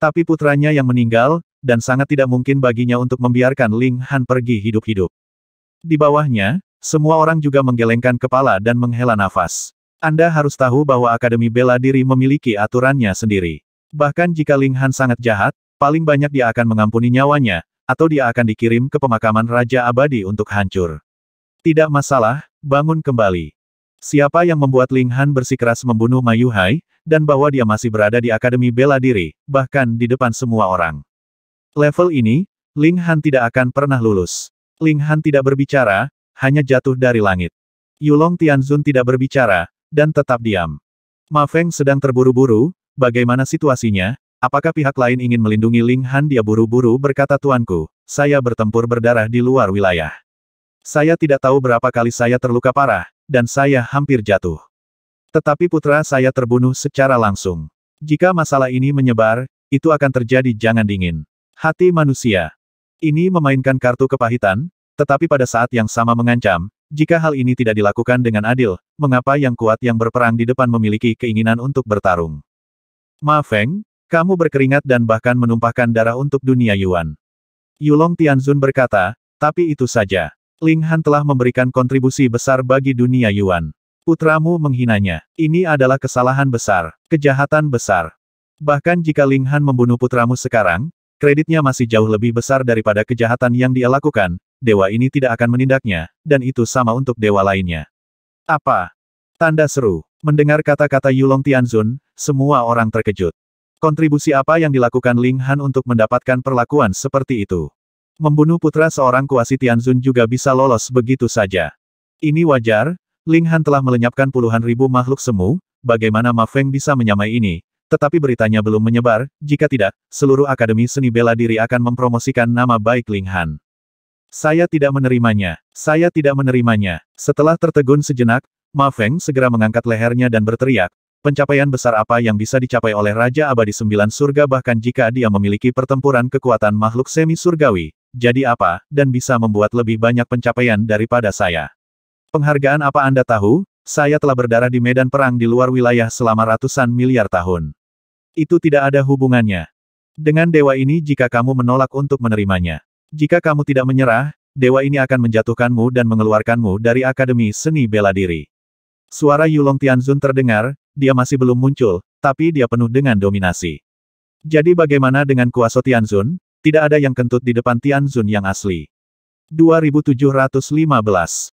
Tapi putranya yang meninggal, dan sangat tidak mungkin baginya untuk membiarkan Ling Han pergi hidup-hidup. Di bawahnya, semua orang juga menggelengkan kepala dan menghela nafas. Anda harus tahu bahwa Akademi Bela Diri memiliki aturannya sendiri. Bahkan jika Ling Han sangat jahat, paling banyak dia akan mengampuni nyawanya, atau dia akan dikirim ke pemakaman Raja Abadi untuk hancur. Tidak masalah, bangun kembali. Siapa yang membuat Ling Han bersikeras membunuh Mayu Hai, dan bahwa dia masih berada di Akademi Bela Diri, bahkan di depan semua orang. Level ini, Ling Han tidak akan pernah lulus. Ling Han tidak berbicara, hanya jatuh dari langit. Yulong Tianzun tidak berbicara, dan tetap diam. Ma Feng sedang terburu-buru, bagaimana situasinya, apakah pihak lain ingin melindungi Ling Han dia buru-buru berkata tuanku, saya bertempur berdarah di luar wilayah. Saya tidak tahu berapa kali saya terluka parah, dan saya hampir jatuh. Tetapi putra saya terbunuh secara langsung. Jika masalah ini menyebar, itu akan terjadi jangan dingin. Hati manusia. Ini memainkan kartu kepahitan, tetapi pada saat yang sama mengancam, jika hal ini tidak dilakukan dengan adil, mengapa yang kuat yang berperang di depan memiliki keinginan untuk bertarung? Ma Feng, kamu berkeringat dan bahkan menumpahkan darah untuk dunia Yuan. Yulong Tianzun berkata, tapi itu saja. Ling Han telah memberikan kontribusi besar bagi dunia Yuan. Putramu menghinanya. Ini adalah kesalahan besar, kejahatan besar. Bahkan jika Ling Han membunuh putramu sekarang, kreditnya masih jauh lebih besar daripada kejahatan yang dia lakukan, dewa ini tidak akan menindaknya, dan itu sama untuk dewa lainnya. Apa? Tanda seru. Mendengar kata-kata Yulong Tianzun, semua orang terkejut. Kontribusi apa yang dilakukan Ling Han untuk mendapatkan perlakuan seperti itu? Membunuh putra seorang kuasi Tianzun juga bisa lolos begitu saja. Ini wajar, Ling Han telah melenyapkan puluhan ribu makhluk semu, bagaimana Ma Feng bisa menyamai ini, tetapi beritanya belum menyebar, jika tidak, seluruh Akademi Seni Bela Diri akan mempromosikan nama baik Ling Han. Saya tidak menerimanya, saya tidak menerimanya. Setelah tertegun sejenak, Ma Feng segera mengangkat lehernya dan berteriak, pencapaian besar apa yang bisa dicapai oleh Raja Abadi Sembilan Surga bahkan jika dia memiliki pertempuran kekuatan makhluk semi-surgawi, jadi apa, dan bisa membuat lebih banyak pencapaian daripada saya. Penghargaan apa Anda tahu? Saya telah berdarah di medan perang di luar wilayah selama ratusan miliar tahun. Itu tidak ada hubungannya. Dengan dewa ini jika kamu menolak untuk menerimanya. Jika kamu tidak menyerah, dewa ini akan menjatuhkanmu dan mengeluarkanmu dari Akademi Seni Bela Diri. Suara Yulong Tianzun terdengar, dia masih belum muncul, tapi dia penuh dengan dominasi. Jadi bagaimana dengan Kuaso Tianzun? Tidak ada yang kentut di depan Zun yang asli. 2715